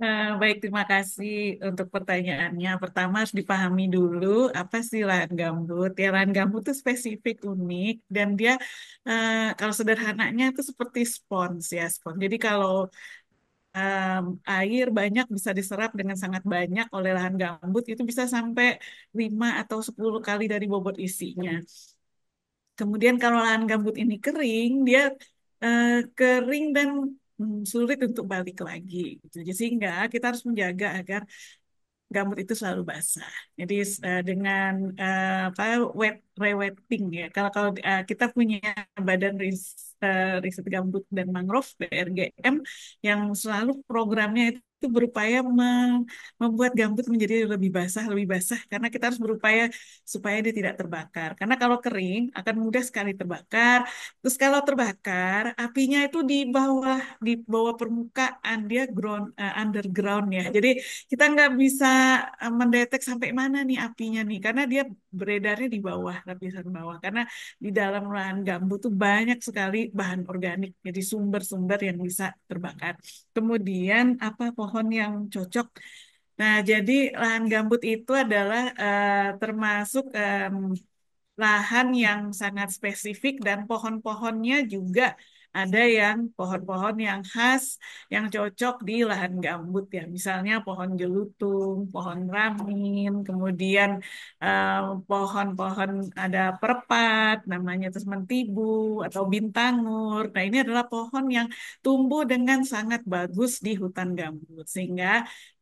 Eh, baik, terima kasih untuk pertanyaannya. Pertama harus dipahami dulu apa sih lahan gambut. Ya, lahan gambut itu spesifik, unik, dan dia eh, kalau sederhananya itu seperti spons ya, spons. Jadi kalau um, air banyak bisa diserap dengan sangat banyak oleh lahan gambut itu bisa sampai 5 atau 10 kali dari bobot isinya. Kemudian kalau lahan gambut ini kering, dia uh, kering dan Hmm, sulit untuk balik lagi. Gitu. Jadi sehingga kita harus menjaga agar gambut itu selalu basah. Jadi uh, dengan uh, apa wet rewetting ya. Kalau kalau uh, kita punya badan riset, uh, riset gambut dan mangrove BRGM yang selalu programnya itu itu berupaya membuat gambut menjadi lebih basah, lebih basah karena kita harus berupaya supaya dia tidak terbakar. Karena kalau kering akan mudah sekali terbakar. Terus kalau terbakar, apinya itu di bawah di bawah permukaan dia ground uh, underground ya. Jadi kita nggak bisa eh, mendetek sampai mana nih apinya nih karena dia beredarnya di bawah, lapisan bawah. Karena di dalam lahan gambut tuh banyak sekali bahan organik. Jadi sumber-sumber yang bisa terbakar. Kemudian apa pohon yang cocok. Nah, jadi lahan gambut itu adalah uh, termasuk um, lahan yang sangat spesifik dan pohon-pohonnya juga ada yang pohon-pohon yang khas yang cocok di lahan gambut ya misalnya pohon jelutung pohon ramin kemudian eh, pohon-pohon eh, ada perpat namanya terus mentibu atau bintangur nah ini adalah pohon yang tumbuh dengan sangat bagus di hutan gambut sehingga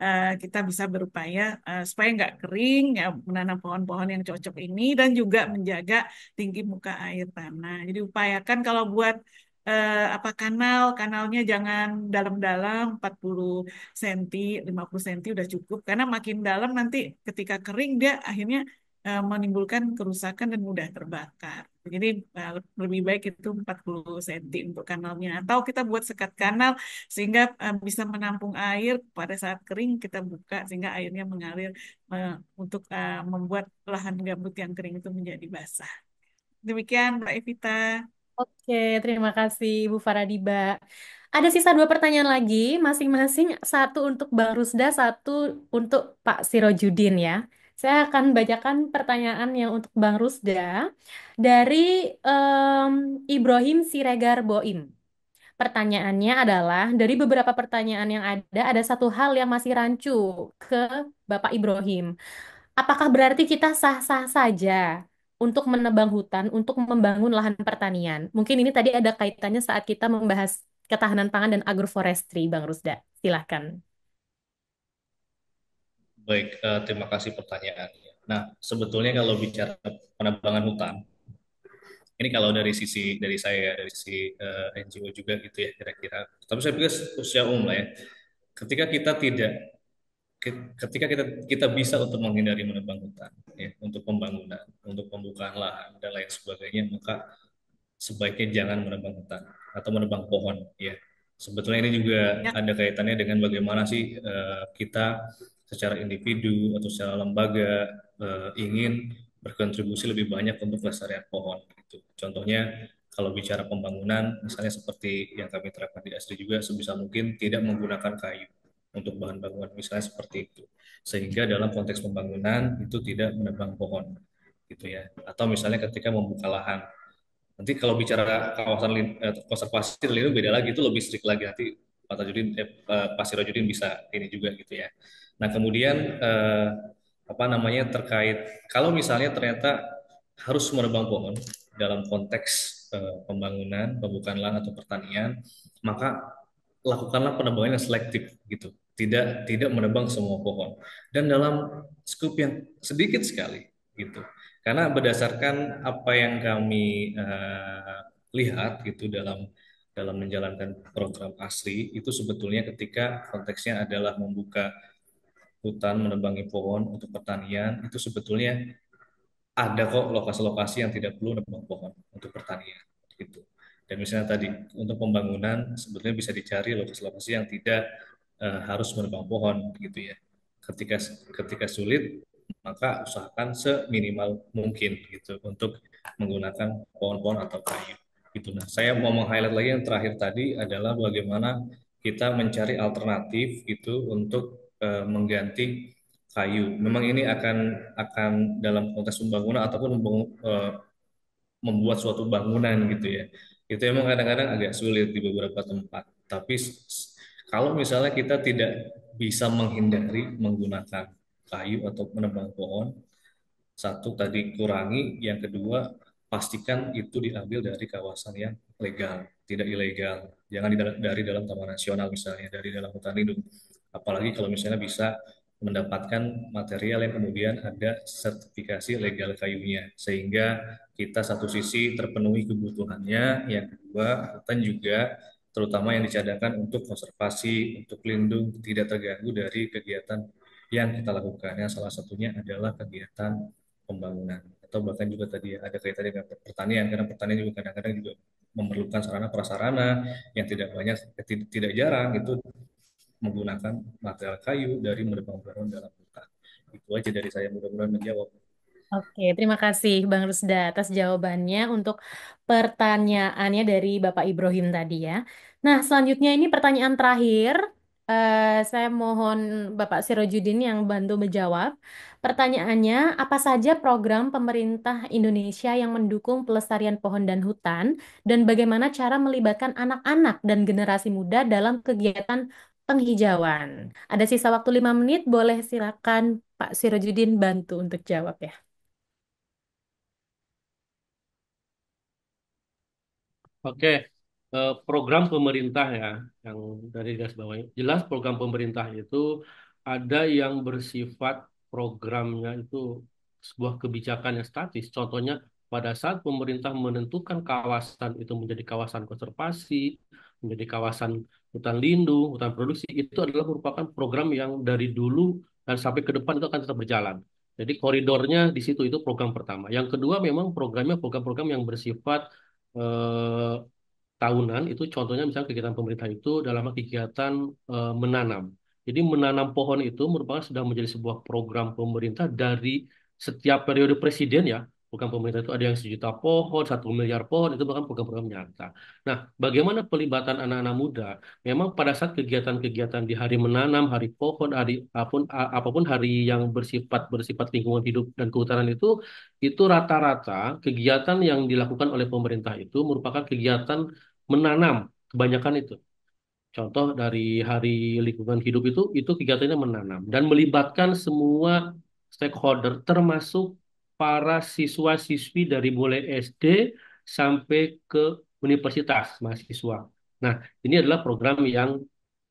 eh, kita bisa berupaya eh, supaya nggak kering ya menanam pohon-pohon yang cocok ini dan juga menjaga tinggi muka air tanah jadi upayakan kalau buat eh, apa kanal kanalnya jangan dalam-dalam 40 cm 50 cm udah cukup karena makin dalam nanti ketika kering dia akhirnya eh, menimbulkan kerusakan dan mudah terbakar. Jadi eh, lebih baik itu 40 cm untuk kanalnya atau kita buat sekat kanal sehingga eh, bisa menampung air pada saat kering kita buka sehingga airnya mengalir eh, untuk membuat lahan gambut yang kering itu menjadi basah. Demikian Mbak Evita. Oke, terima kasih Bu Faradiba. Ada sisa dua pertanyaan lagi, masing-masing satu untuk Bang Rusda, satu untuk Pak Sirojudin ya. Saya akan bacakan pertanyaan yang untuk Bang Rusda dari um, Ibrahim Siregar Boim. Pertanyaannya adalah, dari beberapa pertanyaan yang ada, ada satu hal yang masih rancu ke Bapak Ibrahim. Apakah berarti kita sah-sah saja? untuk menebang hutan, untuk membangun lahan pertanian. Mungkin ini tadi ada kaitannya saat kita membahas ketahanan pangan dan agroforestry, Bang Rusda. Silahkan. Baik, eh, terima kasih pertanyaannya. Nah, sebetulnya kalau bicara penebangan hutan, ini kalau dari sisi dari saya, dari sisi eh, NGO juga gitu ya kira-kira. Tapi saya pikir usia umum lah ya. Ketika kita tidak ketika kita kita bisa untuk menghindari menebang hutan ya untuk pembangunan untuk pembukaan lahan dan lain sebagainya maka sebaiknya jangan menebang hutan atau menebang pohon ya sebetulnya ini juga ya. ada kaitannya dengan bagaimana sih uh, kita secara individu atau secara lembaga uh, ingin berkontribusi lebih banyak untuk kelestarian pohon gitu. contohnya kalau bicara pembangunan misalnya seperti yang kami terapkan di SD juga sebisa mungkin tidak menggunakan kayu untuk bahan bangunan misalnya seperti itu sehingga dalam konteks pembangunan itu tidak menebang pohon gitu ya atau misalnya ketika membuka lahan nanti kalau bicara kawasan eh, konservasi itu beda lagi itu lebih strict lagi nanti Pak Tajudin eh, Pak Sirajudin bisa ini juga gitu ya nah kemudian eh, apa namanya terkait kalau misalnya ternyata harus menebang pohon dalam konteks eh, pembangunan pembukaan lahan atau pertanian maka lakukanlah penebangan yang selektif gitu tidak tidak menebang semua pohon dan dalam skup yang sedikit sekali gitu karena berdasarkan apa yang kami uh, lihat gitu dalam dalam menjalankan program asli itu sebetulnya ketika konteksnya adalah membuka hutan menebangi pohon untuk pertanian itu sebetulnya ada kok lokasi-lokasi yang tidak perlu nebang pohon untuk pertanian gitu dan misalnya tadi untuk pembangunan sebetulnya bisa dicari lokasi-lokasi yang tidak uh, harus menebang pohon gitu ya. Ketika ketika sulit maka usahakan seminimal mungkin gitu untuk menggunakan pohon-pohon atau kayu gitu. Nah, saya mau meng-highlight lagi yang terakhir tadi adalah bagaimana kita mencari alternatif itu untuk eh, mengganti kayu. Memang ini akan akan dalam konteks pembangunan ataupun membangun, eh, membuat suatu bangunan gitu ya. Itu memang kadang-kadang agak sulit di beberapa tempat. Tapi kalau misalnya kita tidak bisa menghindari menggunakan kayu atau menebang pohon, satu tadi kurangi, yang kedua pastikan itu diambil dari kawasan yang legal, tidak ilegal. Jangan dari dalam taman nasional misalnya, dari dalam hutan lindung. Apalagi kalau misalnya bisa mendapatkan material yang kemudian ada sertifikasi legal kayunya sehingga kita satu sisi terpenuhi kebutuhannya yang kedua hutan juga terutama iya. yang dicadangkan untuk konservasi, untuk lindung, tidak terganggu dari kegiatan yang kita lakukan. Yang salah satunya adalah kegiatan pembangunan atau bahkan juga tadi ada kaitan dengan pertanian karena pertanian juga kadang-kadang juga memerlukan sarana prasarana yang tidak banyak eh, tidak jarang itu menggunakan material kayu dari merubah dalam hutan. Itu aja dari saya mudah-mudahan menjawab. Oke, terima kasih Bang Rusda atas jawabannya untuk pertanyaannya dari Bapak Ibrahim tadi ya. Nah, selanjutnya ini pertanyaan terakhir. Eh, saya mohon Bapak Sirojudin yang bantu menjawab. Pertanyaannya, apa saja program pemerintah Indonesia yang mendukung pelestarian pohon dan hutan, dan bagaimana cara melibatkan anak-anak dan generasi muda dalam kegiatan penghijauan? Ada sisa waktu lima menit, boleh silakan Pak Sirojudin bantu untuk jawab ya. Oke, uh, program pemerintah ya, yang dari gas bawah Jelas program pemerintah itu ada yang bersifat programnya itu sebuah kebijakan yang statis. Contohnya pada saat pemerintah menentukan kawasan itu menjadi kawasan konservasi, menjadi kawasan hutan lindung, hutan produksi, itu adalah merupakan program yang dari dulu dan sampai ke depan itu akan tetap berjalan. Jadi koridornya di situ itu program pertama. Yang kedua memang programnya program-program yang bersifat eh, tahunan itu contohnya misalnya kegiatan pemerintah itu dalam kegiatan eh, menanam. Jadi menanam pohon itu merupakan sedang menjadi sebuah program pemerintah dari setiap periode presiden ya program pemerintah itu ada yang sejuta pohon, satu miliar pohon, itu bahkan program-program nyata. Nah, bagaimana pelibatan anak-anak muda? Memang pada saat kegiatan-kegiatan di hari menanam, hari pohon, hari apapun, apapun hari yang bersifat bersifat lingkungan hidup dan kehutanan itu, itu rata-rata kegiatan yang dilakukan oleh pemerintah itu merupakan kegiatan menanam, kebanyakan itu. Contoh dari hari lingkungan hidup itu, itu kegiatannya menanam dan melibatkan semua stakeholder termasuk para siswa-siswi dari mulai SD sampai ke universitas mahasiswa. Nah, ini adalah program yang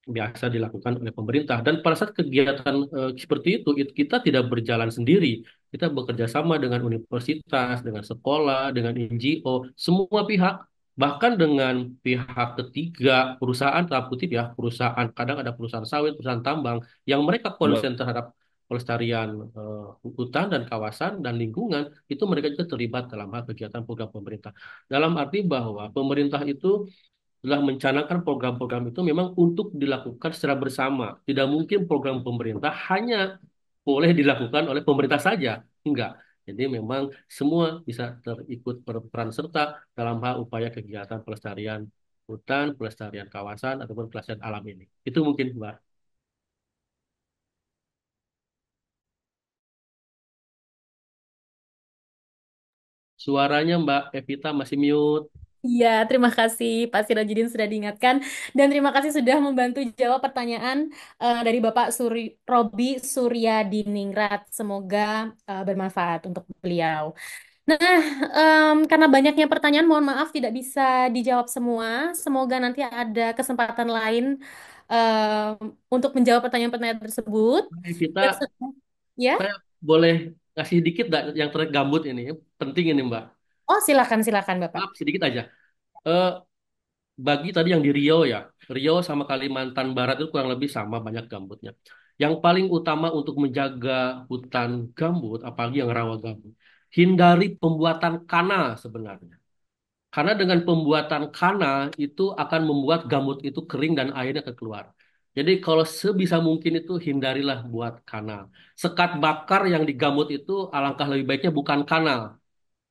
biasa dilakukan oleh pemerintah dan pada saat kegiatan eh, seperti itu kita tidak berjalan sendiri kita bekerja sama dengan universitas dengan sekolah dengan NGO semua pihak bahkan dengan pihak ketiga perusahaan tanda kutip ya perusahaan kadang ada perusahaan sawit perusahaan tambang yang mereka konsen terhadap pelestarian uh, hutan dan kawasan dan lingkungan itu mereka juga terlibat dalam hal kegiatan program pemerintah. Dalam arti bahwa pemerintah itu telah mencanangkan program-program itu memang untuk dilakukan secara bersama. Tidak mungkin program pemerintah hanya boleh dilakukan oleh pemerintah saja. Enggak. Jadi memang semua bisa terikut berperan serta dalam hal upaya kegiatan pelestarian hutan, pelestarian kawasan, ataupun pelestarian alam ini. Itu mungkin, Mbak. Suaranya Mbak Evita masih mute. Iya, terima kasih Pak Sirajidin sudah diingatkan dan terima kasih sudah membantu jawab pertanyaan uh, dari Bapak Suri, Robi Surya Diningrat. Semoga uh, bermanfaat untuk beliau. Nah, um, karena banyaknya pertanyaan, mohon maaf tidak bisa dijawab semua. Semoga nanti ada kesempatan lain uh, untuk menjawab pertanyaan-pertanyaan tersebut. Evita, ya, saya boleh ngasih dikit gak yang terkait gambut ini penting ini Mbak. Oh, silakan silakan Bapak. Maaf, sedikit aja. Eh, bagi tadi yang di rio ya, rio sama Kalimantan Barat itu kurang lebih sama banyak gambutnya. Yang paling utama untuk menjaga hutan gambut, apalagi yang rawa gambut, hindari pembuatan kanal sebenarnya. Karena dengan pembuatan kanal itu akan membuat gambut itu kering dan airnya akan keluar. Jadi kalau sebisa mungkin itu hindarilah buat kanal. Sekat bakar yang digamut itu alangkah lebih baiknya bukan kanal.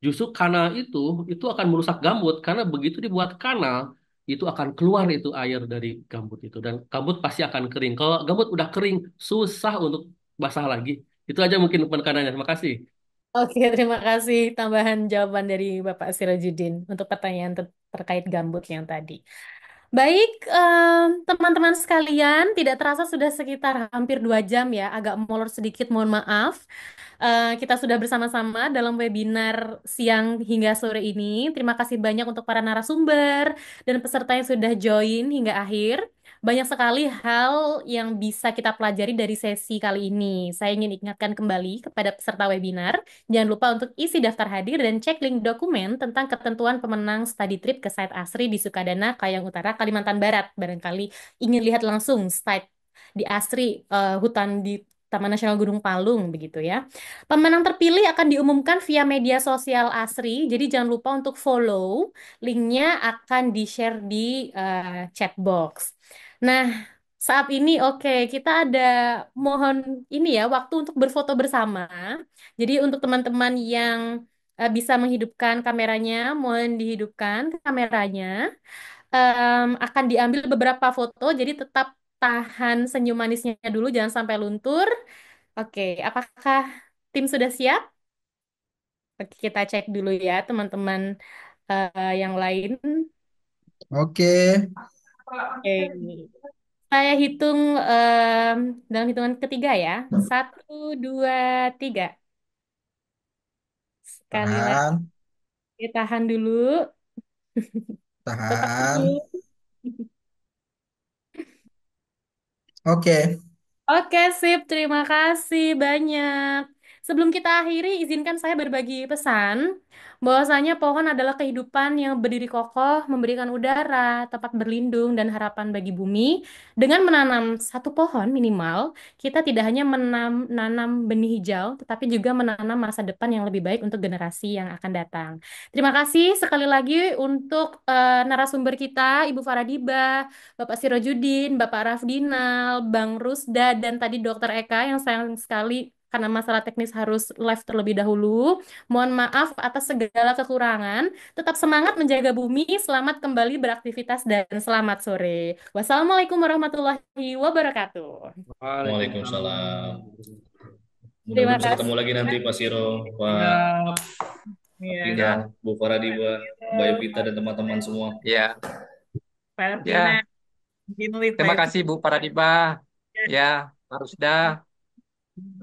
Justru kanal itu itu akan merusak gambut karena begitu dibuat kanal itu akan keluar itu air dari gambut itu dan gambut pasti akan kering. Kalau gambut udah kering susah untuk basah lagi. Itu aja mungkin penekanannya. Terima kasih. Oke, terima kasih tambahan jawaban dari Bapak Sirajuddin untuk pertanyaan ter terkait gambut yang tadi. Baik, teman teman-teman sekalian, tidak terasa sudah sekitar hampir dua jam ya, agak molor sedikit, mohon maaf. Eh, kita sudah bersama-sama dalam webinar siang hingga sore ini. Terima kasih banyak untuk para narasumber dan peserta yang sudah join hingga akhir. Banyak sekali hal yang bisa kita pelajari dari sesi kali ini. Saya ingin ingatkan kembali kepada peserta webinar, jangan lupa untuk isi daftar hadir dan cek link dokumen tentang ketentuan pemenang study trip ke site Asri di Sukadana, Kayang Utara, Kalimantan Barat. Barangkali ingin lihat langsung site di Asri, uh, hutan di Taman Nasional Gunung Palung begitu ya. Pemenang terpilih akan diumumkan via media sosial Asri. Jadi jangan lupa untuk follow. Linknya akan di-share di, share di uh, chat box. Nah, saat ini oke, kita ada mohon ini ya waktu untuk berfoto bersama. Jadi untuk teman-teman yang uh, bisa menghidupkan kameranya, mohon dihidupkan kameranya. Um, akan diambil beberapa foto, jadi tetap tahan senyum manisnya dulu, jangan sampai luntur. Oke, apakah tim sudah siap? Oke, kita cek dulu ya teman-teman uh, yang lain. Oke. Oke. Kan saya hitung um, dalam hitungan ketiga ya. Satu, dua, tiga. Sekali lagi. Tahan, tahan dulu. tahan. dulu. Oke, Oke, sip. Terima kasih banyak. Sebelum kita akhiri, izinkan saya berbagi pesan bahwasanya pohon adalah kehidupan yang berdiri kokoh, memberikan udara, tempat berlindung, dan harapan bagi bumi. Dengan menanam satu pohon minimal, kita tidak hanya menanam benih hijau, tetapi juga menanam masa depan yang lebih baik untuk generasi yang akan datang. Terima kasih sekali lagi untuk uh, narasumber kita, Ibu Faradiba, Bapak Sirojudin, Bapak Rafdinal, Bang Rusda, dan tadi Dokter Eka yang sayang sekali karena masalah teknis harus live terlebih dahulu. Mohon maaf atas segala kekurangan. Tetap semangat menjaga bumi, selamat kembali beraktivitas dan selamat sore. Wassalamualaikum warahmatullahi wabarakatuh. Waalaikumsalam. Mudah-mudahan bisa ketemu lagi nanti Pak Siro, Pak ya. Bu Faradiba, Mbak Evita dan teman-teman semua. Ya. Ya. Terima kasih Bu Paradiba. Ya, iya. harus dah.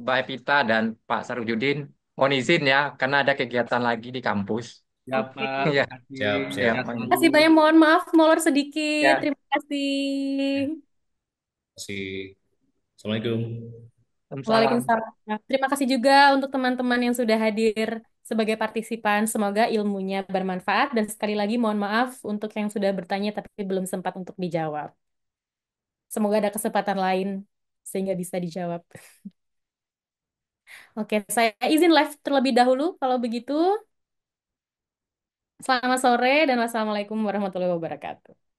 Mbak Evita dan Pak Sarujudin. Mohon izin ya, karena ada kegiatan lagi di kampus. Ya, Pak. Ya. Siap, siap. Iya, Terima kasih banyak. Mohon maaf, molor sedikit. Ya. Terima kasih. Terima kasih. Assalamualaikum. Waalaikumsalam. Terima kasih juga untuk teman-teman yang sudah hadir sebagai partisipan. Semoga ilmunya bermanfaat dan sekali lagi mohon maaf untuk yang sudah bertanya tapi belum sempat untuk dijawab. Semoga ada kesempatan lain sehingga bisa dijawab. Oke, saya izin live terlebih dahulu. Kalau begitu, selamat sore dan wassalamualaikum warahmatullahi wabarakatuh.